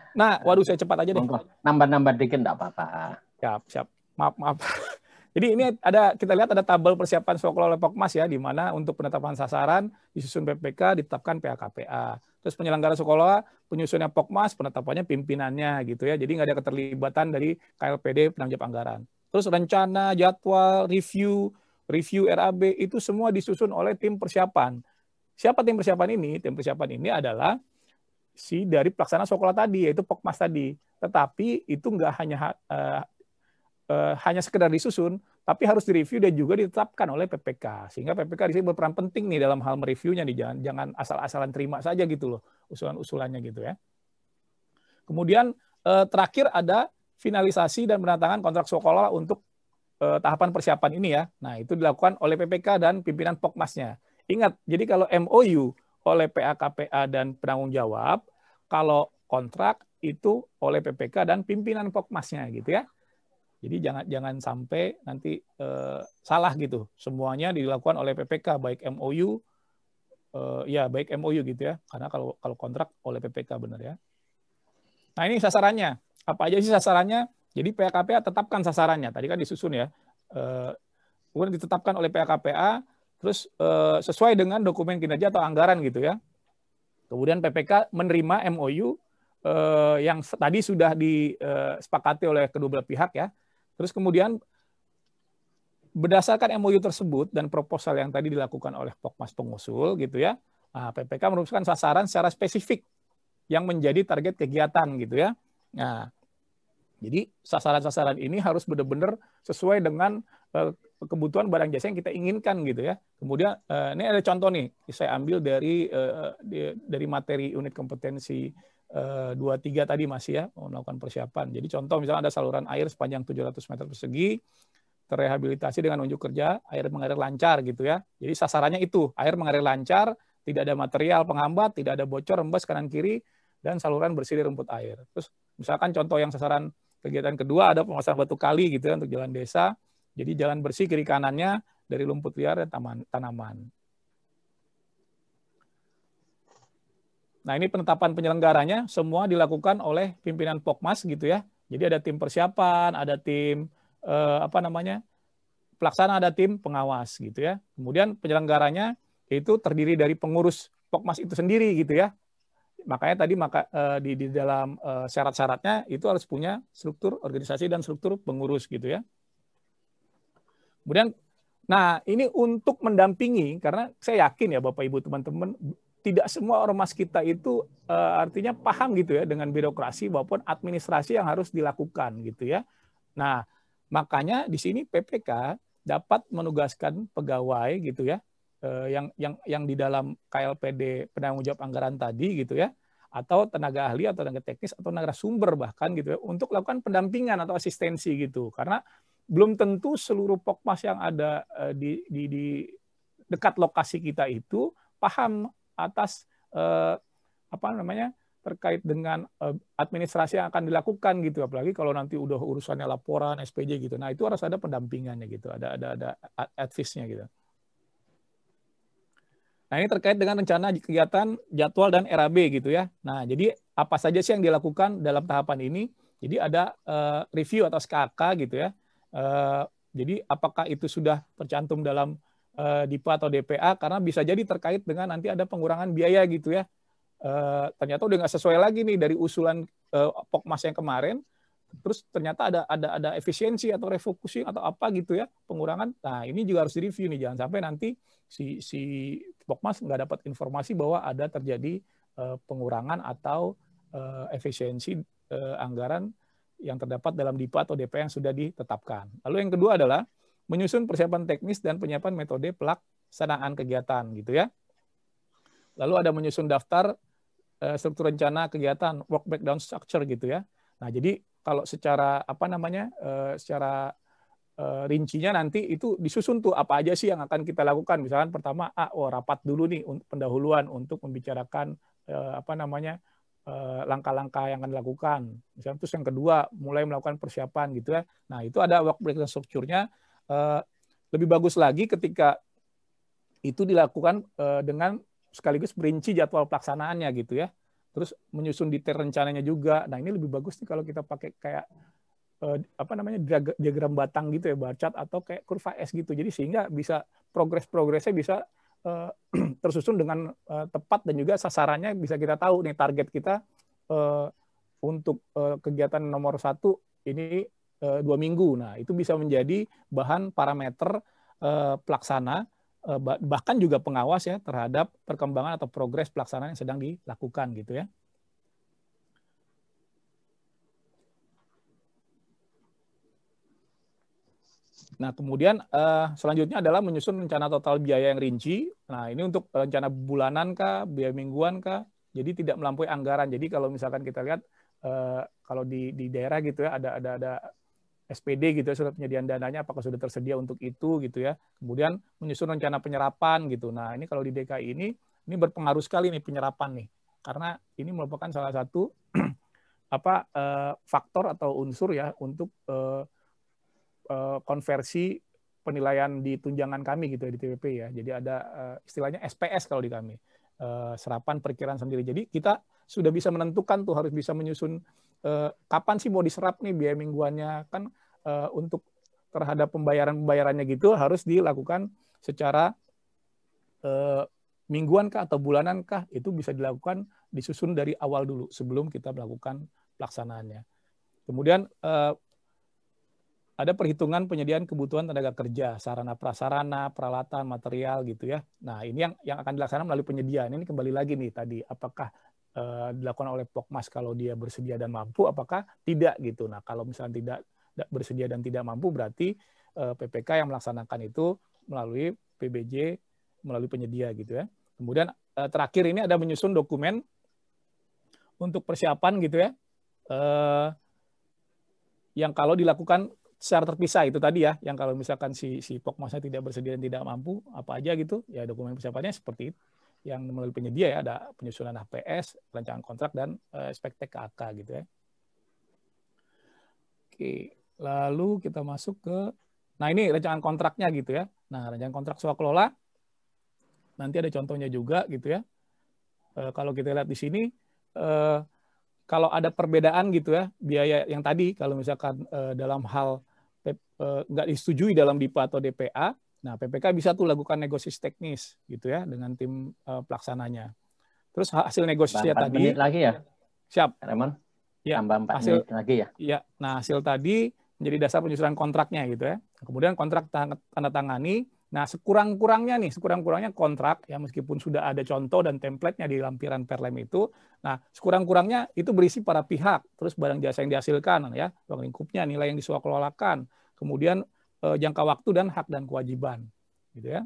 Nah, waduh saya cepat aja deh. Nambah-nambah dikit enggak apa-apa. Siap, siap maaf maaf. <laughs> Jadi ini ada kita lihat ada tabel persiapan sekolah oleh Pokmas ya, di mana untuk penetapan sasaran disusun PPK, ditetapkan PHKPA. Terus penyelenggara sekolah, penyusunnya Pokmas, penetapannya pimpinannya gitu ya. Jadi nggak ada keterlibatan dari KLPD penanggung anggaran. Terus rencana, jadwal, review, review RAB itu semua disusun oleh tim persiapan. Siapa tim persiapan ini? Tim persiapan ini adalah si dari pelaksana sekolah tadi yaitu Pokmas tadi. Tetapi itu nggak hanya eh, Eh, hanya sekedar disusun, tapi harus direview dan juga ditetapkan oleh PPK. Sehingga PPK di sini berperan penting nih dalam hal mereviewnya nih, jangan jangan asal-asalan terima saja gitu loh usulan-usulannya gitu ya. Kemudian eh, terakhir ada finalisasi dan penandatangan kontrak sekolah untuk eh, tahapan persiapan ini ya. Nah, itu dilakukan oleh PPK dan pimpinan Pokmasnya. Ingat, jadi kalau MOU oleh PAKPA dan penanggung jawab, kalau kontrak itu oleh PPK dan pimpinan Pokmasnya gitu ya. Jadi jangan jangan sampai nanti eh, salah gitu. Semuanya dilakukan oleh PPK baik MOU eh, ya baik MOU gitu ya. Karena kalau kalau kontrak oleh PPK benar ya. Nah, ini sasarannya. Apa aja sih sasarannya? Jadi PKPA tetapkan sasarannya. Tadi kan disusun ya. Eh, kemudian ditetapkan oleh PKPA terus eh, sesuai dengan dokumen kinerja atau anggaran gitu ya. Kemudian PPK menerima MOU Uh, eh, yang tadi sudah disepakati eh, oleh kedua belah pihak ya Terus kemudian berdasarkan MOU tersebut dan proposal yang tadi dilakukan oleh Pokmas pengusul gitu ya, ah, PPK merupakan sasaran secara spesifik yang menjadi target kegiatan gitu ya. Nah, jadi sasaran-sasaran ini harus benar-benar sesuai dengan eh, kebutuhan barang jasa yang kita inginkan gitu ya. Kemudian eh, ini ada contoh nih, saya ambil dari eh, dari materi unit kompetensi Eh, dua tiga tadi masih ya melakukan persiapan. Jadi contoh misalnya ada saluran air sepanjang 700 meter persegi terrehabilitasi dengan unjuk kerja air mengalir lancar gitu ya. Jadi sasarannya itu air mengalir lancar, tidak ada material penghambat, tidak ada bocor rembes kanan kiri dan saluran bersih di rumput air. Terus misalkan contoh yang sasaran kegiatan kedua ada pemasangan batu kali gitu ya untuk jalan desa. Jadi jalan bersih kiri kanannya dari lumpur liar dan taman, tanaman. Nah, ini penetapan penyelenggaranya semua dilakukan oleh pimpinan Pokmas gitu ya. Jadi ada tim persiapan, ada tim eh, apa namanya? pelaksana, ada tim pengawas gitu ya. Kemudian penyelenggaranya itu terdiri dari pengurus Pokmas itu sendiri gitu ya. Makanya tadi maka eh, di di dalam eh, syarat-syaratnya itu harus punya struktur organisasi dan struktur pengurus gitu ya. Kemudian nah, ini untuk mendampingi karena saya yakin ya Bapak Ibu teman-teman tidak semua ormas kita itu uh, artinya paham gitu ya dengan birokrasi maupun administrasi yang harus dilakukan gitu ya. Nah, makanya di sini PPK dapat menugaskan pegawai gitu ya uh, yang yang yang di dalam KLPD penanggung jawab anggaran tadi gitu ya atau tenaga ahli atau tenaga teknis atau tenaga sumber bahkan gitu ya untuk lakukan pendampingan atau asistensi gitu karena belum tentu seluruh pokmas yang ada uh, di, di di dekat lokasi kita itu paham atas eh, apa namanya terkait dengan eh, administrasi yang akan dilakukan gitu apalagi kalau nanti udah urusannya laporan SPJ gitu nah itu harus ada pendampingannya gitu ada ada ada advice-nya gitu nah ini terkait dengan rencana kegiatan jadwal dan RAB gitu ya nah jadi apa saja sih yang dilakukan dalam tahapan ini jadi ada eh, review atas KK gitu ya eh, jadi apakah itu sudah tercantum dalam Eh, DIPA atau DPA karena bisa jadi terkait dengan nanti ada pengurangan biaya gitu ya. Eh, ternyata udah nggak sesuai lagi nih dari usulan eh, Pokmas yang kemarin. Terus ternyata ada ada ada efisiensi atau refocusing atau apa gitu ya pengurangan. Nah ini juga harus direview nih jangan sampai nanti si si Pokmas nggak dapat informasi bahwa ada terjadi pengurangan atau efisiensi anggaran yang terdapat dalam DIPA atau DPA yang sudah ditetapkan. Lalu yang kedua adalah menyusun persiapan teknis dan penyiapan metode pelaksanaan kegiatan gitu ya. Lalu ada menyusun daftar eh, struktur rencana kegiatan, work breakdown structure gitu ya. Nah, jadi kalau secara apa namanya? Eh, secara secara eh, rincinya nanti itu disusun tuh apa aja sih yang akan kita lakukan. Misalkan pertama, ah, oh rapat dulu nih pendahuluan untuk membicarakan apa namanya langkah-langkah yang akan dilakukan. Misalnya terus yang kedua mulai melakukan persiapan gitu ya. Nah itu ada work breakdown structure nya. Eh, lebih bagus lagi ketika itu dilakukan eh, dengan sekaligus merinci jadwal pelaksanaannya gitu ya. Terus menyusun detail rencananya juga. Nah ini lebih bagus nih kalau kita pakai kayak eh, apa namanya diagram batang gitu ya, bar chart atau kayak kurva S gitu. Jadi sehingga bisa progres-progresnya bisa <clears throat> tersusun dengan tepat dan juga sasarannya bisa kita tahu nih target kita untuk kegiatan nomor satu ini Eh, dua minggu. Nah, itu bisa menjadi bahan parameter eh, pelaksana eh, bahkan juga pengawas ya terhadap perkembangan atau progres pelaksanaan yang sedang dilakukan gitu ya. Nah, kemudian selanjutnya adalah menyusun rencana total biaya yang rinci. Nah, ini untuk rencana bulanan kah, biaya mingguan kah? Jadi tidak melampaui anggaran. Jadi kalau misalkan kita lihat kalau di di daerah gitu ya ada ada ada SPD gitu ya, surat penyediaan dananya apakah sudah tersedia untuk itu gitu ya. Kemudian menyusun rencana penyerapan gitu. Nah, ini kalau di DKI ini ini berpengaruh sekali nih penyerapan nih. Karena ini merupakan salah satu <clears throat> apa eh, faktor atau unsur ya untuk eh, eh, konversi penilaian di tunjangan kami gitu ya di TPP ya. Jadi ada eh, istilahnya SPS kalau di kami. Eh, serapan perkiraan sendiri. Jadi kita sudah bisa menentukan tuh harus bisa menyusun Eh, kapan sih mau diserap nih biaya mingguannya kan eh, untuk terhadap pembayaran pembayarannya gitu harus dilakukan secara eh, mingguan kah atau bulanan kah itu bisa dilakukan disusun dari awal dulu sebelum kita melakukan pelaksanaannya. Kemudian eh, ada perhitungan penyediaan kebutuhan tenaga kerja, sarana prasarana, peralatan, material gitu ya. Nah, ini yang yang akan dilaksanakan melalui penyediaan. Ini kembali lagi nih tadi apakah Eh, dilakukan oleh Pokmas kalau dia bersedia dan mampu, apakah tidak gitu. Nah, kalau misalnya tidak bersedia dan tidak mampu, berarti eh, PPK yang melaksanakan itu melalui PBJ, melalui penyedia gitu ya. Kemudian eh, terakhir ini ada menyusun dokumen untuk persiapan gitu ya, yang kalau dilakukan secara terpisah itu tadi ya, yang kalau misalkan si si Pokmasnya tidak bersedia dan tidak mampu, apa aja gitu, ya dokumen persiapannya seperti itu yang melalui penyedia ya ada penyusunan HPS, rancangan kontrak dan uh, spek TKK gitu ya. Oke, lalu kita masuk ke nah ini rancangan kontraknya gitu ya. Nah, rancangan kontrak swakelola nanti ada contohnya juga gitu ya. E, kalau kita lihat di sini e, kalau ada perbedaan gitu ya biaya yang tadi kalau misalkan e, dalam hal e, nggak disetujui dalam DIPA atau DPA Nah, PPK bisa tuh lakukan negosiasi teknis gitu ya dengan tim uh, pelaksananya. Terus hasil negosiasi tadi menit lagi ya. Siap. Raymond. Ya, tambah 4 hasil, menit lagi ya. Iya. Nah, hasil tadi menjadi dasar penyusunan kontraknya gitu ya. Kemudian kontrak tanda tangani. Nah, sekurang-kurangnya nih, sekurang-kurangnya kontrak ya meskipun sudah ada contoh dan template-nya di lampiran Perlem itu. Nah, sekurang-kurangnya itu berisi para pihak, terus barang jasa yang dihasilkan ya, ruang lingkupnya, nilai yang kelolakan. kemudian Eh, jangka waktu dan hak dan kewajiban gitu ya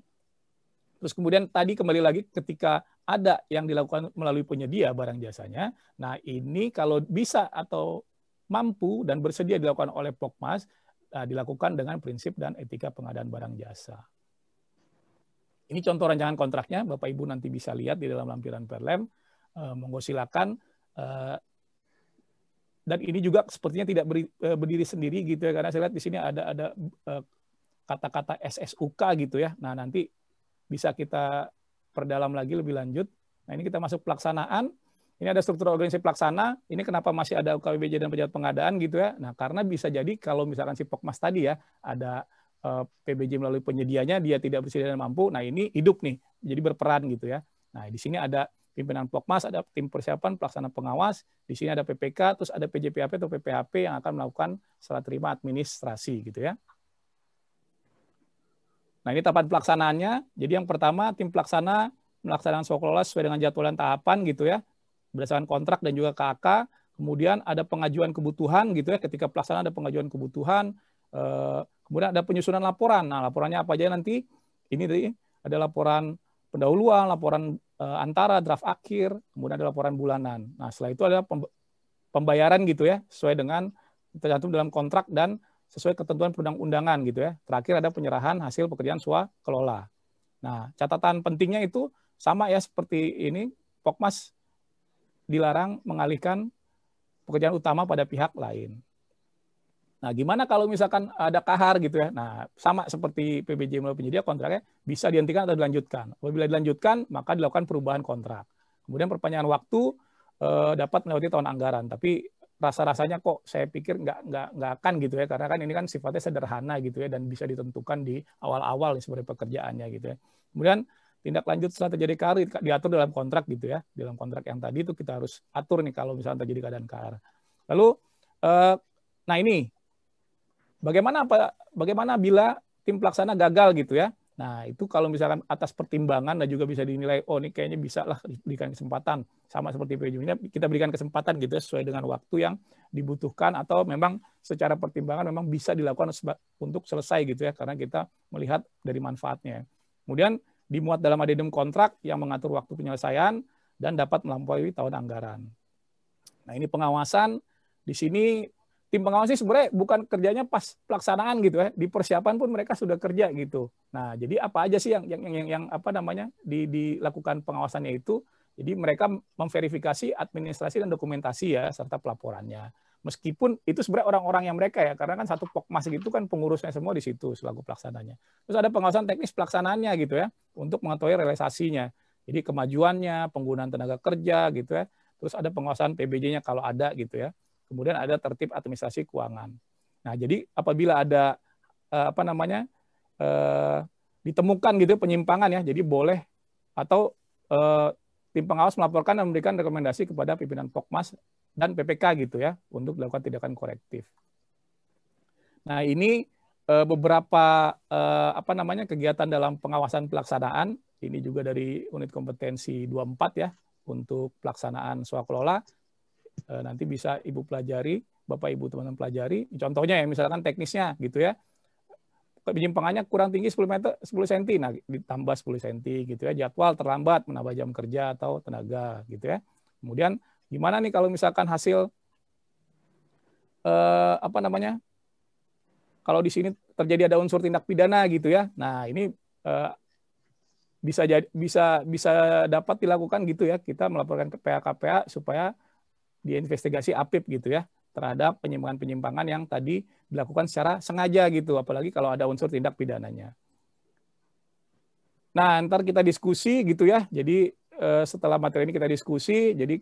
terus kemudian tadi kembali lagi ketika ada yang dilakukan melalui penyedia barang jasanya nah ini kalau bisa atau mampu dan bersedia dilakukan oleh Pokmas eh, dilakukan dengan prinsip dan etika pengadaan barang jasa ini contoh rancangan kontraknya, Bapak Ibu nanti bisa lihat di dalam lampiran Perlem. E, monggo dan ini juga sepertinya tidak beri, eh, berdiri sendiri gitu ya karena saya lihat di sini ada ada eh, kata-kata SSUK gitu ya. Nah, nanti bisa kita perdalam lagi lebih lanjut. Nah, ini kita masuk pelaksanaan. Ini ada struktur organisasi pelaksana. Ini kenapa masih ada UKBJ dan pejabat pengadaan gitu ya. Nah, karena bisa jadi kalau misalkan si Pokmas tadi ya ada eh, PBJ melalui penyedianya dia tidak bersedia dan mampu. Nah, ini hidup nih. Jadi berperan gitu ya. Nah, di sini ada pimpinan Pokmas, ada tim persiapan, pelaksana pengawas, di sini ada PPK, terus ada PJPAP atau PPHP yang akan melakukan serah terima administrasi gitu ya. Nah ini tahapan pelaksanaannya, jadi yang pertama tim pelaksana melaksanakan sekolah sesuai dengan jadwal dan tahapan gitu ya, berdasarkan kontrak dan juga KAK. kemudian ada pengajuan kebutuhan gitu ya, ketika pelaksana ada pengajuan kebutuhan, eh, kemudian ada penyusunan laporan, nah laporannya apa aja nanti, ini tadi ada laporan pendahuluan, laporan Eh, antara draft akhir, kemudian ada laporan bulanan. Nah, setelah itu ada pembayaran gitu ya, sesuai dengan tercantum dalam kontrak dan sesuai ketentuan perundang-undangan gitu ya. Terakhir ada penyerahan hasil pekerjaan swa kelola Nah, catatan pentingnya itu sama ya seperti ini, Pokmas dilarang mengalihkan pekerjaan utama pada pihak lain. Nah, gimana kalau misalkan ada kahar gitu ya? Nah, sama seperti PBJ melalui penyedia kontraknya bisa dihentikan atau dilanjutkan. Apabila dilanjutkan, maka dilakukan perubahan kontrak. Kemudian perpanjangan waktu eh, dapat melewati tahun anggaran, tapi rasa-rasanya kok saya pikir nggak nggak nggak akan gitu ya karena kan ini kan sifatnya sederhana gitu ya dan bisa ditentukan di awal-awal sebagai pekerjaannya gitu ya. Kemudian tindak lanjut setelah terjadi kahar diatur dalam kontrak gitu ya. Dalam kontrak yang tadi itu kita harus atur nih kalau misalnya terjadi keadaan kahar. Lalu eh, nah ini Bagaimana apa bagaimana bila tim pelaksana gagal gitu ya? Nah, itu kalau misalkan atas pertimbangan dan juga bisa dinilai, oh ini kayaknya bisa lah diberikan kesempatan. Sama seperti PJ ini kita berikan kesempatan gitu ya, sesuai dengan waktu yang dibutuhkan atau memang secara pertimbangan memang bisa dilakukan untuk selesai gitu ya, karena kita melihat dari manfaatnya. Kemudian dimuat dalam adendum kontrak yang mengatur waktu penyelesaian dan dapat melampaui tahun anggaran. Nah, ini pengawasan. Di sini tim pengawas sih sebenarnya bukan kerjanya pas pelaksanaan gitu ya. Di persiapan pun mereka sudah kerja gitu. Nah, jadi apa aja sih yang yang yang, yang apa namanya di, dilakukan pengawasannya itu? Jadi mereka memverifikasi administrasi dan dokumentasi ya serta pelaporannya. Meskipun itu sebenarnya orang-orang yang mereka ya, karena kan satu pokmas gitu kan pengurusnya semua di situ selaku pelaksananya. Terus ada pengawasan teknis pelaksanaannya gitu ya untuk mengetahui realisasinya. Jadi kemajuannya, penggunaan tenaga kerja gitu ya. Terus ada pengawasan PBJ-nya kalau ada gitu ya kemudian ada tertib administrasi keuangan. Nah, jadi apabila ada eh, apa namanya eh, ditemukan gitu ya, penyimpangan ya, jadi boleh atau eh, tim pengawas melaporkan dan memberikan rekomendasi kepada pimpinan Pokmas dan PPK gitu ya untuk dilakukan tindakan korektif. Nah, ini beberapa apa namanya kegiatan dalam pengawasan pelaksanaan ini juga dari unit kompetensi 24 ya untuk pelaksanaan swakelola Eh, nanti bisa Ibu pelajari, Bapak Ibu teman-teman pelajari. Contohnya ya misalkan teknisnya gitu ya. Penyimpangannya kurang tinggi 10 meter 10 cm, nah ditambah 10 cm gitu ya. Jadwal terlambat menambah jam kerja atau tenaga gitu ya. Kemudian gimana nih kalau misalkan hasil eh, apa namanya? Kalau di sini terjadi ada unsur tindak pidana gitu ya. Nah, ini eh, bisa jadi bisa bisa dapat dilakukan gitu ya kita melaporkan ke PHKPA supaya diinvestigasi APIP gitu ya terhadap penyimpangan-penyimpangan yang tadi dilakukan secara sengaja gitu, apalagi kalau ada unsur tindak pidananya. Nah, ntar kita diskusi gitu ya. Jadi eh, setelah materi ini kita diskusi, jadi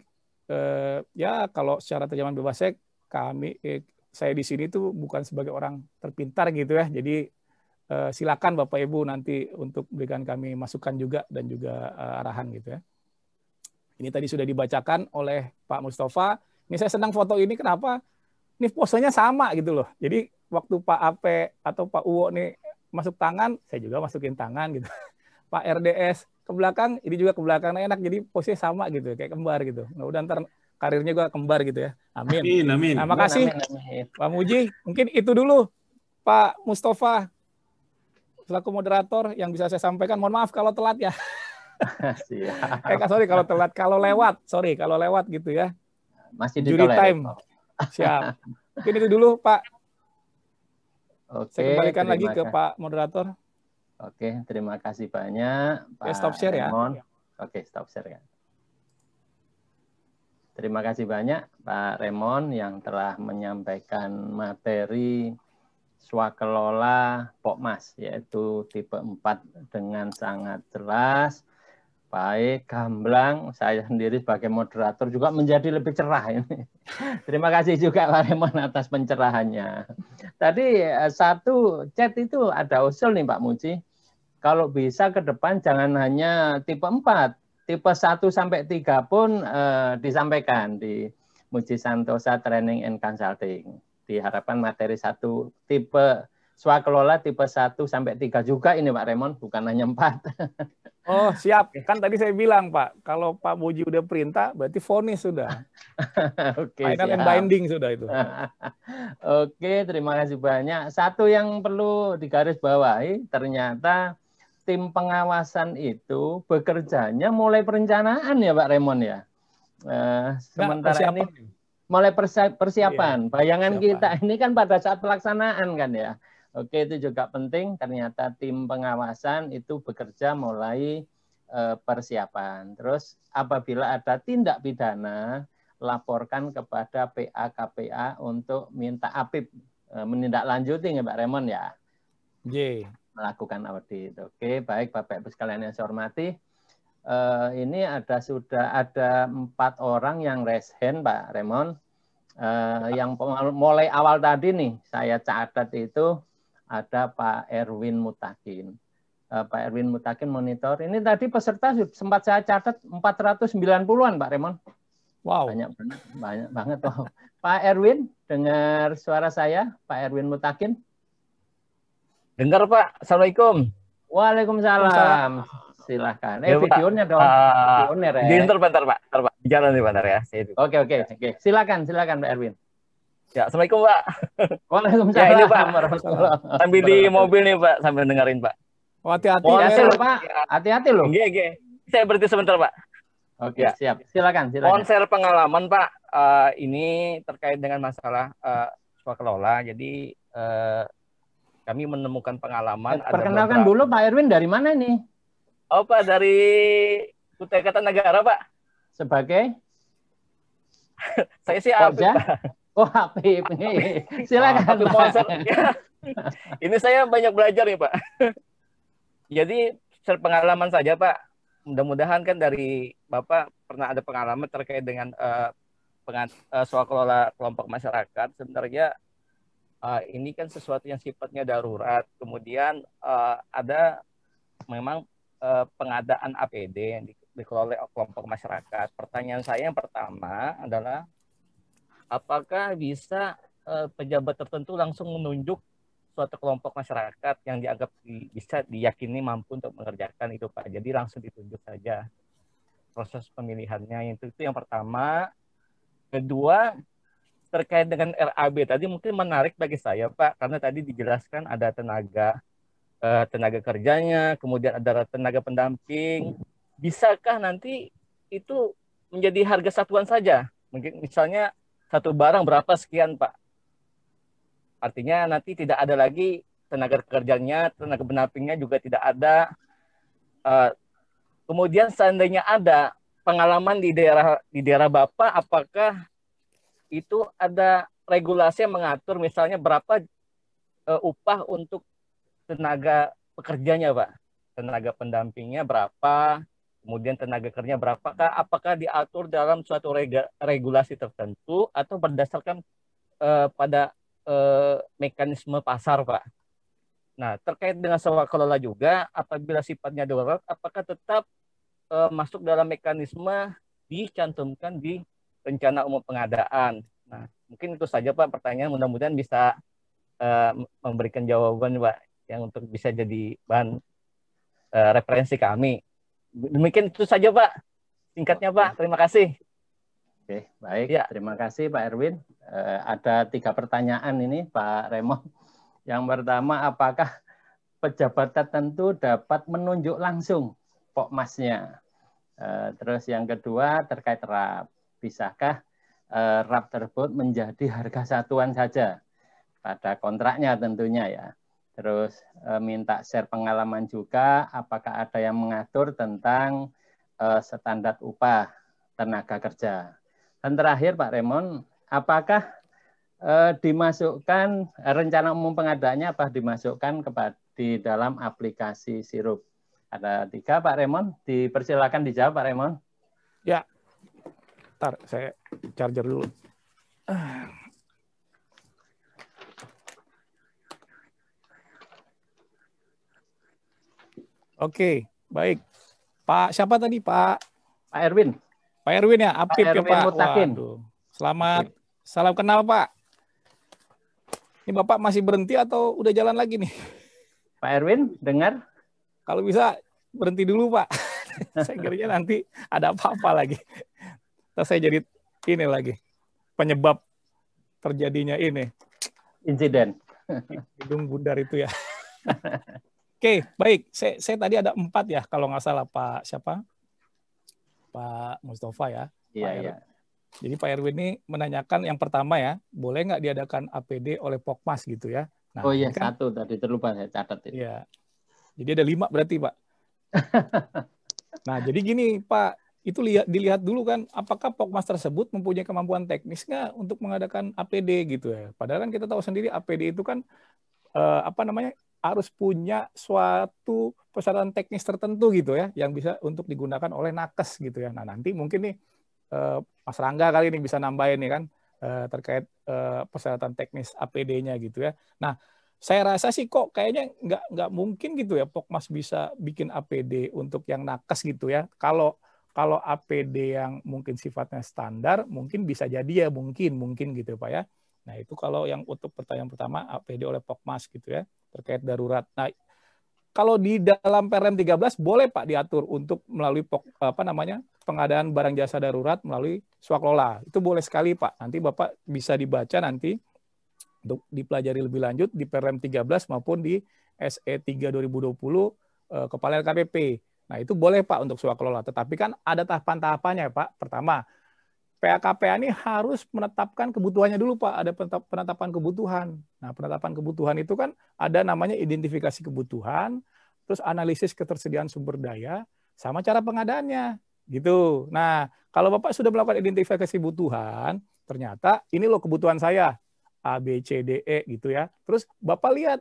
eh, ya kalau secara terjemahan saya kami eh, saya di sini tuh bukan sebagai orang terpintar gitu ya. Jadi silakan Bapak Ibu nanti untuk berikan kami masukan juga dan juga arahan gitu ya. Ini tadi sudah dibacakan oleh Pak Mustafa. Ini saya senang foto ini kenapa? Ini posenya sama gitu loh. Jadi waktu Pak Ape atau Pak Uwo nih masuk tangan, saya juga masukin tangan gitu. <laughs> Pak RDS ke belakang, ini juga ke belakang enak. Jadi posnya sama gitu, kayak kembar gitu. Nah, udah ntar karirnya juga kembar gitu ya. Amin. Amin, amin. Nah, makasih Pak Muji. Mungkin itu dulu Pak Mustafa selaku moderator yang bisa saya sampaikan. Mohon maaf kalau telat ya. <laughs> <laughs> Siap. Eh, sorry kalau telat, kalau lewat, sorry kalau lewat gitu ya. Masih di Juri time. Siap. <laughs> Mungkin itu dulu Pak. Oke. Saya kembalikan lagi ke Pak moderator. Oke, terima kasih banyak. Pak Oke, stop share ya. Raymond. ya. Oke, stop share ya. Terima kasih banyak Pak Remon yang telah menyampaikan materi swakelola POKMAS, yaitu tipe 4 dengan sangat jelas Baik, Gamblang, saya sendiri sebagai moderator juga menjadi lebih cerah ini. <laughs> Terima kasih juga Pak Remon atas pencerahannya. Tadi eh, satu chat itu ada usul nih Pak Muci. Kalau bisa ke depan jangan hanya tipe 4, tipe 1 sampai 3 pun eh, disampaikan di Muci Santosa Training and Consulting. Diharapkan materi satu tipe swakelola tipe 1 sampai 3 juga ini Pak Remon, bukan hanya 4. <laughs> Oh, siap. Kan tadi saya bilang, Pak, kalau Pak Boji udah perintah, berarti vonis sudah. <laughs> Oke, okay, Final siap. and binding sudah itu. <laughs> Oke, terima kasih banyak. Satu yang perlu digarisbawahi, ternyata tim pengawasan itu bekerjanya mulai perencanaan ya Pak Remon ya. Uh, sementara nah, ini mulai persiapan. Iya, bayangan persiapan. kita ini kan pada saat pelaksanaan kan ya. Oke, itu juga penting. Ternyata tim pengawasan itu bekerja mulai eh, persiapan. Terus apabila ada tindak pidana, laporkan kepada KPA untuk minta APIP eh, menindaklanjuti nggak Pak Remon ya. Ye. Melakukan audit. Oke, baik Bapak Ibu sekalian yang saya hormati. Eh, ini ada sudah ada empat orang yang raise hand Pak Raymond. yang mulai awal tadi nih saya catat itu ada Pak Erwin Mutakin. Eh, Pak Erwin Mutakin monitor. Ini tadi peserta sempat saya catat 490-an Pak Remon. Wow. Banyak banyak banget wow. Oh. Pak Erwin, dengar suara saya, Pak Erwin Mutakin? Dengar Pak. Assalamualaikum. Waalaikumsalam. Silakan. Silahkan. Ya, eh, ya, videonya dong. Uh, videonya, ya. Bentar, Pak. Bentar, Pak. Jalan nih, bentar ya. Oke, oke. oke. Silakan, silakan Pak Erwin. Ya, Assalamualaikum, Pak. Waalaikumsalam. <laughs> Ya, ini, Pak. Sambil di mobil nih, Pak, sambil dengerin, Pak. Oh, hati-hati. Oh, hati loh, Pak. Hati-hati loh. Iya, iya. Saya berhenti sebentar, Pak. Oke, ya. siap. Silakan, silakan. Konser pengalaman, Pak. Uh, ini terkait dengan masalah uh, eh, kelola. Jadi uh, kami menemukan pengalaman. Perkenalkan beberapa... dulu Pak Erwin dari mana nih? Oh Pak dari Kutai Negara Pak. Sebagai? <laughs> Saya sih Pak. Oh HP silakan. Apip Monster. <laughs> Ini saya banyak belajar nih Pak. <laughs> Jadi pengalaman saja Pak. Mudah-mudahan kan dari Bapak pernah ada pengalaman terkait dengan uh, pengat, uh, soal kelola kelompok masyarakat. Sebenarnya uh, ini kan sesuatu yang sifatnya darurat. Kemudian uh, ada memang uh, pengadaan APD yang dikelola kelompok masyarakat. Pertanyaan saya yang pertama adalah apakah bisa uh, pejabat tertentu langsung menunjuk suatu kelompok masyarakat yang dianggap di, bisa diyakini mampu untuk mengerjakan itu Pak. Jadi langsung ditunjuk saja proses pemilihannya itu itu yang pertama. Kedua terkait dengan RAB tadi mungkin menarik bagi saya Pak karena tadi dijelaskan ada tenaga eh, tenaga kerjanya, kemudian ada tenaga pendamping. Bisakah nanti itu menjadi harga satuan saja? Mungkin misalnya satu barang berapa sekian Pak. Artinya nanti tidak ada lagi tenaga kerjanya, tenaga pendampingnya juga tidak ada. Uh, kemudian seandainya ada pengalaman di daerah di daerah Bapak, apakah itu ada regulasi yang mengatur misalnya berapa uh, upah untuk tenaga pekerjanya Pak? Tenaga pendampingnya berapa? kemudian tenaga kerjanya berapakah, apakah diatur dalam suatu rega, regulasi tertentu atau berdasarkan uh, pada uh, mekanisme pasar, Pak. Nah, terkait dengan kelola juga, apabila sifatnya darurat, apakah tetap uh, masuk dalam mekanisme dicantumkan di rencana umum pengadaan? Nah, mungkin itu saja Pak pertanyaan, mudah-mudahan bisa uh, memberikan jawaban Pak yang untuk bisa jadi bahan uh, referensi kami. Demikian itu saja Pak. Singkatnya Pak, terima kasih. Oke, baik. Ya. Terima kasih Pak Erwin. E, ada tiga pertanyaan ini Pak Remo. Yang pertama, apakah pejabat tertentu dapat menunjuk langsung pokmasnya? E, terus yang kedua terkait RAP. Bisakah e, RAP tersebut menjadi harga satuan saja? Pada kontraknya tentunya ya Terus e, minta share pengalaman juga, apakah ada yang mengatur tentang e, standar upah tenaga kerja. Dan terakhir Pak Remon, apakah e, dimasukkan rencana umum pengadaannya apa dimasukkan kepada di dalam aplikasi sirup? Ada tiga Pak Remon, dipersilakan dijawab Pak Remon. Ya, ntar saya charger dulu. Oke, baik. Pak siapa tadi Pak? Pak Erwin. Pak Erwin ya, Apip Pak ya Pak. Waduh. Selamat, salam kenal Pak. Ini Bapak masih berhenti atau udah jalan lagi nih? Pak Erwin, dengar? Kalau bisa berhenti dulu Pak. <laughs> saya kira nanti ada apa-apa lagi. Terus saya jadi ini lagi penyebab terjadinya ini insiden hidung bundar itu ya <laughs> Oke, baik. Saya, saya tadi ada empat ya, kalau nggak salah Pak siapa? Pak Mustafa ya. Iya, Pak iya. Jadi Pak Erwin ini menanyakan yang pertama ya, boleh nggak diadakan APD oleh Pokmas gitu ya? Nah, oh iya, kan, satu tadi terlupa saya catat. ya Jadi ada lima berarti Pak. <laughs> nah, jadi gini Pak, itu lihat dilihat dulu kan apakah Pokmas tersebut mempunyai kemampuan teknis nggak untuk mengadakan APD gitu ya. Padahal kan kita tahu sendiri APD itu kan eh, apa namanya harus punya suatu persyaratan teknis tertentu gitu ya yang bisa untuk digunakan oleh nakes gitu ya. Nah nanti mungkin nih eh, Mas Rangga kali ini bisa nambahin nih kan eh, terkait eh, persyaratan teknis APD-nya gitu ya. Nah saya rasa sih kok kayaknya nggak nggak mungkin gitu ya Pokmas bisa bikin APD untuk yang nakes gitu ya. Kalau kalau APD yang mungkin sifatnya standar mungkin bisa jadi ya mungkin mungkin gitu ya, Pak ya. Nah, itu kalau yang untuk pertanyaan pertama APD oleh Pokmas gitu ya, terkait darurat. Nah, kalau di dalam PRM 13 boleh Pak diatur untuk melalui pok, apa namanya? pengadaan barang jasa darurat melalui swaklola. Itu boleh sekali Pak. Nanti Bapak bisa dibaca nanti untuk dipelajari lebih lanjut di PRM 13 maupun di SE 3 2020 eh, Kepala LKPP. Nah, itu boleh Pak untuk swaklola, tetapi kan ada tahapan-tahapannya Pak. Pertama, PAKPA ini harus menetapkan kebutuhannya dulu, Pak. Ada penetapan kebutuhan. Nah, penetapan kebutuhan itu kan ada namanya identifikasi kebutuhan, terus analisis ketersediaan sumber daya, sama cara pengadaannya. Gitu. Nah, kalau Bapak sudah melakukan identifikasi kebutuhan, ternyata ini loh kebutuhan saya. A, B, C, D, E gitu ya. Terus Bapak lihat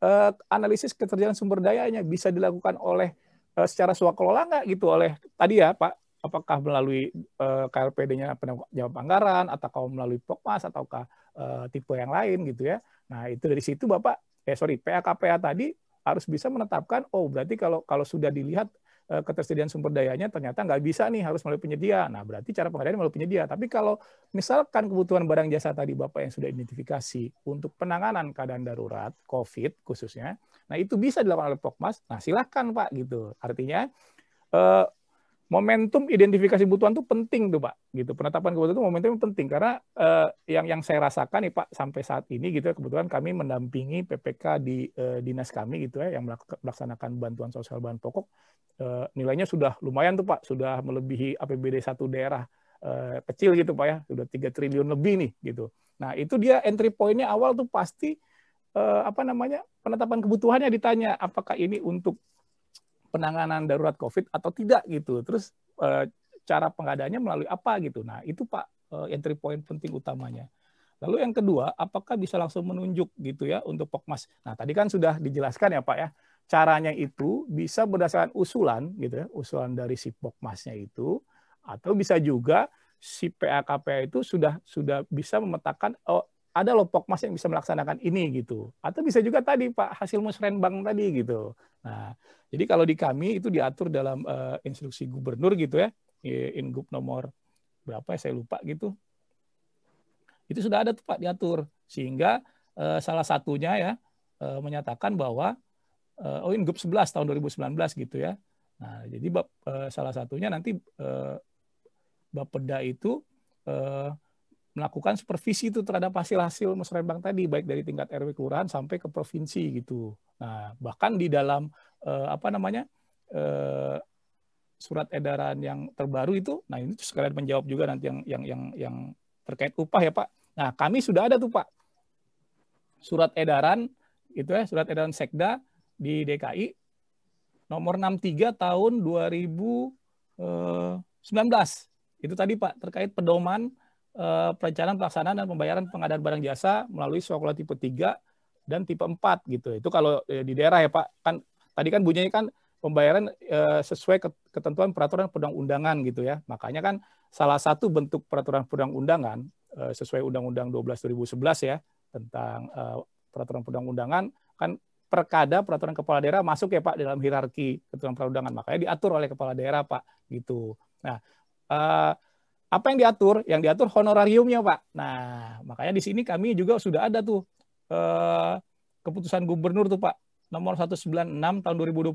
eh, analisis ketersediaan sumber dayanya bisa dilakukan oleh eh, secara swakelola nggak gitu oleh tadi ya Pak apakah melalui uh, eh, KLPD-nya penjawab anggaran atau melalui Pokmas ataukah uh, tipe yang lain gitu ya. Nah, itu dari situ Bapak eh sorry PAKPA tadi harus bisa menetapkan oh berarti kalau kalau sudah dilihat uh, ketersediaan sumber dayanya ternyata nggak bisa nih harus melalui penyedia. Nah, berarti cara pengadaan melalui penyedia. Tapi kalau misalkan kebutuhan barang jasa tadi Bapak yang sudah identifikasi untuk penanganan keadaan darurat COVID khususnya, nah itu bisa dilakukan oleh Pokmas. Nah, silahkan Pak gitu. Artinya uh, momentum identifikasi kebutuhan itu penting tuh Pak gitu penetapan kebutuhan itu momentum penting karena eh, yang yang saya rasakan nih Pak sampai saat ini gitu ya kebetulan kami mendampingi PPK di eh, dinas kami gitu ya yang melaksanakan bantuan sosial bahan pokok eh, nilainya sudah lumayan tuh Pak sudah melebihi APBD satu daerah eh, kecil gitu Pak ya sudah tiga triliun lebih nih gitu nah itu dia entry pointnya awal tuh pasti eh, apa namanya penetapan kebutuhannya ditanya apakah ini untuk penanganan darurat COVID atau tidak gitu. Terus eh, cara pengadanya melalui apa gitu. Nah itu Pak eh, entry point penting utamanya. Lalu yang kedua, apakah bisa langsung menunjuk gitu ya untuk Pokmas? Nah tadi kan sudah dijelaskan ya Pak ya. Caranya itu bisa berdasarkan usulan gitu ya, usulan dari si Pokmasnya itu atau bisa juga si PAKP itu sudah sudah bisa memetakan oh, ada loh Pokmas yang bisa melaksanakan ini gitu. Atau bisa juga tadi Pak hasil musrenbang tadi gitu. Nah, jadi kalau di kami itu diatur dalam uh, instruksi gubernur gitu ya, Ingup nomor berapa ya saya lupa gitu. Itu sudah ada tuh diatur sehingga uh, salah satunya ya uh, menyatakan bahwa uh, oh Ingup 11 tahun 2019 gitu ya. Nah, jadi bab, uh, salah satunya nanti uh, Bapeda itu uh, melakukan supervisi itu terhadap hasil-hasil musrembang tadi baik dari tingkat RW kelurahan sampai ke provinsi gitu. Nah, bahkan di dalam eh, apa namanya? Eh, surat edaran yang terbaru itu, nah ini sekalian menjawab juga nanti yang yang yang yang terkait upah ya Pak. Nah kami sudah ada tuh Pak surat edaran itu ya surat edaran Sekda di DKI nomor 63 tahun 2019 eh, itu tadi Pak terkait pedoman Eh, perencanaan pelaksanaan dan pembayaran pengadaan barang jasa melalui sekolah tipe 3 dan tipe 4 gitu. Itu kalau eh, di daerah ya Pak. Kan tadi kan bunyinya kan pembayaran eh, sesuai ketentuan peraturan perundang-undangan gitu ya. Makanya kan salah satu bentuk peraturan perundang-undangan sesuai Undang-Undang 12 2011 ya tentang peraturan perundang-undangan kan perkada peraturan kepala daerah masuk ya Pak dalam hierarki ketentuan perundangan. Makanya diatur oleh kepala daerah Pak gitu. Nah, eh, apa yang diatur? Yang diatur honorariumnya, Pak. Nah, makanya di sini kami juga sudah ada tuh eh, keputusan gubernur tuh, Pak, nomor 196 tahun 2020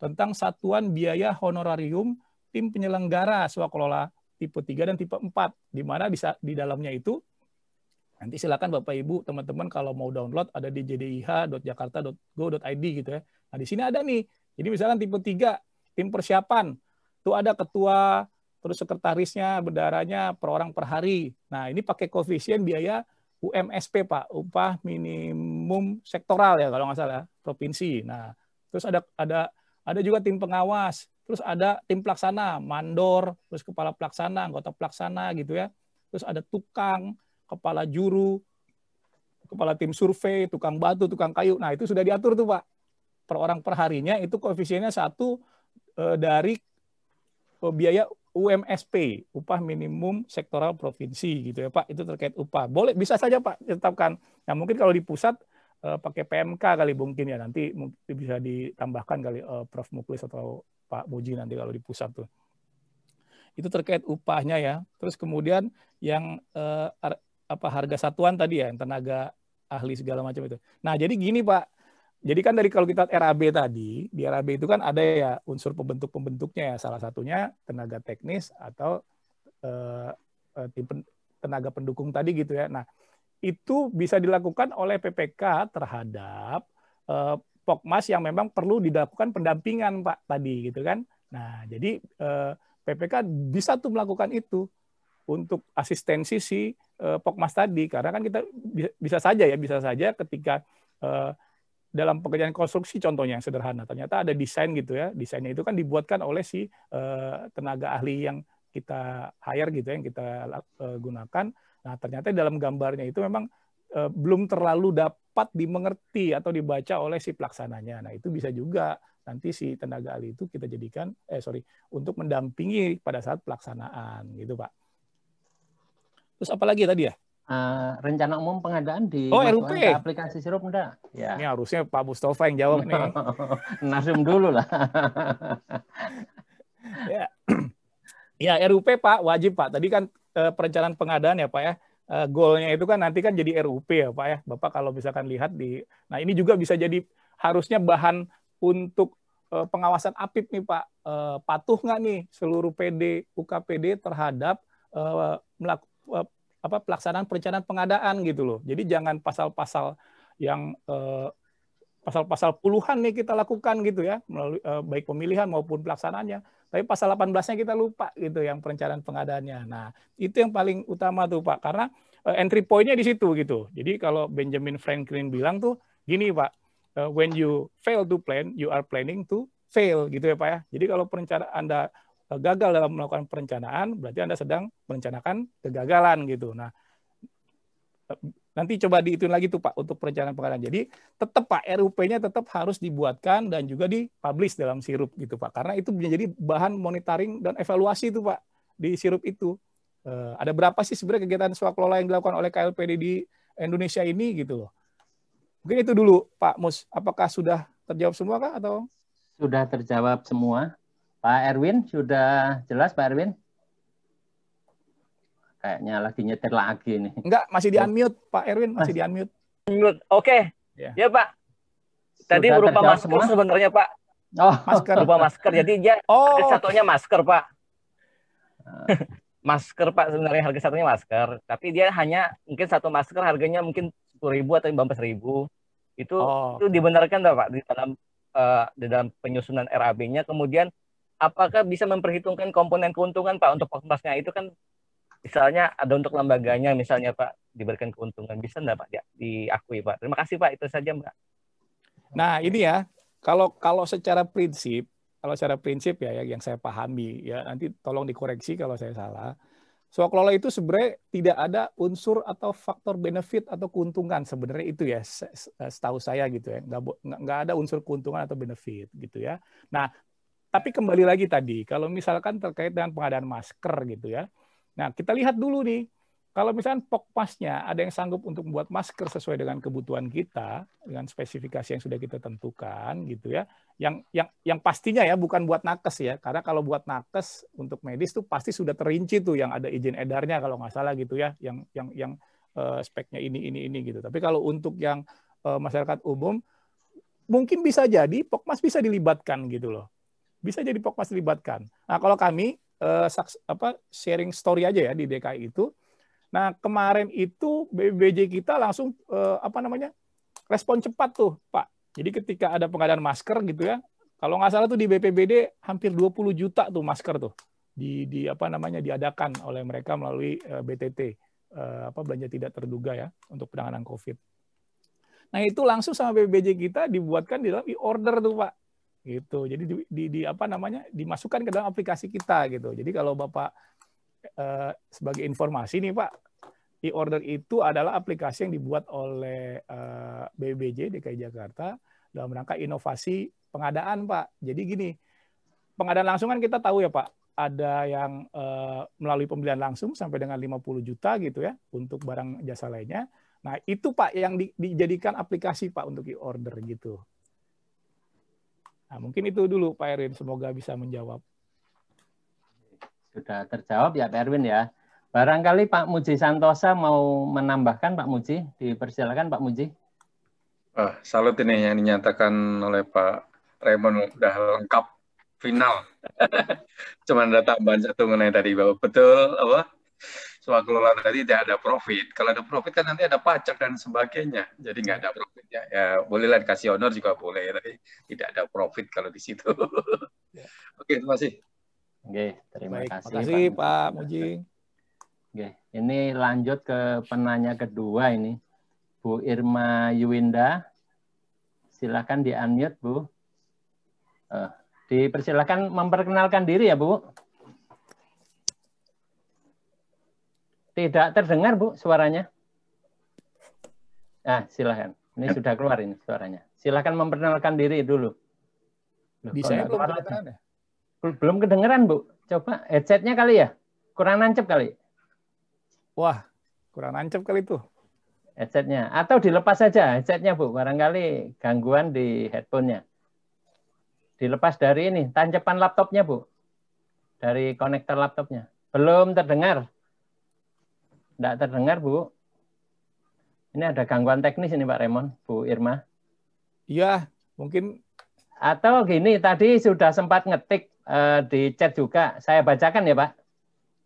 tentang satuan biaya honorarium tim penyelenggara swakelola tipe 3 dan tipe 4 di mana bisa di dalamnya itu nanti silakan Bapak Ibu teman-teman kalau mau download ada di jdih.jakarta.go.id gitu ya. Nah, di sini ada nih. Jadi misalkan tipe 3 tim persiapan tuh ada ketua terus sekretarisnya, bendaranya per orang per hari. Nah, ini pakai koefisien biaya UMSP, Pak, upah minimum sektoral ya kalau nggak salah, provinsi. Nah, terus ada ada ada juga tim pengawas, terus ada tim pelaksana, mandor, terus kepala pelaksana, anggota pelaksana gitu ya. Terus ada tukang, kepala juru, kepala tim survei, tukang batu, tukang kayu. Nah, itu sudah diatur tuh, Pak. Per orang per harinya itu koefisiennya satu eh, dari eh, biaya UMSP, upah minimum sektoral provinsi gitu ya Pak. Itu terkait upah. Boleh bisa saja Pak ditetapkan. Nah, mungkin kalau di pusat uh, pakai PMK kali mungkin ya nanti mungkin bisa ditambahkan kali uh, Prof Muklis atau Pak Muji nanti kalau di pusat tuh. Itu terkait upahnya ya. Terus kemudian yang uh, apa harga satuan tadi ya, yang tenaga ahli segala macam itu. Nah, jadi gini Pak, jadi kan dari kalau kita RAB tadi, di RAB itu kan ada ya unsur pembentuk-pembentuknya ya. Salah satunya tenaga teknis atau eh, eh tenaga pendukung tadi gitu ya. Nah, itu bisa dilakukan oleh PPK terhadap eh, Pokmas yang memang perlu dilakukan pendampingan Pak tadi gitu kan. Nah, jadi eh, PPK bisa tuh melakukan itu untuk asistensi si eh, Pokmas tadi karena kan kita bisa, bisa saja ya bisa saja ketika eh, dalam pekerjaan konstruksi contohnya yang sederhana ternyata ada desain gitu ya desainnya itu kan dibuatkan oleh si eh, tenaga ahli yang kita hire gitu ya, yang kita eh, gunakan nah ternyata dalam gambarnya itu memang eh, belum terlalu dapat dimengerti atau dibaca oleh si pelaksananya nah itu bisa juga nanti si tenaga ahli itu kita jadikan eh sorry untuk mendampingi pada saat pelaksanaan gitu pak terus apalagi tadi ya uh, rencana umum pengadaan di oh, RUP. aplikasi sirup enggak? Ya. Ini harusnya Pak Mustafa yang jawab nih. <laughs> Nasum dulu lah. <laughs> ya. ya, RUP Pak wajib Pak. Tadi kan uh, perencanaan pengadaan ya Pak ya. Uh, goalnya itu kan nanti kan jadi RUP ya Pak ya. Bapak kalau misalkan lihat di Nah, ini juga bisa jadi harusnya bahan untuk uh, pengawasan APIP nih Pak. Uh, patuh nggak nih seluruh PD UKPD terhadap uh, melakukan apa pelaksanaan perencanaan pengadaan gitu loh. Jadi jangan pasal-pasal yang eh, pasal-pasal puluhan nih kita lakukan gitu ya melalui eh, baik pemilihan maupun pelaksanaannya. Tapi pasal 18-nya kita lupa gitu yang perencanaan pengadaannya. Nah, itu yang paling utama tuh Pak karena eh, entry point-nya di situ gitu. Jadi kalau Benjamin Franklin bilang tuh gini Pak, when you fail to plan, you are planning to fail gitu ya Pak ya. Jadi kalau perencanaan Anda Eh, gagal dalam melakukan perencanaan, berarti Anda sedang merencanakan kegagalan gitu. Nah, eh, nanti coba dihitung lagi tuh Pak untuk perencanaan pengadaan. Jadi tetap Pak RUP-nya tetap harus dibuatkan dan juga dipublish dalam sirup gitu Pak. Karena itu menjadi bahan monitoring dan evaluasi itu Pak di sirup itu. E, ada berapa sih sebenarnya kegiatan swakelola yang dilakukan oleh KLPD di Indonesia ini gitu loh. Mungkin itu dulu Pak Mus. Apakah sudah terjawab semua kah atau? Sudah terjawab semua. Pak Erwin sudah jelas Pak Erwin? Kayaknya lagi nyetir lagi nih. Enggak, masih di unmute Pak Erwin, masih Mas. di unmute. Unmute. Oke. Okay. Ya. ya, Pak. Tadi sudah berupa masker semua? sebenarnya, Pak. Oh, masker berupa masker. Jadi dia <laughs> oh. harga satunya masker, Pak. <laughs> masker, Pak, sebenarnya harga satunya masker, tapi dia hanya mungkin satu masker harganya mungkin 10.000 atau 15.000. Itu oh. itu dibenarkan Pak di dalam uh, di dalam penyusunan RAB-nya kemudian apakah bisa memperhitungkan komponen keuntungan Pak untuk pokmasnya itu kan misalnya ada untuk lembaganya misalnya Pak diberikan keuntungan bisa enggak Pak ya, diakui Pak. Terima kasih Pak itu saja Mbak. Nah, ini ya kalau kalau secara prinsip kalau secara prinsip ya yang saya pahami ya nanti tolong dikoreksi kalau saya salah. Soal kelola itu sebenarnya tidak ada unsur atau faktor benefit atau keuntungan sebenarnya itu ya setahu saya gitu ya nggak nggak ada unsur keuntungan atau benefit gitu ya. Nah tapi kembali lagi tadi, kalau misalkan terkait dengan pengadaan masker gitu ya. Nah, kita lihat dulu nih, kalau misalkan POKMAS-nya ada yang sanggup untuk membuat masker sesuai dengan kebutuhan kita, dengan spesifikasi yang sudah kita tentukan gitu ya. Yang yang yang pastinya ya bukan buat nakes ya, karena kalau buat nakes untuk medis tuh pasti sudah terinci tuh yang ada izin edarnya kalau nggak salah gitu ya, yang yang yang uh, speknya ini ini ini gitu. Tapi kalau untuk yang uh, masyarakat umum mungkin bisa jadi pokmas bisa dilibatkan gitu loh bisa jadi Pokmas dilibatkan. Nah, kalau kami eh, saks, apa sharing story aja ya di DKI itu. Nah, kemarin itu BBJ kita langsung eh, apa namanya? respon cepat tuh, Pak. Jadi ketika ada pengadaan masker gitu ya, kalau nggak salah tuh di BPBD hampir 20 juta tuh masker tuh di di apa namanya diadakan oleh mereka melalui eh, BTT eh, apa belanja tidak terduga ya untuk penanganan Covid. Nah, itu langsung sama BPBJ kita dibuatkan di dalam e-order tuh, Pak gitu jadi di, di, di apa namanya dimasukkan ke dalam aplikasi kita gitu jadi kalau bapak eh, sebagai informasi nih pak e-order itu adalah aplikasi yang dibuat oleh eh, BBJ DKI Jakarta dalam rangka inovasi pengadaan pak jadi gini pengadaan langsung kan kita tahu ya pak ada yang eh, melalui pembelian langsung sampai dengan 50 juta gitu ya untuk barang jasa lainnya nah itu pak yang di, dijadikan aplikasi pak untuk e-order gitu Nah, mungkin itu dulu Pak Erwin, semoga bisa menjawab. Sudah terjawab ya Pak Erwin ya. Barangkali Pak Muji Santosa mau menambahkan Pak Muji, dipersilakan Pak Muji. Ah, salut ini yang dinyatakan oleh Pak Raymond sudah lengkap final. <laughs> Cuman ada tambahan satu mengenai tadi bahwa Betul apa? soal kelola tadi tidak ada profit. Kalau ada profit kan nanti ada pajak dan sebagainya. Jadi nggak ada iya. profit Ya, ya bolehlah dikasih honor juga boleh, tapi tidak ada profit kalau di situ. ya. <laughs> Oke, terima kasih. Oke, terima Baik, kasih. Terima kasih Pak, Pak Muji. Oke, ini lanjut ke penanya kedua ini. Bu Irma Yuwinda. Silakan di-unmute, Bu. Uh, dipersilakan memperkenalkan diri ya, Bu. Tidak terdengar, Bu, suaranya. Ah, silahkan. Ini sudah keluar ini suaranya. Silahkan memperkenalkan diri dulu. Loh, ya belum kedengeran ya? Belum kedengeran, Bu. Coba headsetnya kali ya? Kurang nancep kali. Wah, kurang nancep kali itu. Headsetnya. Atau dilepas saja headsetnya, Bu. Barangkali gangguan di headphone-nya. Dilepas dari ini, tancapan laptopnya, Bu. Dari konektor laptopnya. Belum terdengar. Tidak terdengar, Bu. Ini ada gangguan teknis ini, Pak Remon, Bu Irma. Iya, mungkin. Atau gini, tadi sudah sempat ngetik uh, di chat juga. Saya bacakan ya, Pak.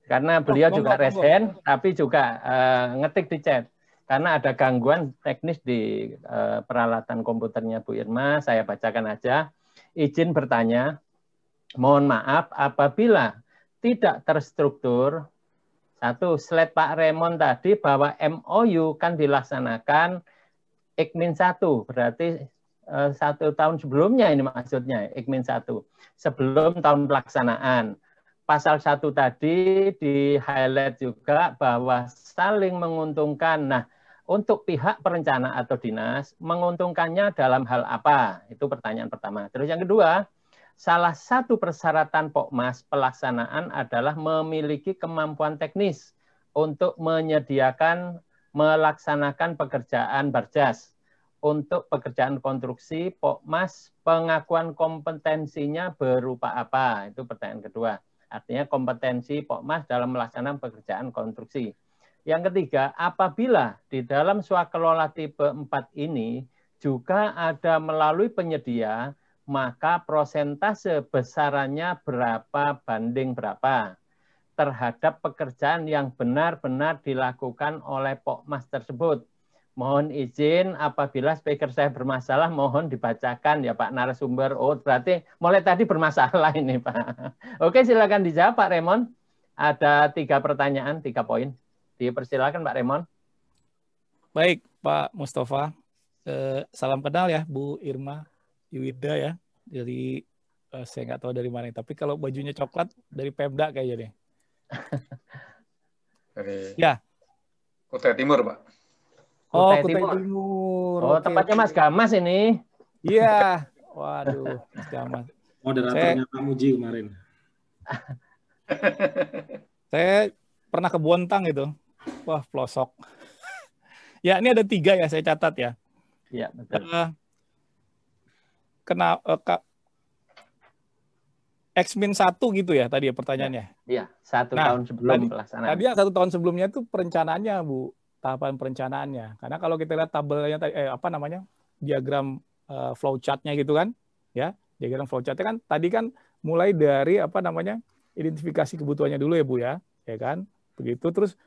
Karena beliau oh, juga resen, tapi juga uh, ngetik di chat. Karena ada gangguan teknis di uh, peralatan komputernya Bu Irma, saya bacakan aja. Izin bertanya, mohon maaf apabila tidak terstruktur satu, slide Pak Raymond tadi bahwa MOU kan dilaksanakan Ikmin satu, berarti eh, satu tahun sebelumnya ini maksudnya, Ikmin satu, sebelum tahun pelaksanaan. Pasal satu tadi di-highlight juga bahwa saling menguntungkan. Nah, untuk pihak perencana atau dinas menguntungkannya dalam hal apa? Itu pertanyaan pertama. Terus yang kedua, salah satu persyaratan POKMAS pelaksanaan adalah memiliki kemampuan teknis untuk menyediakan melaksanakan pekerjaan barjas. Untuk pekerjaan konstruksi, POKMAS pengakuan kompetensinya berupa apa? Itu pertanyaan kedua. Artinya kompetensi POKMAS dalam melaksanakan pekerjaan konstruksi. Yang ketiga, apabila di dalam swakelola tipe 4 ini juga ada melalui penyedia maka prosentase besarannya berapa banding berapa terhadap pekerjaan yang benar-benar dilakukan oleh Pokmas tersebut. Mohon izin apabila speaker saya bermasalah, mohon dibacakan ya Pak narasumber. Oh, berarti mulai tadi bermasalah ini Pak. <laughs> Oke, silakan dijawab Pak Remon. Ada tiga pertanyaan, tiga poin. Dipersilakan Pak Remon. Baik, Pak Mustafa. Eh, salam kenal ya Bu Irma Yuwida ya dari uh, eh, saya nggak tahu dari mana tapi kalau bajunya coklat dari Pemda kayaknya deh <laughs> dari ya Kutai Timur pak oh Kutai, Timur, Timur. oh okay. tempatnya Mas Gamas ini iya yeah. waduh Mas Gamas moderatornya saya... Pak Muji kemarin <laughs> saya pernah ke Bontang itu wah pelosok <laughs> ya ini ada tiga ya saya catat ya Iya, betul. Uh, kena uh, ka, X-min satu gitu ya tadi ya pertanyaannya. Iya, iya, satu nah, tahun sebelum tadi, pelaksanaan. Tadi satu tahun sebelumnya itu perencanaannya, Bu. Tahapan perencanaannya. Karena kalau kita lihat tabelnya tadi eh, apa namanya? diagram uh, flowchartnya gitu kan, ya. Diagram flowchartnya kan tadi kan mulai dari apa namanya? identifikasi kebutuhannya dulu ya, Bu ya. Ya kan? Begitu terus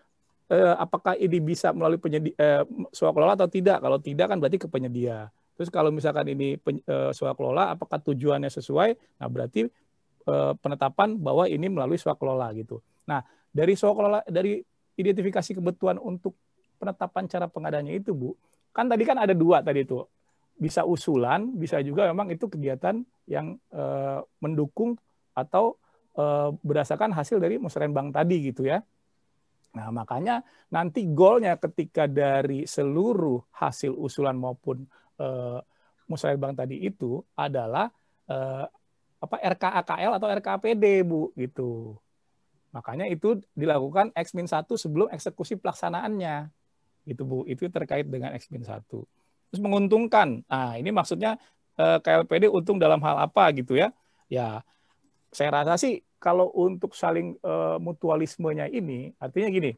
eh, apakah ini bisa melalui penyedia eh, atau tidak? Kalau tidak kan berarti ke penyedia. Terus kalau misalkan ini uh, kelola, apakah tujuannya sesuai? Nah berarti eh, penetapan bahwa ini melalui kelola gitu. Nah dari kelola dari identifikasi kebutuhan untuk penetapan cara pengadanya itu Bu, kan tadi kan ada dua tadi itu bisa usulan, bisa juga memang itu kegiatan yang eh, mendukung atau berdasarkan hasil dari musrenbang tadi gitu ya. Nah makanya nanti goalnya ketika dari seluruh hasil usulan maupun uh, eh, musyawarah bank tadi itu adalah uh, apa RKAKL atau RKPD Bu gitu. Makanya itu dilakukan X-1 sebelum eksekusi pelaksanaannya. Gitu Bu, itu terkait dengan X-1. Terus menguntungkan. Nah, ini maksudnya uh, eh, KLPD untung dalam hal apa gitu ya. Ya, saya rasa sih kalau untuk saling uh, mutualismenya ini, artinya gini,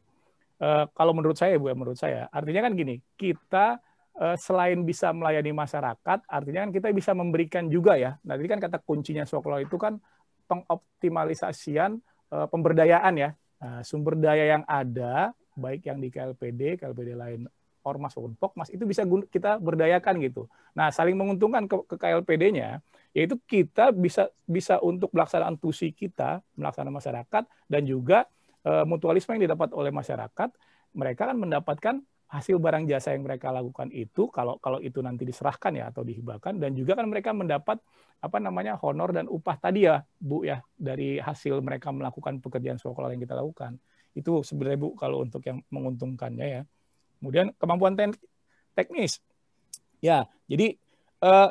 uh, kalau menurut saya Bu, ya, menurut saya, artinya kan gini, kita Eh, selain bisa melayani masyarakat, artinya kan kita bisa memberikan juga ya. Nah, ini kan kata kuncinya Soklo itu kan pengoptimalisasian eh, pemberdayaan ya. Nah, sumber daya yang ada, baik yang di KLPD, KLPD lain, Ormas maupun Pokmas, itu bisa kita berdayakan gitu. Nah, saling menguntungkan ke, KLPD-nya, yaitu kita bisa bisa untuk melaksanakan tusi kita, melaksanakan masyarakat, dan juga eh, mutualisme yang didapat oleh masyarakat, mereka kan mendapatkan hasil barang jasa yang mereka lakukan itu kalau kalau itu nanti diserahkan ya atau dihibahkan dan juga kan mereka mendapat apa namanya honor dan upah tadi ya Bu ya dari hasil mereka melakukan pekerjaan sekolah yang kita lakukan itu sebenarnya Bu kalau untuk yang menguntungkannya ya kemudian kemampuan teknis ya jadi eh,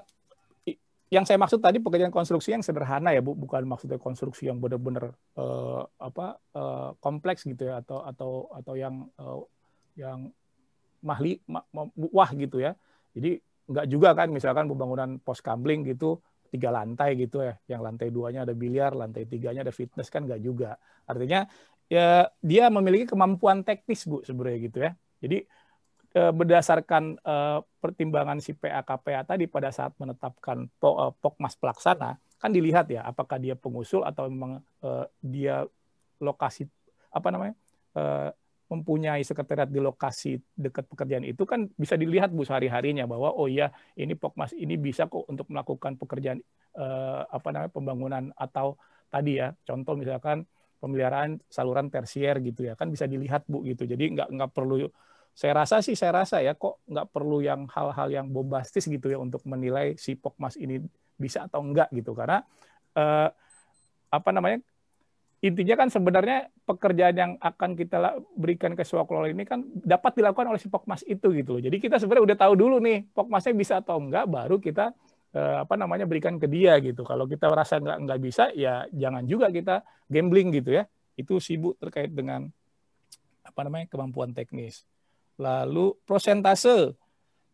yang saya maksud tadi pekerjaan konstruksi yang sederhana ya Bu bukan maksudnya konstruksi yang benar-benar eh, apa eh, kompleks gitu ya atau atau atau yang eh, yang mahli wah gitu ya. Jadi nggak juga kan misalkan pembangunan pos kambing gitu tiga lantai gitu ya, yang lantai duanya ada biliar, lantai tiganya ada fitness kan nggak juga. Artinya ya dia memiliki kemampuan teknis bu sebenarnya gitu ya. Jadi eh, berdasarkan eh, pertimbangan si PAKPA tadi pada saat menetapkan eh, pokmas pelaksana kan dilihat ya apakah dia pengusul atau memang dia lokasi apa namanya mempunyai sekretariat di lokasi dekat pekerjaan itu kan bisa dilihat Bu sehari-harinya bahwa oh ya ini Pokmas ini bisa kok untuk melakukan pekerjaan eh, apa namanya pembangunan atau tadi ya contoh misalkan pemeliharaan saluran tersier gitu ya kan bisa dilihat Bu gitu. Jadi nggak nggak perlu saya rasa sih saya rasa ya kok nggak perlu yang hal-hal yang bombastis gitu ya untuk menilai si Pokmas ini bisa atau enggak gitu karena eh, apa namanya intinya kan sebenarnya pekerjaan yang akan kita berikan ke swaklola ini kan dapat dilakukan oleh si pokmas itu gitu loh. Jadi kita sebenarnya udah tahu dulu nih pokmasnya bisa atau enggak baru kita eh, apa namanya berikan ke dia gitu. Kalau kita merasa enggak enggak bisa ya jangan juga kita gambling gitu ya. Itu sibuk terkait dengan apa namanya kemampuan teknis. Lalu prosentase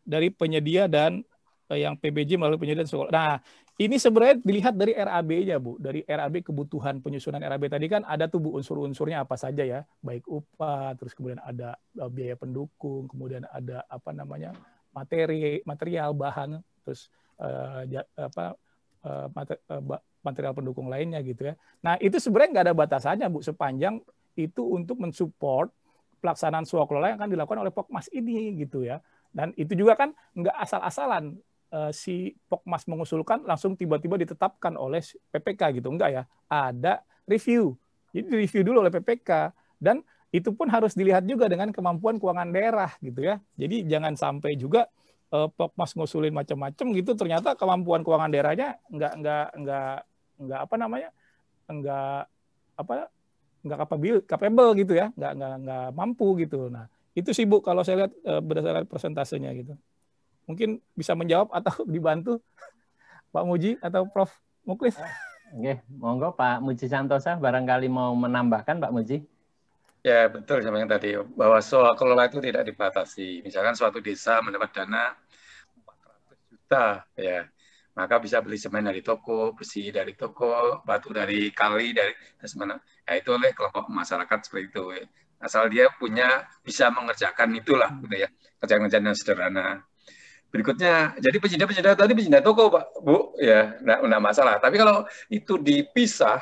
dari penyedia dan eh, yang PBJ melalui penyedia sekolah. Nah, ini sebenarnya dilihat dari RAB-nya, Bu. Dari RAB kebutuhan penyusunan RAB tadi kan ada tuh Bu unsur-unsurnya apa saja ya, baik upah, terus kemudian ada e, biaya pendukung, kemudian ada apa namanya? materi, material, bahan, terus uh, apa uh, material pendukung lainnya gitu ya. Nah, itu sebenarnya nggak ada batasannya, Bu, sepanjang itu untuk mensupport pelaksanaan swakelola yang akan dilakukan oleh Pokmas ini gitu ya. Dan itu juga kan nggak asal-asalan uh, si Pokmas mengusulkan langsung tiba-tiba ditetapkan oleh PPK gitu. Enggak ya. Ada review. Jadi review dulu oleh PPK dan itu pun harus dilihat juga dengan kemampuan keuangan daerah gitu ya. Jadi jangan sampai juga uh, Pokmas ngusulin macam-macam gitu ternyata kemampuan keuangan daerahnya enggak enggak enggak enggak apa namanya? enggak apa nggak kapabil capable gitu ya enggak enggak enggak mampu gitu nah itu sih bu kalau saya lihat eh, berdasarkan persentasenya gitu Mungkin bisa menjawab atau <laughs> dibantu Pak Muji atau Prof Muklis. Ah, oke, monggo Pak Muji Santosa barangkali mau menambahkan Pak Muji. Ya betul sama yang tadi bahwa soal kelola itu tidak dibatasi. Misalkan suatu desa mendapat dana 400 juta ya maka bisa beli semen dari toko, besi dari toko, batu dari kali dari semen. Ya itu oleh kelompok masyarakat seperti itu. Ya. Asal dia punya bisa mengerjakan itulah gitu ya kerjaan-kerjaan yang sederhana berikutnya jadi penyedia penyedia tadi penyedia toko pak bu ya enggak, enggak masalah tapi kalau itu dipisah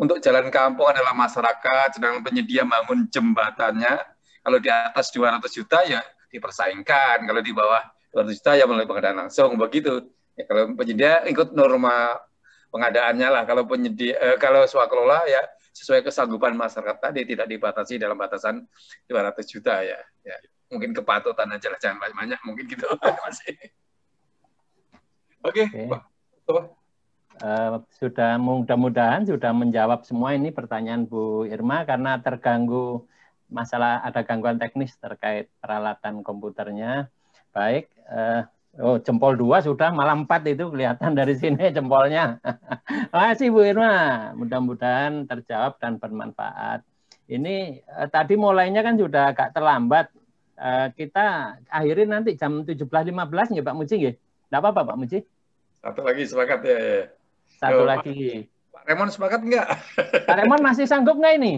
untuk jalan kampung adalah masyarakat sedang penyedia bangun jembatannya kalau di atas 200 juta ya dipersaingkan kalau di bawah 200 juta ya melalui pengadaan langsung begitu ya kalau penyedia ikut norma pengadaannya lah kalau penyedia eh, kalau swakelola ya sesuai kesanggupan masyarakat tadi tidak dibatasi dalam batasan 200 juta ya, ya mungkin kepatutan aja lah jangan banyak mungkin gitu <laughs> masih. Oke, okay. Uh, eh, sudah mudah-mudahan sudah menjawab semua ini pertanyaan Bu Irma karena terganggu masalah ada gangguan teknis terkait peralatan komputernya. Baik, uh, oh jempol dua sudah malam empat itu kelihatan dari sini jempolnya. <laughs> masih Bu Irma, mudah-mudahan terjawab dan bermanfaat. Ini eh, tadi mulainya kan sudah agak terlambat Eh, kita akhirnya nanti jam 17.15 ya Pak Muji ya? Enggak apa-apa Pak Muji. Satu lagi sepakat ya. ya. Satu Yo, lagi. Pak, Pak Remon sepakat enggak? Pak Remon masih sanggup enggak ini?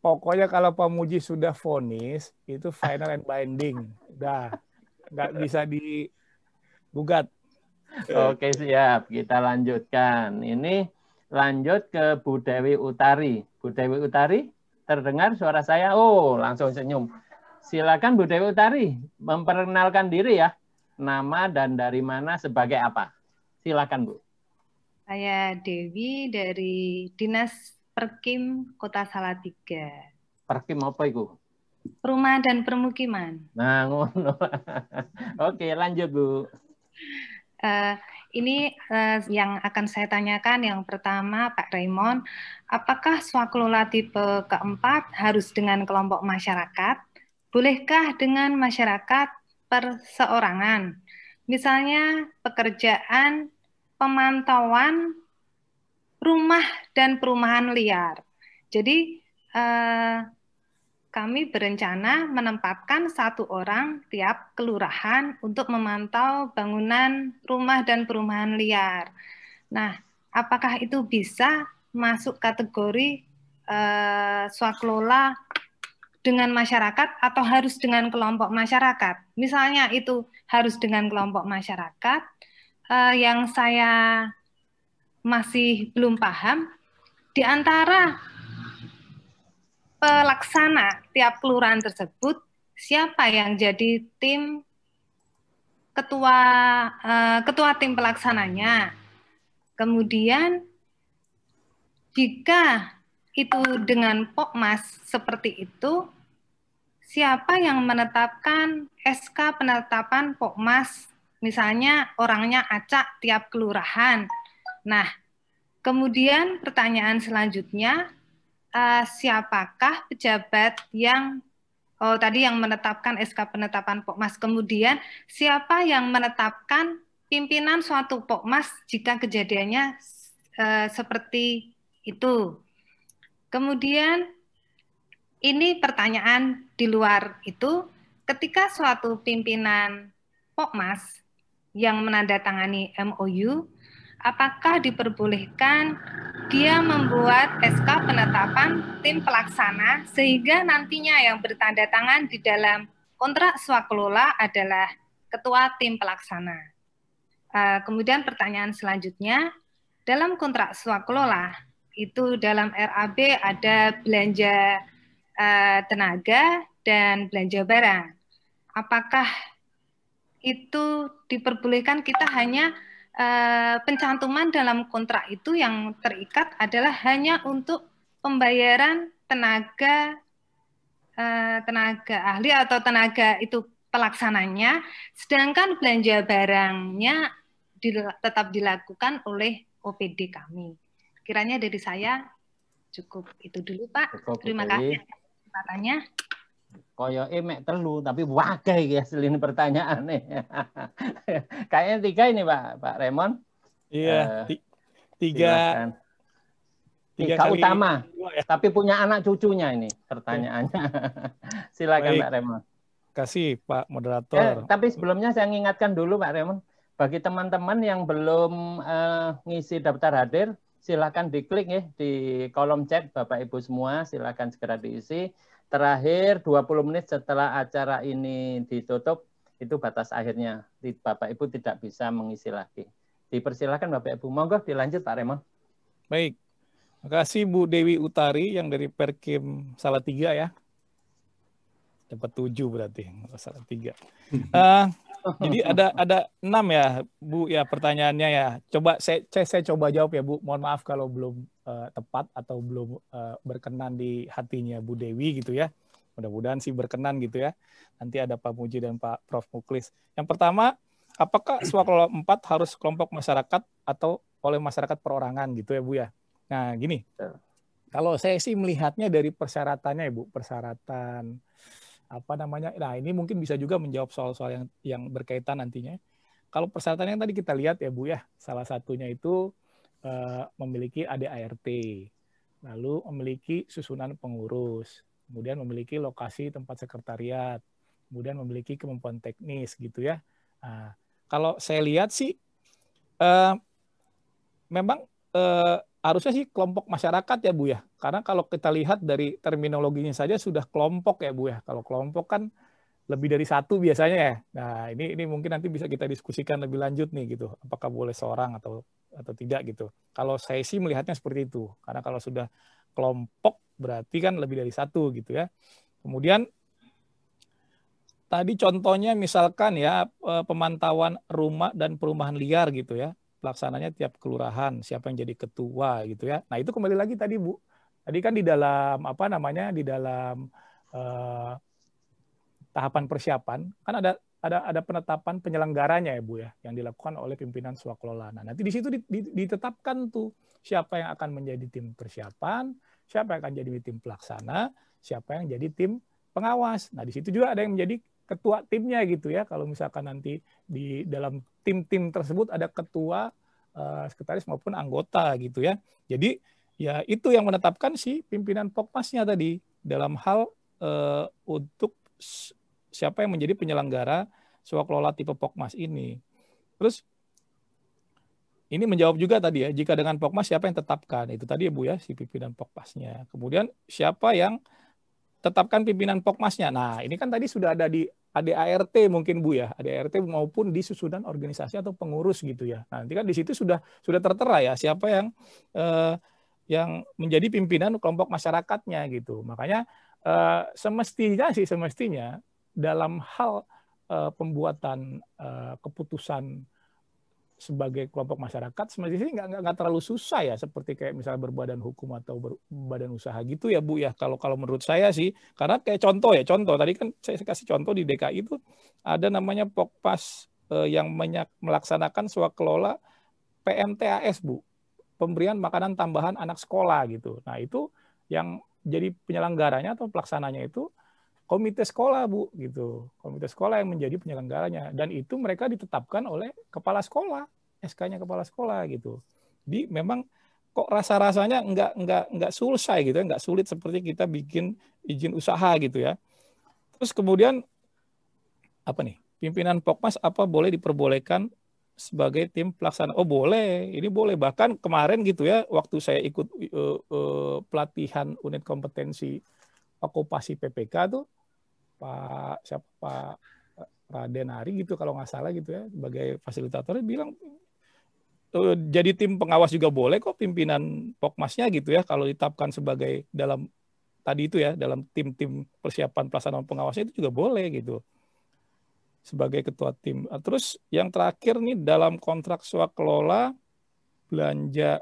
Pokoknya kalau Pak Muji sudah vonis, itu final and binding. Udah enggak bisa digugat. Oke siap, kita lanjutkan. Ini lanjut ke Bu Dewi Utari. Bu Dewi Utari, terdengar suara saya? Oh, langsung senyum. Silakan Bu Dewi Utari memperkenalkan diri ya. Nama dan dari mana sebagai apa? Silakan Bu. Saya Dewi dari Dinas Perkim Kota Salatiga. Perkim apa itu? Rumah dan permukiman. Nah, ngono. <laughs> Oke, lanjut Bu. Uh, ini uh, yang akan saya tanyakan yang pertama Pak Raymond, apakah swakelola tipe keempat harus dengan kelompok masyarakat Bolehkah dengan masyarakat perseorangan? Misalnya pekerjaan, pemantauan, rumah dan perumahan liar. Jadi eh, kami berencana menempatkan satu orang tiap kelurahan untuk memantau bangunan rumah dan perumahan liar. Nah, apakah itu bisa masuk kategori eh, swakelola dengan masyarakat atau harus dengan kelompok masyarakat. Misalnya itu harus dengan kelompok masyarakat uh, yang saya masih belum paham di antara pelaksana tiap kelurahan tersebut siapa yang jadi tim ketua uh, ketua tim pelaksananya. Kemudian jika itu dengan pokmas seperti itu siapa yang menetapkan SK penetapan POKMAS, misalnya orangnya acak tiap kelurahan. Nah, kemudian pertanyaan selanjutnya, uh, siapakah pejabat yang oh tadi yang menetapkan SK penetapan POKMAS, kemudian siapa yang menetapkan pimpinan suatu POKMAS jika kejadiannya uh, seperti itu. Kemudian ini pertanyaan di luar itu, ketika suatu pimpinan Pokmas yang menandatangani MOU, apakah diperbolehkan dia membuat SK penetapan tim pelaksana sehingga nantinya yang bertanda tangan di dalam kontrak swakelola adalah ketua tim pelaksana. Eh, kemudian pertanyaan selanjutnya, dalam kontrak swakelola itu dalam RAB ada belanja Eh, tenaga dan belanja barang. Apakah itu diperbolehkan kita hanya eh, pencantuman dalam kontrak itu yang terikat adalah hanya untuk pembayaran tenaga eh, tenaga ahli atau tenaga itu pelaksananya, sedangkan belanja barangnya tetap dilakukan oleh OPD kami. Kiranya dari saya cukup itu dulu Pak. Terima kasih katanya koyo emek telu tapi wakai ya selini pertanyaan nih. <laughs> Kayaknya tiga ini Pak Pak Remon. Iya, uh, tiga silakan. tiga, tiga utama. Dua, ya. Tapi punya anak cucunya ini pertanyaannya. <laughs> silakan Baik. Pak Remon. Kasih Pak moderator. Eh, tapi sebelumnya saya ingatkan dulu Pak Remon bagi teman-teman yang belum uh, ngisi daftar hadir silahkan diklik ya di kolom chat Bapak Ibu semua, silahkan segera diisi. Terakhir 20 menit setelah acara ini ditutup, itu batas akhirnya. Bapak Ibu tidak bisa mengisi lagi. Dipersilahkan Bapak Ibu. Monggo dilanjut Pak Remon. Baik. Terima kasih Bu Dewi Utari yang dari Perkim Salatiga ya. Dapat tujuh berarti, Salatiga. Uh, hmm. eh, jadi ada ada enam ya, Bu ya pertanyaannya ya. Coba saya saya, coba jawab ya, Bu. Mohon maaf kalau belum uh, tepat atau belum uh, berkenan di hatinya Bu Dewi gitu ya. Mudah-mudahan sih berkenan gitu ya. Nanti ada Pak Muji dan Pak Prof Muklis. Yang pertama, apakah suara empat harus kelompok masyarakat atau oleh masyarakat perorangan gitu ya, Bu ya? Nah, gini. Iya. Kalau saya sih melihatnya dari persyaratannya, ya, Bu persyaratan apa namanya nah ini mungkin bisa juga menjawab soal-soal yang yang berkaitan nantinya kalau persyaratan yang tadi kita lihat ya bu ya salah satunya itu uh, memiliki ADART lalu memiliki susunan pengurus kemudian memiliki lokasi tempat sekretariat kemudian memiliki kemampuan teknis gitu ya nah, kalau saya lihat sih uh, memang uh, harusnya sih kelompok masyarakat ya Bu ya. Karena kalau kita lihat dari terminologinya saja sudah kelompok ya Bu ya. Kalau kelompok kan lebih dari satu biasanya ya. Nah, ini ini mungkin nanti bisa kita diskusikan lebih lanjut nih gitu. Apakah boleh seorang atau atau tidak gitu. Kalau saya sih melihatnya seperti itu. Karena kalau sudah kelompok berarti kan lebih dari satu gitu ya. Kemudian tadi contohnya misalkan ya eh, pemantauan rumah dan perumahan liar gitu ya pelaksananya tiap kelurahan, siapa yang jadi ketua gitu ya. Nah, itu kembali lagi tadi, Bu. Tadi kan di dalam apa namanya? di dalam eh, tahapan persiapan kan ada ada ada penetapan penyelenggaranya ya Bu ya yang dilakukan oleh pimpinan swakelola. Nah, nanti di situ ditetapkan tuh siapa yang akan menjadi tim persiapan, siapa yang akan jadi tim pelaksana, siapa yang jadi tim pengawas. Nah, di situ juga ada yang menjadi ketua timnya gitu ya kalau misalkan nanti di dalam tim-tim tersebut ada ketua uh, sekretaris maupun anggota gitu ya jadi ya itu yang menetapkan si pimpinan pokmasnya tadi dalam hal uh, untuk siapa yang menjadi penyelenggara lola tipe pokmas ini terus ini menjawab juga tadi ya, jika dengan Pokmas siapa yang tetapkan? Itu tadi ya Bu ya, si pimpinan Pokmasnya. Kemudian siapa yang tetapkan pimpinan pokmasnya. Nah, ini kan tadi sudah ada di ADART mungkin Bu ya, ADART maupun di susunan organisasi atau pengurus gitu ya. Nah, nanti kan di situ sudah sudah tertera ya siapa yang eh, yang menjadi pimpinan kelompok masyarakatnya gitu. Makanya eh, semestinya sih semestinya dalam hal eh, pembuatan eh, keputusan sebagai kelompok masyarakat semacam nggak nggak terlalu susah ya seperti kayak misalnya berbadan hukum atau berbadan badan usaha gitu ya bu ya kalau kalau menurut saya sih karena kayak contoh ya contoh tadi kan saya kasih contoh di DKI itu ada namanya Pokpas eh, yang menyak, melaksanakan swakelola PMTAS bu pemberian makanan tambahan anak sekolah gitu nah itu yang jadi penyelenggaranya atau pelaksananya itu komite sekolah bu gitu komite sekolah yang menjadi penyelenggaranya dan itu mereka ditetapkan oleh kepala sekolah sk-nya kepala sekolah gitu jadi memang kok rasa rasanya nggak nggak nggak selesai gitu ya nggak sulit seperti kita bikin izin usaha gitu ya terus kemudian apa nih pimpinan pokmas apa boleh diperbolehkan sebagai tim pelaksana oh boleh ini boleh bahkan kemarin gitu ya waktu saya ikut uh, uh, pelatihan unit kompetensi okupasi PPK tuh Pak siapa Pak eh, Raden Ari gitu kalau nggak salah gitu ya sebagai fasilitatornya bilang eh, jadi tim pengawas juga boleh kok pimpinan pokmasnya gitu ya kalau ditapkan sebagai dalam tadi itu ya dalam tim-tim persiapan pelaksanaan pengawasnya itu juga boleh gitu sebagai ketua tim. Nah, terus yang terakhir nih dalam kontrak swak kelola belanja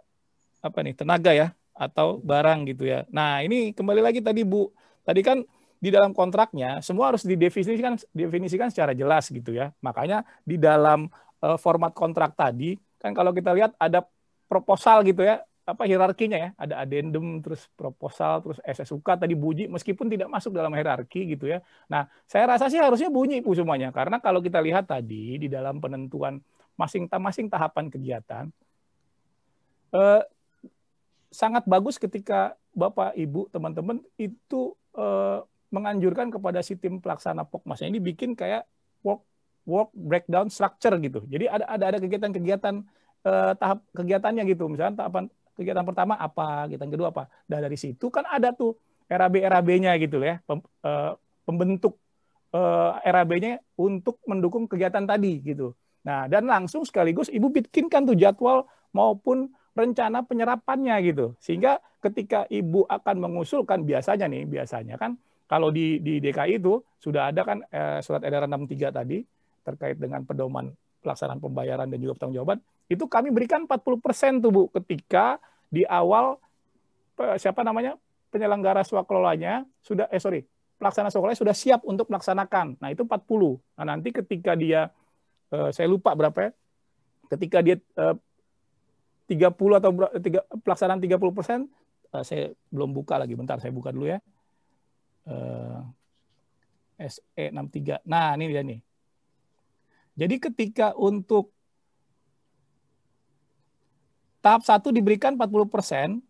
apa nih tenaga ya atau barang gitu ya. Nah ini kembali lagi tadi Bu tadi kan di dalam kontraknya semua harus didefinisikan definisikan secara jelas gitu ya. Makanya di dalam eh, format kontrak tadi kan kalau kita lihat ada proposal gitu ya, apa hierarkinya ya, ada addendum terus proposal terus SSUK tadi bunyi meskipun tidak masuk dalam hierarki gitu ya. Nah, saya rasa sih harusnya bunyi Bu semuanya karena kalau kita lihat tadi di dalam penentuan masing-masing tahapan kegiatan eh, sangat bagus ketika Bapak, Ibu, teman-teman itu eh, menganjurkan kepada si tim pelaksana Pokmas ini bikin kayak work work breakdown structure gitu. Jadi ada ada ada kegiatan-kegiatan eh, tahap kegiatannya gitu. Misalnya tahapan kegiatan pertama apa, kegiatan kedua apa. Dan nah, dari situ kan ada tuh RAB RAB-nya gitu ya, pem, eh, pembentuk eh, RAB-nya untuk mendukung kegiatan tadi gitu. Nah dan langsung sekaligus ibu bikinkan tuh jadwal maupun rencana penyerapannya gitu. Sehingga ketika ibu akan mengusulkan biasanya nih, biasanya kan kalau di di DKI itu sudah ada kan eh, surat edaran 63 tadi terkait dengan pedoman pelaksanaan pembayaran dan juga tanggung jawaban, itu kami berikan 40% tuh Bu ketika di awal siapa namanya penyelenggara swakelolanya sudah eh sorry pelaksana swakelola sudah siap untuk melaksanakan. Nah itu 40. Nah nanti ketika dia eh, saya lupa berapa ya. Ketika dia eh, 30 atau tiga, pelaksanaan 30 persen, uh, saya belum buka lagi, bentar saya buka dulu ya. Uh, eh, SE63. Nah, ini dia nih. Jadi ketika untuk tahap satu diberikan 40 persen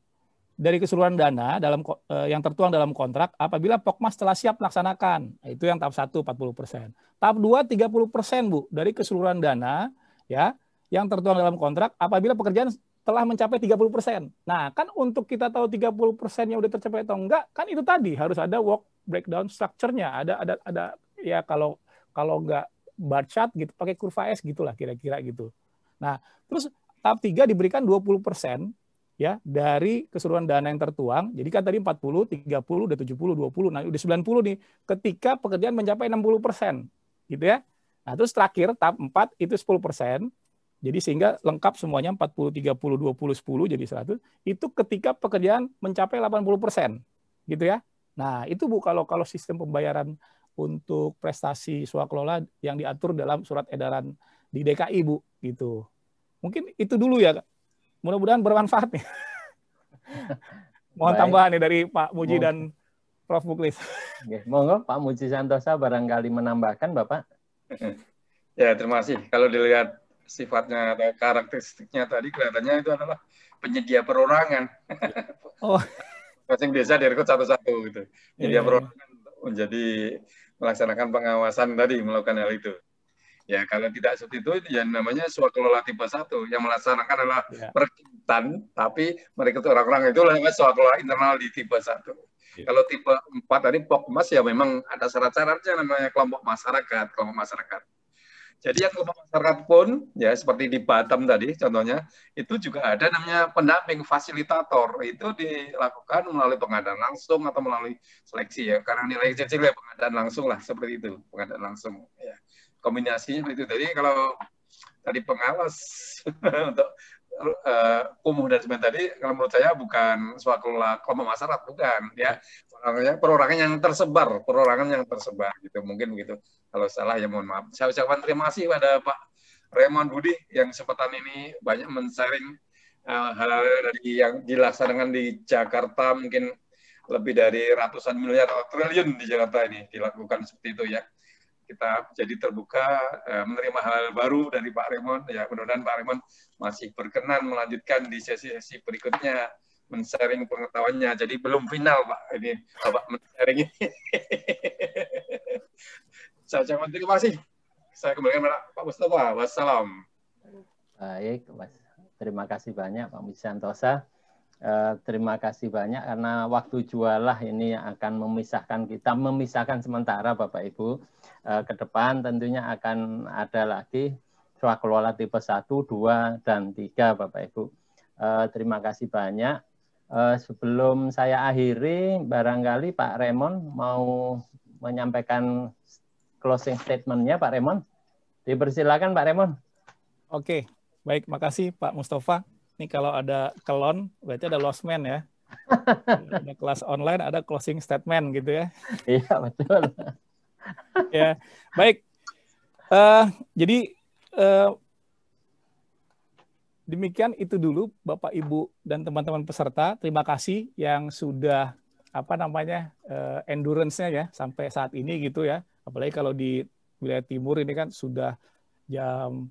dari keseluruhan dana dalam eh, yang tertuang dalam kontrak apabila Pokmas telah siap melaksanakan. Nah, itu yang tahap 1 40 persen. Tahap 2 30 persen Bu dari keseluruhan dana ya yang tertuang dalam kontrak apabila pekerjaan telah mencapai 30%. Nah, kan untuk kita tahu 30% yang udah tercapai atau enggak, kan itu tadi harus ada work breakdown structure-nya. Ada ada ada ya kalau kalau enggak bar chart gitu pakai kurva S gitulah kira-kira gitu. Nah, terus tahap tiga diberikan 20% ya dari keseluruhan dana yang tertuang. Jadi kan tadi 40, 30, udah 70, 20, nah udah 90 nih ketika pekerjaan mencapai 60% gitu ya. Nah, terus terakhir tahap empat itu 10%. Jadi sehingga lengkap semuanya 40, 30, 20, 10 jadi 100. Itu ketika pekerjaan mencapai 80 persen. Gitu ya. Nah itu Bu kalau kalau sistem pembayaran untuk prestasi swakelola yang diatur dalam surat edaran di DKI Bu gitu. Mungkin itu dulu ya. Mudah-mudahan bermanfaat nih. <laughs> Mohon tambahan nih dari Pak Muji dan Prof. Muklis. Oke, monggo Pak Muji Santosa barangkali menambahkan Bapak. <laughs> Ya, terima kasih. Kalau dilihat sifatnya atau karakteristiknya tadi kelihatannya itu adalah penyedia perorangan. <laughs> Oh. Masing desa direkrut satu-satu gitu. Penyedia yeah. Iya. perorangan menjadi melaksanakan pengawasan tadi melakukan hal itu. Ya kalau tidak seperti itu ya namanya swakelola tipe satu yang melaksanakan adalah yeah. Iya. tapi tapi itu orang-orang itu namanya swakelola internal di tipe satu. Yeah. Kalau tipe empat tadi pokmas ya memang ada syarat-syaratnya namanya kelompok masyarakat, kelompok masyarakat jadi yang ke masyarakat pun, ya seperti di Batam tadi contohnya, itu juga ada namanya pendamping fasilitator. Itu dilakukan melalui pengadaan langsung atau melalui seleksi ya. Karena nilai cecil ya pengadaan langsung lah, seperti itu, pengadaan langsung. Ya. Kombinasinya itu. Jadi kalau tadi pengawas <laughs> untuk uh, kumuh dan semen tadi kalau menurut saya bukan suatu kelompok masyarakat bukan ya orangnya perorangan yang tersebar perorangan yang tersebar gitu mungkin begitu kalau salah ya mohon maaf saya ucapkan terima kasih pada Pak Raymond Budi yang kesempatan ini banyak men-sharing uh, eh, hal dari yang dilaksanakan di Jakarta mungkin lebih dari ratusan miliar atau triliun di Jakarta ini dilakukan seperti itu ya kita jadi terbuka eh, menerima hal, -hal baru dari Pak Raymond ya mudah-mudahan Pak Raymond masih berkenan melanjutkan di sesi-sesi berikutnya men-sharing pengetahuannya. Jadi belum final, Pak. Ini Bapak men-sharing ini. <laughs> saya ucapkan terima kasih. Saya kembalikan kepada Pak Mustafa. Wassalam. Baik, Mas. Terima kasih banyak Pak Misantosa. Eh, terima kasih banyak karena waktu jualah ini akan memisahkan kita, memisahkan sementara Bapak Ibu. Eh, ke depan tentunya akan ada lagi kelola tipe 1, 2, dan 3 Bapak Ibu. Uh, terima kasih banyak. Uh, sebelum saya akhiri, barangkali Pak Remon mau menyampaikan closing statement-nya Pak Remon. Dipersilakan Pak Remon. Oke, baik. Makasih Pak Mustafa. Ini kalau ada kelon, berarti ada lost man ya. <laughs> ada kelas online, ada closing statement gitu ya. Iya, betul. <laughs> ya, baik. Uh, jadi Eh, demikian itu dulu Bapak Ibu dan teman-teman peserta. Terima kasih yang sudah apa namanya uh, endurance-nya ya sampai saat ini gitu ya. Apalagi kalau di wilayah timur ini kan sudah jam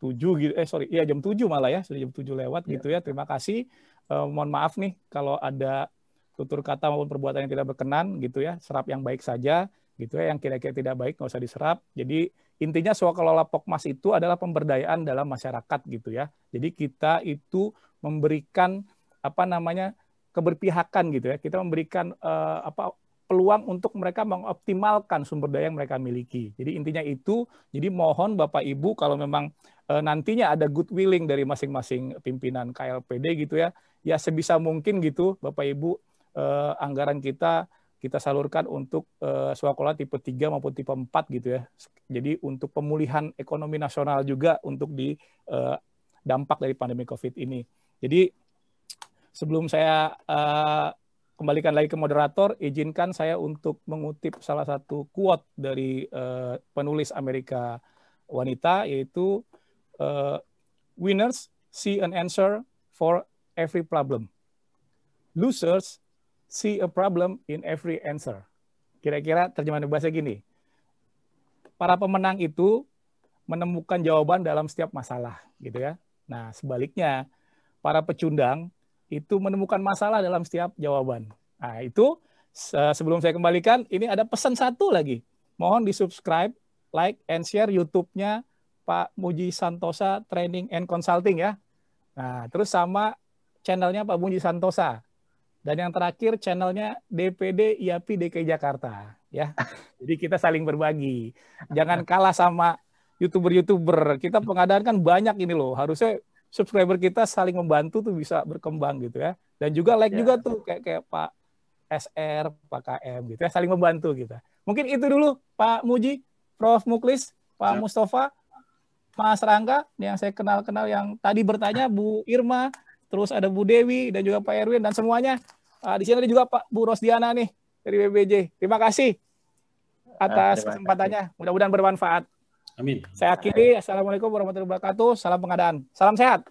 7 gitu eh sorry ya jam 7 malah ya sudah jam 7 lewat iya. gitu ya terima kasih Uh, mohon maaf nih kalau ada tutur kata maupun perbuatan yang tidak berkenan gitu ya serap yang baik saja gitu ya yang kira-kira tidak baik nggak usah diserap jadi Intinya soal kelola Pokmas itu adalah pemberdayaan dalam masyarakat gitu ya. Jadi kita itu memberikan apa namanya keberpihakan gitu ya. Kita memberikan eh, apa peluang untuk mereka mengoptimalkan sumber daya yang mereka miliki. Jadi intinya itu, jadi mohon Bapak Ibu kalau memang eh, nantinya ada good willing dari masing-masing pimpinan KLPD gitu ya, ya sebisa mungkin gitu Bapak Ibu eh, anggaran kita kita salurkan untuk uh, eh, swakola tipe 3 maupun tipe 4 gitu ya. Jadi untuk pemulihan ekonomi nasional juga untuk di uh, dampak dari pandemi Covid ini. Jadi sebelum saya uh, kembalikan lagi ke moderator, izinkan saya untuk mengutip salah satu quote dari uh, penulis Amerika wanita yaitu uh, winners see an answer for every problem. Losers see a problem in every answer. Kira-kira terjemahan bahasa gini. Para pemenang itu menemukan jawaban dalam setiap masalah, gitu ya. Nah, sebaliknya para pecundang itu menemukan masalah dalam setiap jawaban. Nah, itu sebelum saya kembalikan, ini ada pesan satu lagi. Mohon di-subscribe, like, and share YouTube-nya Pak Muji Santosa Training and Consulting ya. Nah, terus sama channelnya Pak Muji Santosa. Dan yang terakhir channelnya DPD IAP DKI Jakarta ya. <laughs> Jadi kita saling berbagi. Jangan kalah sama youtuber-youtuber. Kita pengadaan kan banyak ini loh. Harusnya subscriber kita saling membantu tuh bisa berkembang gitu ya. Dan juga like yeah. juga tuh kayak kayak Pak SR, Pak KM gitu ya, saling membantu kita. Mungkin itu dulu Pak Muji, Prof Muklis, Pak ya. Mustafa, Mas Rangga yang saya kenal-kenal yang tadi bertanya Bu Irma terus ada Bu Dewi dan juga Pak Erwin dan semuanya. Uh, di sini ada juga Pak Bu Rosdiana nih dari BBJ. Terima kasih atas Terima kesempatannya. Mudah-mudahan bermanfaat. Amin. Saya akhiri. Assalamualaikum warahmatullahi wabarakatuh. Salam pengadaan. Salam sehat.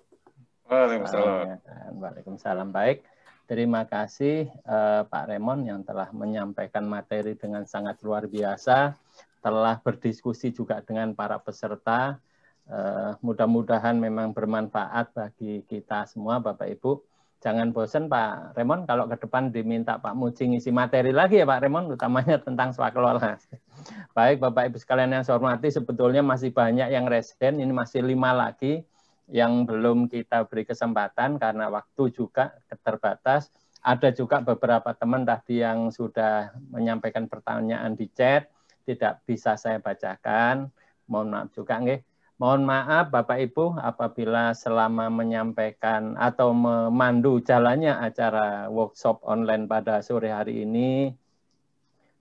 Waalaikumsalam. Waalaikumsalam. Baik. Terima kasih uh, Pak Remon yang telah menyampaikan materi dengan sangat luar biasa, telah berdiskusi juga dengan para peserta. Uh, mudah-mudahan memang bermanfaat bagi kita semua Bapak Ibu. Jangan bosan Pak Remon kalau ke depan diminta Pak Mucing ngisi materi lagi ya Pak Remon utamanya tentang swakelola. <laughs> Baik Bapak Ibu sekalian yang saya hormati sebetulnya masih banyak yang residen ini masih lima lagi yang belum kita beri kesempatan karena waktu juga terbatas. Ada juga beberapa teman tadi yang sudah menyampaikan pertanyaan di chat tidak bisa saya bacakan. Mohon maaf juga nggih Mohon maaf Bapak Ibu apabila selama menyampaikan atau memandu jalannya acara workshop online pada sore hari ini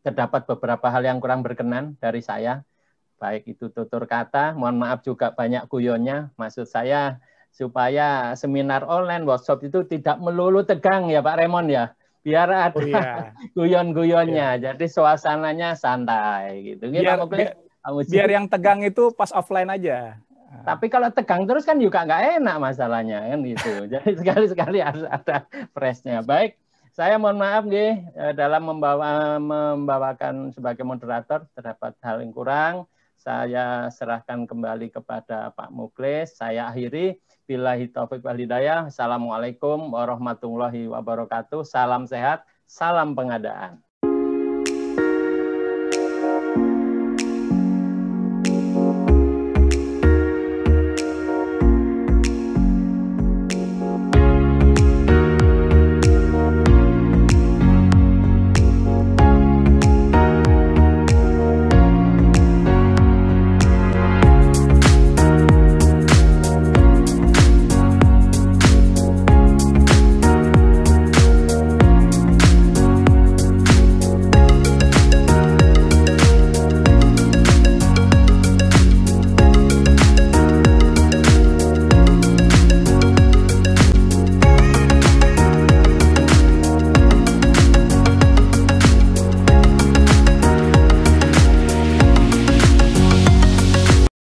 terdapat beberapa hal yang kurang berkenan dari saya. Baik itu tutur kata, mohon maaf juga banyak guyonnya. Maksud saya supaya seminar online workshop itu tidak melulu tegang ya Pak Remon ya. Biar oh ada oh, iya. <laughs> guyon-guyonnya. Iya. Jadi suasananya santai gitu. Biar, biar, biar yang tegang itu pas offline aja. Tapi kalau tegang terus kan juga nggak enak masalahnya kan gitu. <laughs> Jadi sekali-sekali harus ada pressnya Baik, saya mohon maaf nih eh, dalam membawa membawakan sebagai moderator terdapat hal yang kurang. Saya serahkan kembali kepada Pak Muklis. Saya akhiri. Bila taufik wal hidayah. Assalamualaikum warahmatullahi wabarakatuh. Salam sehat, salam pengadaan.